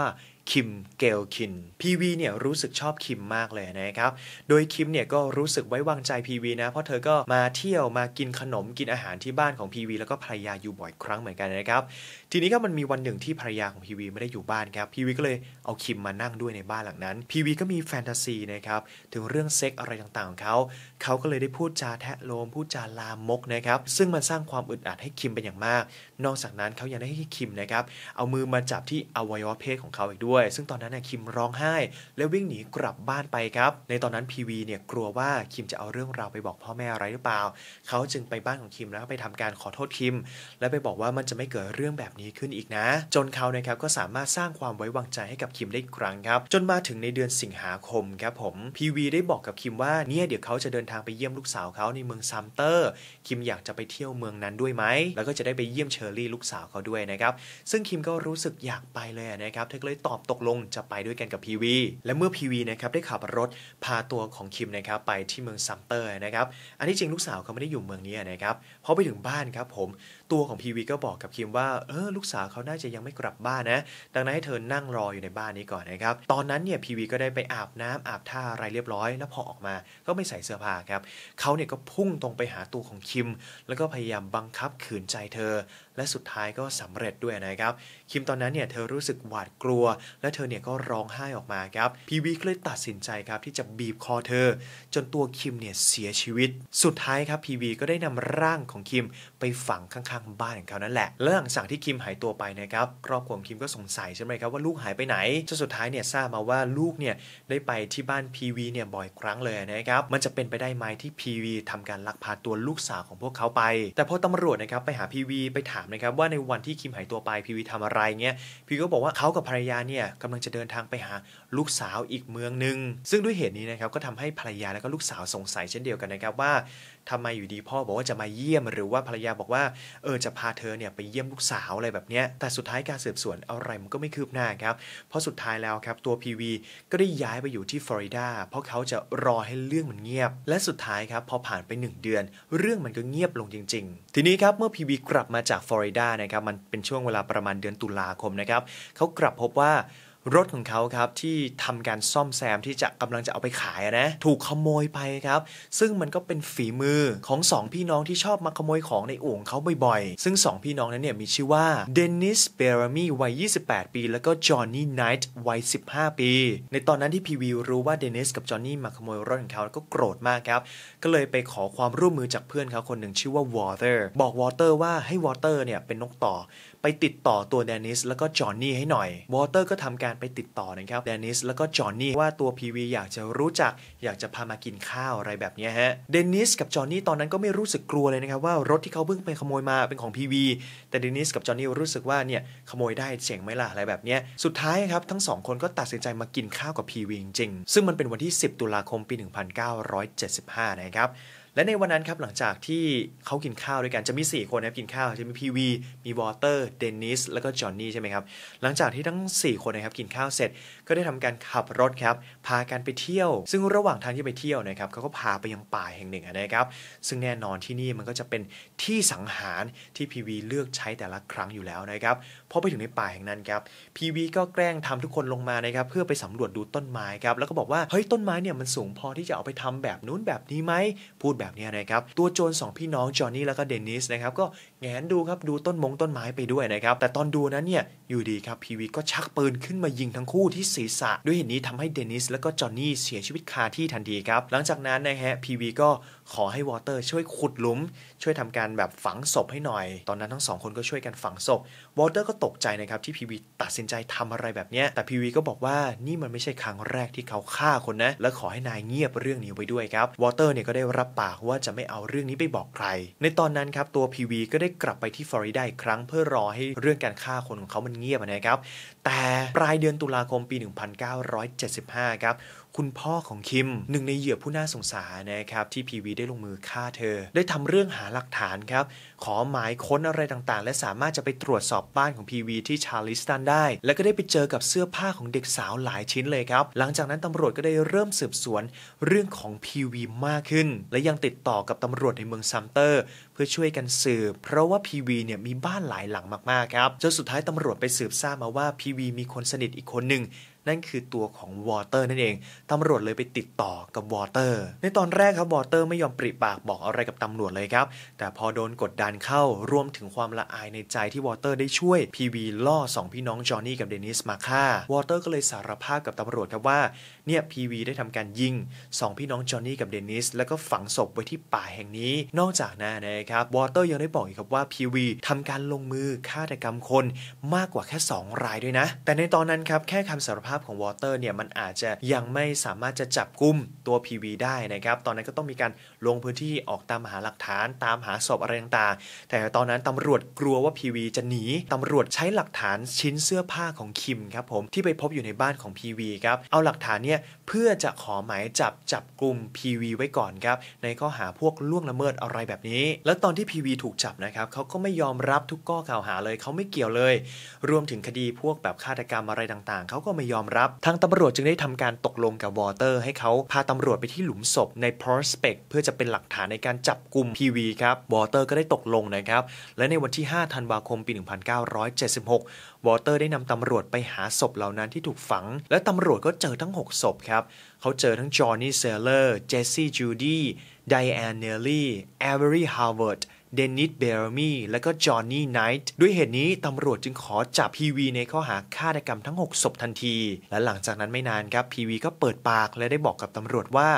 S1: คิมเกลคินพีวีเนี่ยรู้สึกชอบคิมมากเลยนะครับ โดยคิมเนี่ยก็รู้สึกไว้วางใจพีวีนะ เพราะเธอก็มาเที่ยวมากินขนมกินอาหารที่บ้านของพีวีแล้วก็ภรรยาอยู่บ่อยครั้งเหมือนกันนะครับทีนี้ก็มันมีวันหนึ่งที่ภรรยาของพีวีไม่ได้อยู่บ้านครับพีวีก็เลยเอาคิมมานั่งด้วยในบ้านหลังนั้นพีวีก็มีแฟนตาซีนะครับถึงเรื่องเซ็กอะไรต่างๆของเขาเขาก็เลยได้พูดจาแทะโลม พูดจาลามมกนะครับซึ่งมันสร้างความอึดอัดให้คิมเป็นอย่างมาก นอกจากนั้นเขายังได้ให้คิมนะครับเอามือมาจับที่อวัยวะเพศของเขาอีกด้วย ซึ่งตอนนั้นนคิมร้องไห้ และวิ่งหนีกลับบ้านไปครับในตอนนั้นพีวีเนี่ยกลัวว่าคิมจะเอาเรื่องราวไปบอกพ่อแม่อะไรหรือเปล่าเขาจึงไปบ้านของคิมแล้วไปทำการขอโทษคิมและไปบอกว่ามันจะไม่เกิดเรื่องแบบนี้ขึ้นอีกนะ จนเขานะครับก็สามารถสร้างความไว้วางใจให้กับ คิมได้อีกครั้งครับจนมาถึงในเดือนสิงหาคมครับผมพีวีได้บอกกับคิมว่าเนี่ยเดี๋ยวเขาจะเดินทาง ไปเยี่ยมลูกสาวเขา ในเมืองซัมเตอร์คิมอยากจะไปเที่ยวเมืองนั้นด้วยไหมแล้วก็จะได้ไปเยี่ยมเชอร์รี่ลูกสาวเขาด้วยนะครับซึ่งคิมก็รู้สึกอยากไปเลยนะครับเธอเลยตอบตกลงจะไปด้วยกันกับพีวีและเมื่อพีวีนะครับได้ขับรถพาตัวของคิมนะครับไปที่เมืองซัมเตอร์นะครับอันที่จริงลูกสาวเขาไม่ได้อยู่เมืองนี้นะครับพอไปถึงบ้านครับผมตัวของพีวีก็บอกกับคิมว่า เออ ลูกสาวเขาน่าจะยังไม่กลับบ้านนะ ดังนั้นให้เธอนั่งรออยู่ในบ้านนี้ก่อนนะครับ ตอนนั้นเนี่ยพีวีก็ได้ไปอาบน้ำอาบท่าอะไรเรียบร้อย แล้วพอออกมา ก็ไม่ใส่เสื้อผ้าครับ เขาเนี่ยก็พุ่งตรงไปหาตัวของคิม แล้วก็พยายามบังคับขืนใจเธอและสุดท้ายก็สำเร็จด้วยนะครับคิมตอนนั้นเนี่ยเธอรู้สึกหวาดกลัว และเธอเนี่ยก็ร้องไห้ออกมาครับพีวีก็เลยตัดสินใจครับที่จะบีบคอเธอจนตัวคิมเนี่ยเสียชีวิตสุดท้ายครับพีวีก็ได้นำร่างของคิมไปฝังข้างๆบ้านของเขานั่นแหละและหลังจากที่คิมหายตัวไปนะครับครอบครัวของคิมก็สงสัยใช่ไหมครับว่าลูกหายไปไหนจนสุดท้ายเนี่ยทราบมาว่าลูกเนี่ยได้ไปที่บ้านพีวีเนี่ยบ่อยครั้งเลยนะครับมันจะเป็นไปได้ไหมที่พีวีทำการลักพาตัวลูกสาวของพวกเขาไป แต่พอตำรวจนะครับไปหาพีวีไปถามนะครับว่าในวันที่คิมหายตัวไปพีวีทำอะไรเงี้ยพีวีก็บอกว่าเขากับภรรยาเนี่ยกำลังจะเดินทางไปหาลูกสาวอีกเมืองหนึ่งซึ่งด้วยเหตุนี้นะครับก็ทำให้ภรรยาและก็ลูกสาวสงสัยเช่นเดียวกันนะครับว่าทำไมอยู่ดีพ่อบอกว่าจะมาเยี่ยมหรือว่าภรรยาบอกว่าเออจะพาเธอเนี่ยไปเยี่ยมลูกสาวอะไรแบบเนี้ยแต่สุดท้ายการสืบสวนอะไรมันก็ไม่คืบหน้าครับเพราะสุดท้ายแล้วครับตัว PV ก็ได้ย้ายไปอยู่ที่ฟลอริดาเพราะเขาจะรอให้เรื่องมันเงียบ และสุดท้ายครับพอผ่านไป 1 เดือนเรื่องมันก็เงียบลงจริง ๆ ทีนี้ครับเมื่อ PV กลับมาจากฟลอริดานะครับมันเป็นช่วงเวลาประมาณเดือนตุลาคมนะครับเขากลับพบว่ารถของเขาครับที่ทำการซ่อมแซมที่จะกำลังจะเอาไปขายนะถูกขโมยไปครับ ซึ่งมันก็เป็นฝีมือของสองพี่น้องที่ชอบมาขโมยของในอู่เขาบ่อยๆ ซึ่งสองพี่น้องนั้นเนี่ยมีชื่อว่าเดนิสเบรามีวัย 28 ปี แล้วก็จอห์นนี่ไนท์วัย 15 ปี ในตอนนั้นที่พีวีรู้ว่าเดนิสกับจอห์นนี่มาขโมยรถของเขาแล้วก็โกรธมากครับ ก็เลยไปขอความร่วมมือจากเพื่อนเขาคนหนึ่งชื่อว่าวอเตอร์บอกวอเตอร์ว่าให้วอเตอร์เนี่ยเป็นนกต่อไปติดต่อตัวแดนนิสแล้วก็จอห์นนี่ให้หน่อย วอเตอร์ก็ทำการไปติดต่อนะครับแดนนิสแล้วก็จอห์นนี่ว่าตัวพีวีอยากจะรู้จักอยากจะพามากินข้าวอะไรแบบนี้ฮะ เดนนิสกับจอห์นนี่ตอนนั้นก็ไม่รู้สึกกลัวเลยนะครับ ว่ารถที่เขาเพิ่งไปขโมยมาเป็นของพีวีแต่เดนนิสกับจอห์นนี่รู้สึกว่าเนี่ยขโมยได้เฉ่งไหมล่ะอะไรแบบนี้สุดท้ายครับทั้งสองคนก็ตัดสินใจมากินข้าวกับพีวีจริงๆซึ่งมันเป็นวันที่10ตุลาคมปี1975นะครับและในวันนั้นครับหลังจากที่เขากินข้าวด้วยกัน จะมี 4 คนนะครับกินข้าว จะมีพีวีมีวอเตอร์เดนนิสแล้วก็จอห์นนี่ใช่ไหมครับ หลังจากที่ทั้ง 4 คนนะครับกินข้าวเสร็จ ก็ได้ทำการขับรถครับพากันไปเที่ยว ซึ่งระหว่างทางที่ไปเที่ยวนะครับเขาก็พาไปยังป่าแห่งหนึ่งนะครับซึ่งแน่นอนที่นี่มันก็จะเป็นที่สังหารที่พีวีเลือกใช้แต่ละครั้งอยู่แล้วนะครับพอไปถึงในป่าแห่งนั้นครับพีวีก็แกล้งทำทุกคนลงมานะครับเพื่อไปสำรวจดูต้นไม้ครับแล้วก็บอกว่าเฮ้ยต้นไม้เนี่ยมันสูงพอที่จะเอาไปทำแบบนู้นแบบนี้ไหมพูดแบบแบบนี้นะครับ ตัวโจรสองพี่น้องจอห์นนี่ แล้วก็เดนนิสนะครับก็แงนดูครับ ดูต้นมงต้นไม้ไปด้วยนะครับ แต่ตอนดูนั้นเนี่ย อยู่ดีครับพีวีก็ชักปืนขึ้นมายิงทั้งคู่ที่ศีรษะ ด้วยเหตุนี้ทำให้เดนิสและก็จอห์นนี่เสียชีวิตคาที่ทันทีครับหลังจากนั้นนะฮะพีวีก็ขอให้วอเตอร์ช่วยขุดหลุม ช่วยทำการแบบฝังศพให้หน่อย ตอนนั้นทั้งสองคนก็ช่วยกันฝังศพวอเตอร์ก็ตกใจนะครับที่พีวีตัดสินใจทำอะไรแบบนี้แต่พีวีก็บอกว่านี่มันไม่ใช่ครั้งแรกที่เขาฆ่าคนนะและขอให้นายเงียบเรื่องนี้ไว้ด้วยครับวอเตอร์เนี่ยก็ได้รับปากว่าจะไม่เอาเรื่องนี้ไปบอกใครในตอนนั้นครับตัวพีวีก็ได้ได้กลับไปที่ฟลอริดาอีกครั้งเพื่อรอให้เรื่องการฆ่าคนของเขามันเงียบนะครับ แต่ปลายเดือนตุลาคมปี 1975 ครับคุณพ่อของคิมหนึ่งในเหยื่อผู้น่าสงสารนะครับที่พีวีได้ลงมือฆ่าเธอได้ทำเรื่องหาหลักฐานครับ ขอหมายค้นอะไรต่างๆ และสามารถจะไปตรวจสอบบ้านของพีวีที่ชาลิสตันได้ และก็ได้ไปเจอกับเสื้อผ้าของเด็กสาวหลายชิ้นเลยครับหลังจากนั้นตำรวจก็ได้เริ่มสืบสวนเรื่องของพีวีมากขึ้น และยังติดต่อกับตำรวจในเมืองซัมเตอร์ เพื่อช่วยกันสืบ เพราะว่าพีวีเนี่ยมีบ้านหลายหลังมากๆครับจนสุดท้ายตำรวจไปสืบทราบมาว่าพีวีมีคนสนิทอีกคนหนึ่งนั่นคือตัวของวอเตอร์นั่นเอง ตำรวจเลยไปติดต่อกับวอเตอร์ ในตอนแรกครับวอเตอร์ไม่ยอมปริปากบอกอะไรกับตำรวจเลยครับ แต่พอโดนกดดันเข้า รวมถึงความละอายในใจที่วอเตอร์ได้ช่วยพีวีล่อสองพี่น้องจอห์นนี่กับเดนิสมาฆ่า วอเตอร์ก็เลยสารภาพกับตำรวจครับว่าเนี่ยพีวีได้ทำการยิงสองพี่น้องจอห์นนี่กับเดนิส แล้วก็ฝังศพไว้ที่ป่าแห่งนี้ นอกจากนั้นนะครับวอเตอร์ยังได้บอกอีกครับว่าพีวีทำการลงมือฆาตกรรมคน มากกว่าแค่ 2 รายด้วยนะ แต่ในตอนนั้นครับแค่คำสารภาพภาพของวอเตอร์เนี่ยมันอาจจะยังไม่สามารถจะจับกุมตัว PV ได้นะครับตอนนั้นก็ต้องมีการลงพื้นที่ออกตามหาหลักฐานตามหาศพอะไรต่างๆ แต่ตอนนั้นตำรวจกลัวว่า PV จะหนีตำรวจใช้หลักฐานชิ้นเสื้อผ้าของคิมครับผมที่ไปพบอยู่ในบ้านของ PV ครับ เอาหลักฐานเนี่ยเพื่อจะขอหมายจับจับกลุ่ม PV ไว้ก่อนครับในข้อหาพวกล่วงละเมิดอะไรแบบนี้ แล้วตอนที่ PV ถูกจับนะครับเขาก็ไม่ยอมรับทุกข้อกล่าวหาเลยเขาไม่เกี่ยวเลยรวมถึงคดีพวกแบบฆาตกรรมอะไรต่างๆเขาก็ไม่ยอมอมรับทางตำรวจจึงได้ทำการตกลงกับวอเตอร์ ให้เขาพาตำรวจไปที่หลุมศพใน Prospect เพื่อจะเป็นหลักฐานในการจับกลุ่มพีวีครับ วอเตอร์ก็ได้ตกลงนะครับ และในวันที่5ธันวาคมปี 1976วอเตอร์ได้นำตำรวจไปหาศพเหล่านั้นที่ถูกฝัง และตำรวจก็เจอทั้ง6ศพครับ เขาเจอทั้งจอห์นนี่เซเลอร์ เจสซี่จูดี้ ไดแอนเนลลี่แอเวอรี่ฮาวเวิร์ดเดนนิสเบลมี่ และก็จอห์นนี่ ไนท์ ด้วยเหตุนี้ตำรวจจึงขอจับพีวีในข้อหาฆาตกรรมทั้ง6ศพทันที และหลังจากนั้นไม่นานครับพีวีก็เปิดปากและได้บอกกับตำรวจว่า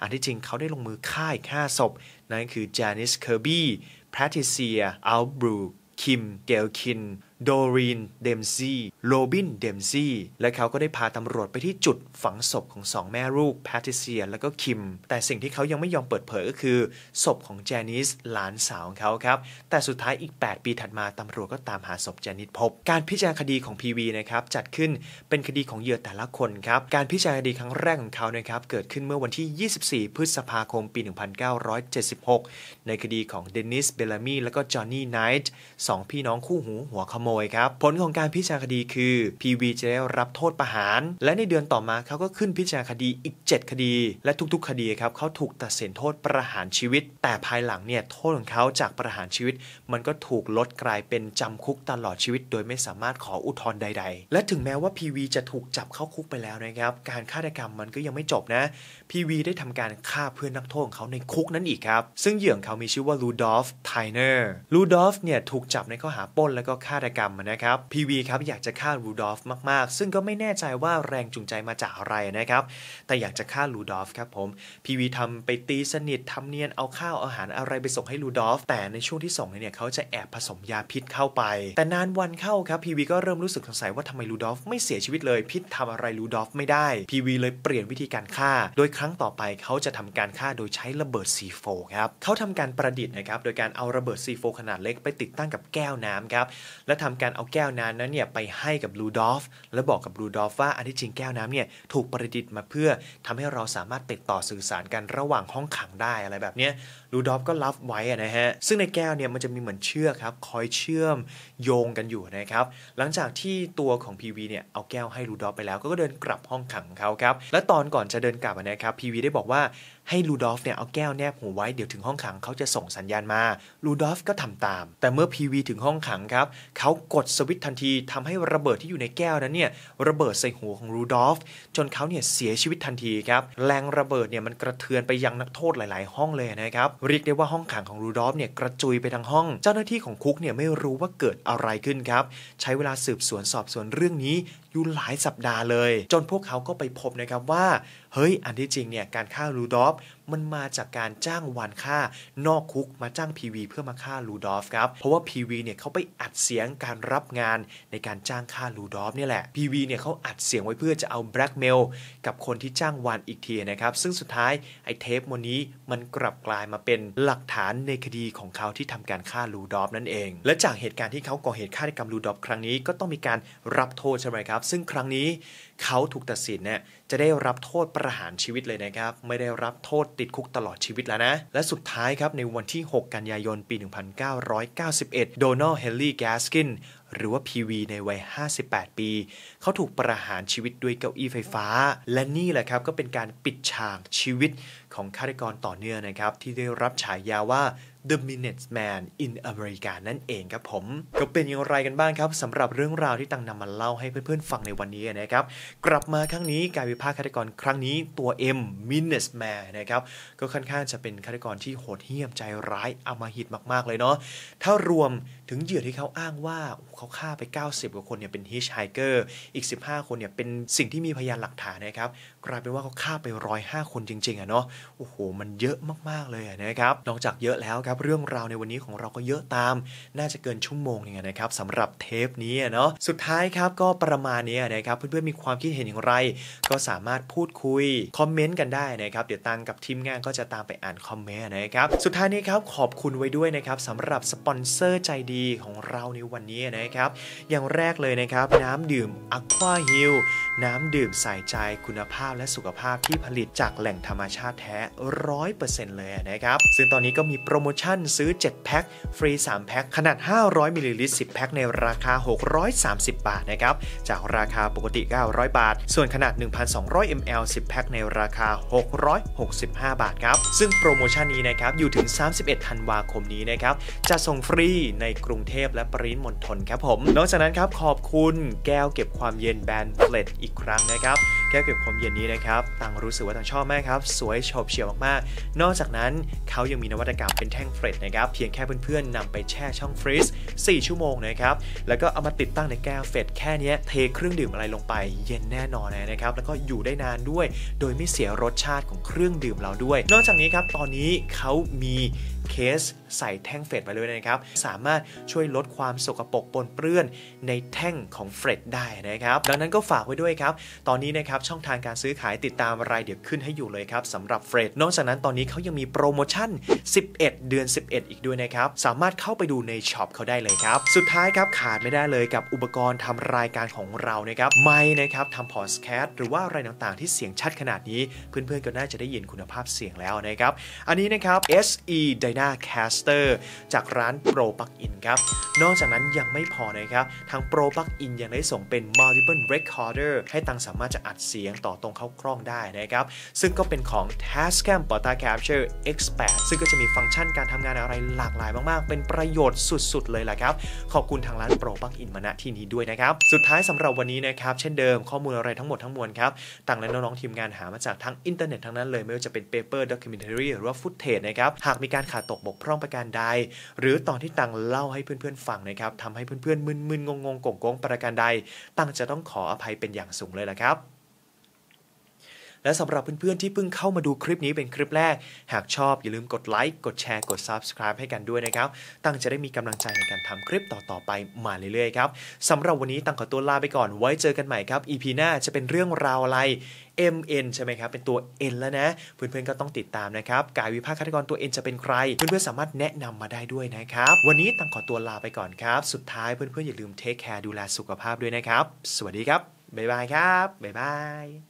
S1: อันที่จริงเขาได้ลงมือฆ่าอีกห้าศพนั่นคือจานิสเคอร์บี้แพทริเซียอัลบรูคิมเกลคินโดรีนเดมซี่โรบินเดมซี่และเขาก็ได้พาตำรวจไปที่จุดฝังศพของสองแม่ลูกแพทริเซียและก็คิมแต่สิ่งที่เขายังไม่ยอมเปิดเผยก็คือ ศพของเจนิสหลานสาวของเขาครับ แต่สุดท้ายอีก 8 ปีถัดมา ตำรวจก็ตามหาศพเจนิสพบ การพิจารณาคดีของ PV นะครับ จัดขึ้นเป็นคดีของเหยื่อแต่ละคนครับ การพิจารณาคดีครั้งแรกของเขานะครับเกิดขึ้นเมื่อวันที่ 24 พฤษภาคมปี 1976 ในคดีของเดนิสเบลลามีและก็จอห์นนี่ไนท์สองพี่น้องคู่หูหัวขโมมยครับผลของการพิจารณาคดีคือ PV จะได้รับโทษประหาร และในเดือนต่อมาเขาก็ขึ้นพิจารณาคดีอีก 7 คดี และทุกๆ คดีครับเขาถูกตัดสินโทษประหารชีวิต แต่ภายหลังเนี่ยโทษของเขาจากประหารชีวิต มันก็ถูกลดกลายเป็นจำคุกตลอดชีวิต โดยไม่สามารถขออุทธรณ์ใด ๆ และถึงแม้ว่า PV จะถูกจับเข้าคุกไปแล้วนะครับ การฆาตกรรมมันก็ยังไม่จบนะพีวีได้ทำการฆ่าเพื่อนนักโทษของเขาในคุกนั้นอีกครับ ซึ่งเหยื่อของเขามีชื่อว่าลูดอฟไทเนอร์ลูดอฟเนี่ย ถูกจับในข้อหาปล้นและก็ฆาตกรรมนะครับพีวีครับอยากจะฆ่าลูดอฟมาก ๆ ซึ่งก็ไม่แน่ใจว่าแรงจูงใจมาจากอะไรนะครับ แต่อยากจะฆ่าลูดอฟครับผม พีวีทำไปตีสนิททำเนียนเอาข้าวอาหารอะไรไปส่งให้ลูดอฟแต่ในช่วงที่ส่งเนี่ยเขาจะแอบผสมยาพิษเข้าไป แต่นานวันเข้าครับพีวีก็เริ่มรู้สึกสงสัยว่าทำไมลูดอฟไม่เสียชีวิตเลย พิษทำอะไรลูดอฟไม่ได้พีวีเลยเปลี่ยนวิธีการฆ่าโดยครั้งต่อไปเขาจะทำการฆ่าโดยใช้ระเบิด C4 ครับเขาทำการประดิษฐ์นะครับโดยการเอาระเบิด C4 ขนาดเล็กไปติดตั้งกับแก้วน้ำครับและทำการเอาแก้วน้ำนั้นเนี่ยไปให้กับลูดอฟและบอกกับลูดอฟว่าอันที่จริงแก้วน้ำเนี่ยถูกประดิษฐ์มาเพื่อทำให้เราสามารถติดต่อสื่อสารกันระหว่างห้องขังได้อะไรแบบนี้ลูดอฟก็รับไว้นะฮะซึ่งในแก้วเนี่ยมันจะมีเหมือนเชือกครับคอยเชื่อมโยงกันอยู่นะครับหลังจากที่ตัวของ PV เนี่ยเอาแก้วให้ลูดอฟไปแล้วก็เดินกลับห้องขังเขาครับและตอนก่อนจะเดินกลับนะครับครับพีวีได้บอกว่าให้ลูดอฟเนี่ยเอาแก้วแนบหัวไว้เดี๋ยวถึงห้องขังเขาจะส่งสัญญาณมาลูดอฟก็ทำตามแต่เมื่อพีวีถึงห้องขังครับเขากดสวิตช์ทันทีทำให้ระเบิดที่อยู่ในแก้วนั้นเนี่ย ระเบิดใส่หัวของลูดอฟ จนเขาเนี่ยเสียชีวิตทันทีครับแรงระเบิดเนี่ยมันกระเทือนไปยังนักโทษหลาย ๆ ห้องเลยนะครับเรียกได้ว่าห้องขังของลูดอฟเนี่ยกระจุยไปทั้งห้องเจ้าหน้าที่ของคุกเนี่ยไม่รู้ว่าเกิดอะไรขึ้นครับใช้เวลาสืบสวนสอบสวนเรื่องนี้อยู่หลายสัปดาห์เลยจนพวกเขาก็ไปพบนะครับว่าเฮ้ยอันที่จริงเนี่ยการฆ่าลูดอฟ up มันมาจากการจ้างวานฆ่านอกคุกมาจ้างพีวีเพื่อมาฆ่าลูดอฟครับเพราะว่าพีวีเนี่ยเขาไปอัดเสียงการรับงานในการจ้างฆ่าลูดอฟนี่แหละพีวีเนี่ยเขาอัดเสียงไว้เพื่อจะเอาแบล็กเมลกับคนที่จ้างวานอีกทีนะครับ ซึ่งสุดท้ายไอ้เทปวันนี้มันกลับกลายมาเป็นหลักฐานในคดีของเขาที่ทำการฆ่าลูดอฟนั่นเอง และจากเหตุการณ์ที่เขาก่อเหตุฆาตกรรมลูดอฟครั้งนี้ก็ต้องมีการรับโทษใช่ไหมครับ ซึ่งครั้งนี้เขาถูกตัดสินเนี่ยจะได้รับโทษประหารชีวิตเลยนะครับไม่ได้รับโทษติดคุกตลอดชีวิตแล้วนะ และสุดท้ายครับ ในวันที่ 6 กันยายน ปี 1991 โดนัลด์ เฮลลี่แกสกิน หรือว่าพีวีในวัย 58 ปี เขาถูกประหารชีวิตด้วยเก้าอี้ไฟฟ้า และนี่แหละครับ ก็เป็นการปิดฉากชีวิต ของฆาตกรต่อเนื่องนะครับ ที่ได้รับฉายาว่า The m i n u t e Man in America นั่นเองครับผม ก็เป็นอย่างไรกันบ้างครับสำหรับเรื่องราวที่ตังนำมาเล่าให้เพื่อนๆ ฟังในวันนี้นะครับ กลับมาครั้งนี้การวิพากษ์ฆาตกรครั้งนี้ ตัว M m i n u t e Man นะครับ ก็ค่อนข้างจะเป็นฆาตกรที่โหดเหี้ยมใจร้ายอามาหิตมากๆเลยเนาะถ้ารวมถึงเหยื่อที่เขาอ้างว่าเขาฆ่าไป 90กว่าคนเนี่ยเป็นฮิชไฮเกอร์ อีก 15 คนเนี่ยเป็นสิ่งที่มีพยานหลักฐานนะครับกลายเป็นว่าเขาฆ่าไป 105 คนจริงๆอะเนาะโอ้โหมันเยอะมากๆเลยนะครับนอกจากเยอะแล้วครับเรื่องราวในวันนี้ของเราก็เยอะตามน่าจะเกินชั่วโมงน่งนะครับสำหรับเทปนี้เนาะสุดท้ายครับก็ประมาณนี้นะครับ เพื่อนๆ มีความคิดเห็นอย่างไร ก็สามารถพูดคุยคอมเมนต์กันได้นะครับเดี๋ยวตังกับทีมงานก็จะตามไปอ่านคอมเมนต์นะครับสุดท้ายนี้ครับขอบคุณไว้ด้วยนะครับสำหรับสปอนเซอร์ใจดีีของเราในวันนี้นะครับ อย่างแรกเลยนะครับ น้ำดื่มอะควาฮิลน้ำดื่มใส่ใจคุณภาพและสุขภาพที่ผลิตจากแหล่งธรรมชาติแท้ร้อยเปอร์เซ็นต์เลยนะครับ ซึ่งตอนนี้ก็มีโปรโมชั่นซื้อ7แพ็คฟรี3แพ็คขนาด 500มิลลิลิตร10แพ็คในราคา 630 บาทนะครับ จากราคาปกติ 900 บาท ส่วนขนาด 1,200 ml 10แพ็คในราคา 665 บาทครับซึ่งโปรโมชั่นนี้นะครับอยู่ถึง 31ธันวาคมนี้นะครับจะส่งฟรีในกรุงเทพและปริมณฑลครับผม นอกจากนั้นครับ ขอบคุณแก้วเก็บความเย็นแบรนด์เพลตอีกครั้งนะครับแก้วเก็บความเย็นนี้นะครับต่างรู้สึกว่าต่างชอบมากครับ สวยโฉบเฉี่ยวมากๆ นอกจากนั้นเขายังมีนวัตกรรมเป็นแท่งเฟรชนะครับเพียงแค่เพื่อนๆนำไปแช่ช่องฟรีซ4ชั่วโมงนะครับแล้วก็เอามาติดตั้งในแก้วเฟรชแค่นี้เทเครื่องดื่มอะไรลงไปเย็นแน่นอนนะครับ แล้วก็อยู่ได้นานด้วย โดยไม่เสียรสชาติของเครื่องดื่มเราด้วย นอกจากนี้ครับตอนนี้เขามีเคสใส่แท่งเฟรดไปเลยนะครับ สามารถช่วยลดความสกปรกปนเปื้อนในแท่งของเฟรดได้นะครับ ดังนั้นก็ฝากไว้ด้วยครับ ตอนนี้นะครับับช่องทางการซื้อขายติดตามรายเดียวขึ้นให้อยู่เลยครับสำหรับเฟรดนอกจากนั้นตอนนี้เขายังมีโปรโมชั่น 11 เดือน 11 อีกด้วยนะครับสามารถเข้าไปดูในช็อปเขาได้เลยครับสุดท้ายครับขาดไม่ได้เลยกับอุปกรณ์ทำรายการของเรานะครับไม่นะครับทำพอสแคสหรือว่าอะไรต่างๆที่เสียงชัดขนาดนี้ เพื่อนๆก็น่าจะได้ยินคุณภาพเสียงแล้วนะครับอันนี้นะครับ SE Dynacaster จากร้าน Pro Plug In ครับนอกจากนั้นยังไม่พอนะครับทาง Pro Plug In ยังได้ส่งเป็น multiple recorder ให้ตังสามารถจะอัดเสียงต่อตรงเข้ากล้องได้นะครับ ซึ่งก็เป็นของ Tascam p o t a Capture X8 ซึ่งก็จะมีฟังก์ชันการทำงานอะไรหลากหลายมากๆ เป็นประโยชน์สุดๆ เลยละครับ ขอบคุณทางร้านโปรบังอินมาณที่นี้ด้วยนะครับ สุดท้ายสำหรับวันนี้นะครับ เช่นเดิมข้อมูลอะไรทั้งหมดทั้งมวลครับต่างและน้องๆ ทีมงานหามาจากทั้งอินเทอร์เน็ตทั้งนั้นเลยไม่ว่าจะเป็นเปเปอร์ด็อกิเมนต์เรียหรือว่าฟุตเทจนะครับหากมีการขาดตกบกพร่องประการใดหรือตอนที่ตังเล่าให้เพื่อนๆฟังนะครับทำให้เพื่อนๆมึนๆงงๆกงๆประการใด ตังจะต้องขออภัยเป็นอย่างสูงเลยละครับและสำหรับเพื่อนๆที่เพิ่งเข้ามาดูคลิปนี้เป็นคลิปแรก หากชอบอย่าลืมกดไลค์ กดแชร์ กด Subscribe ให้กันด้วยนะครับ ตั้งจะได้มีกำลังใจในการทำคลิปต่อๆไปมาเรื่อยๆครับ สำหรับวันนี้ตั้งขอตัวลาไปก่อน ไว้เจอกันใหม่ครับ EP หน้าจะเป็นเรื่องราวอะไร MN ใช่ไหมครับ เป็นตัว N แล้วนะ เพื่อนๆก็ต้องติดตามนะครับ กายวิภาคฆัตกรตัว N จะเป็นใคร เพื่อนๆสามารถแนะนำมาได้ด้วยนะครับ วันนี้ตั้งขอตัวลาไปก่อนครับ สุดท้ายเพื่อนๆอย่าลืมเทคแคร์ดูแลสุขภาพด้วยนะครับ สวัสดีครับบ๊ายบายครับบ๊ายบาย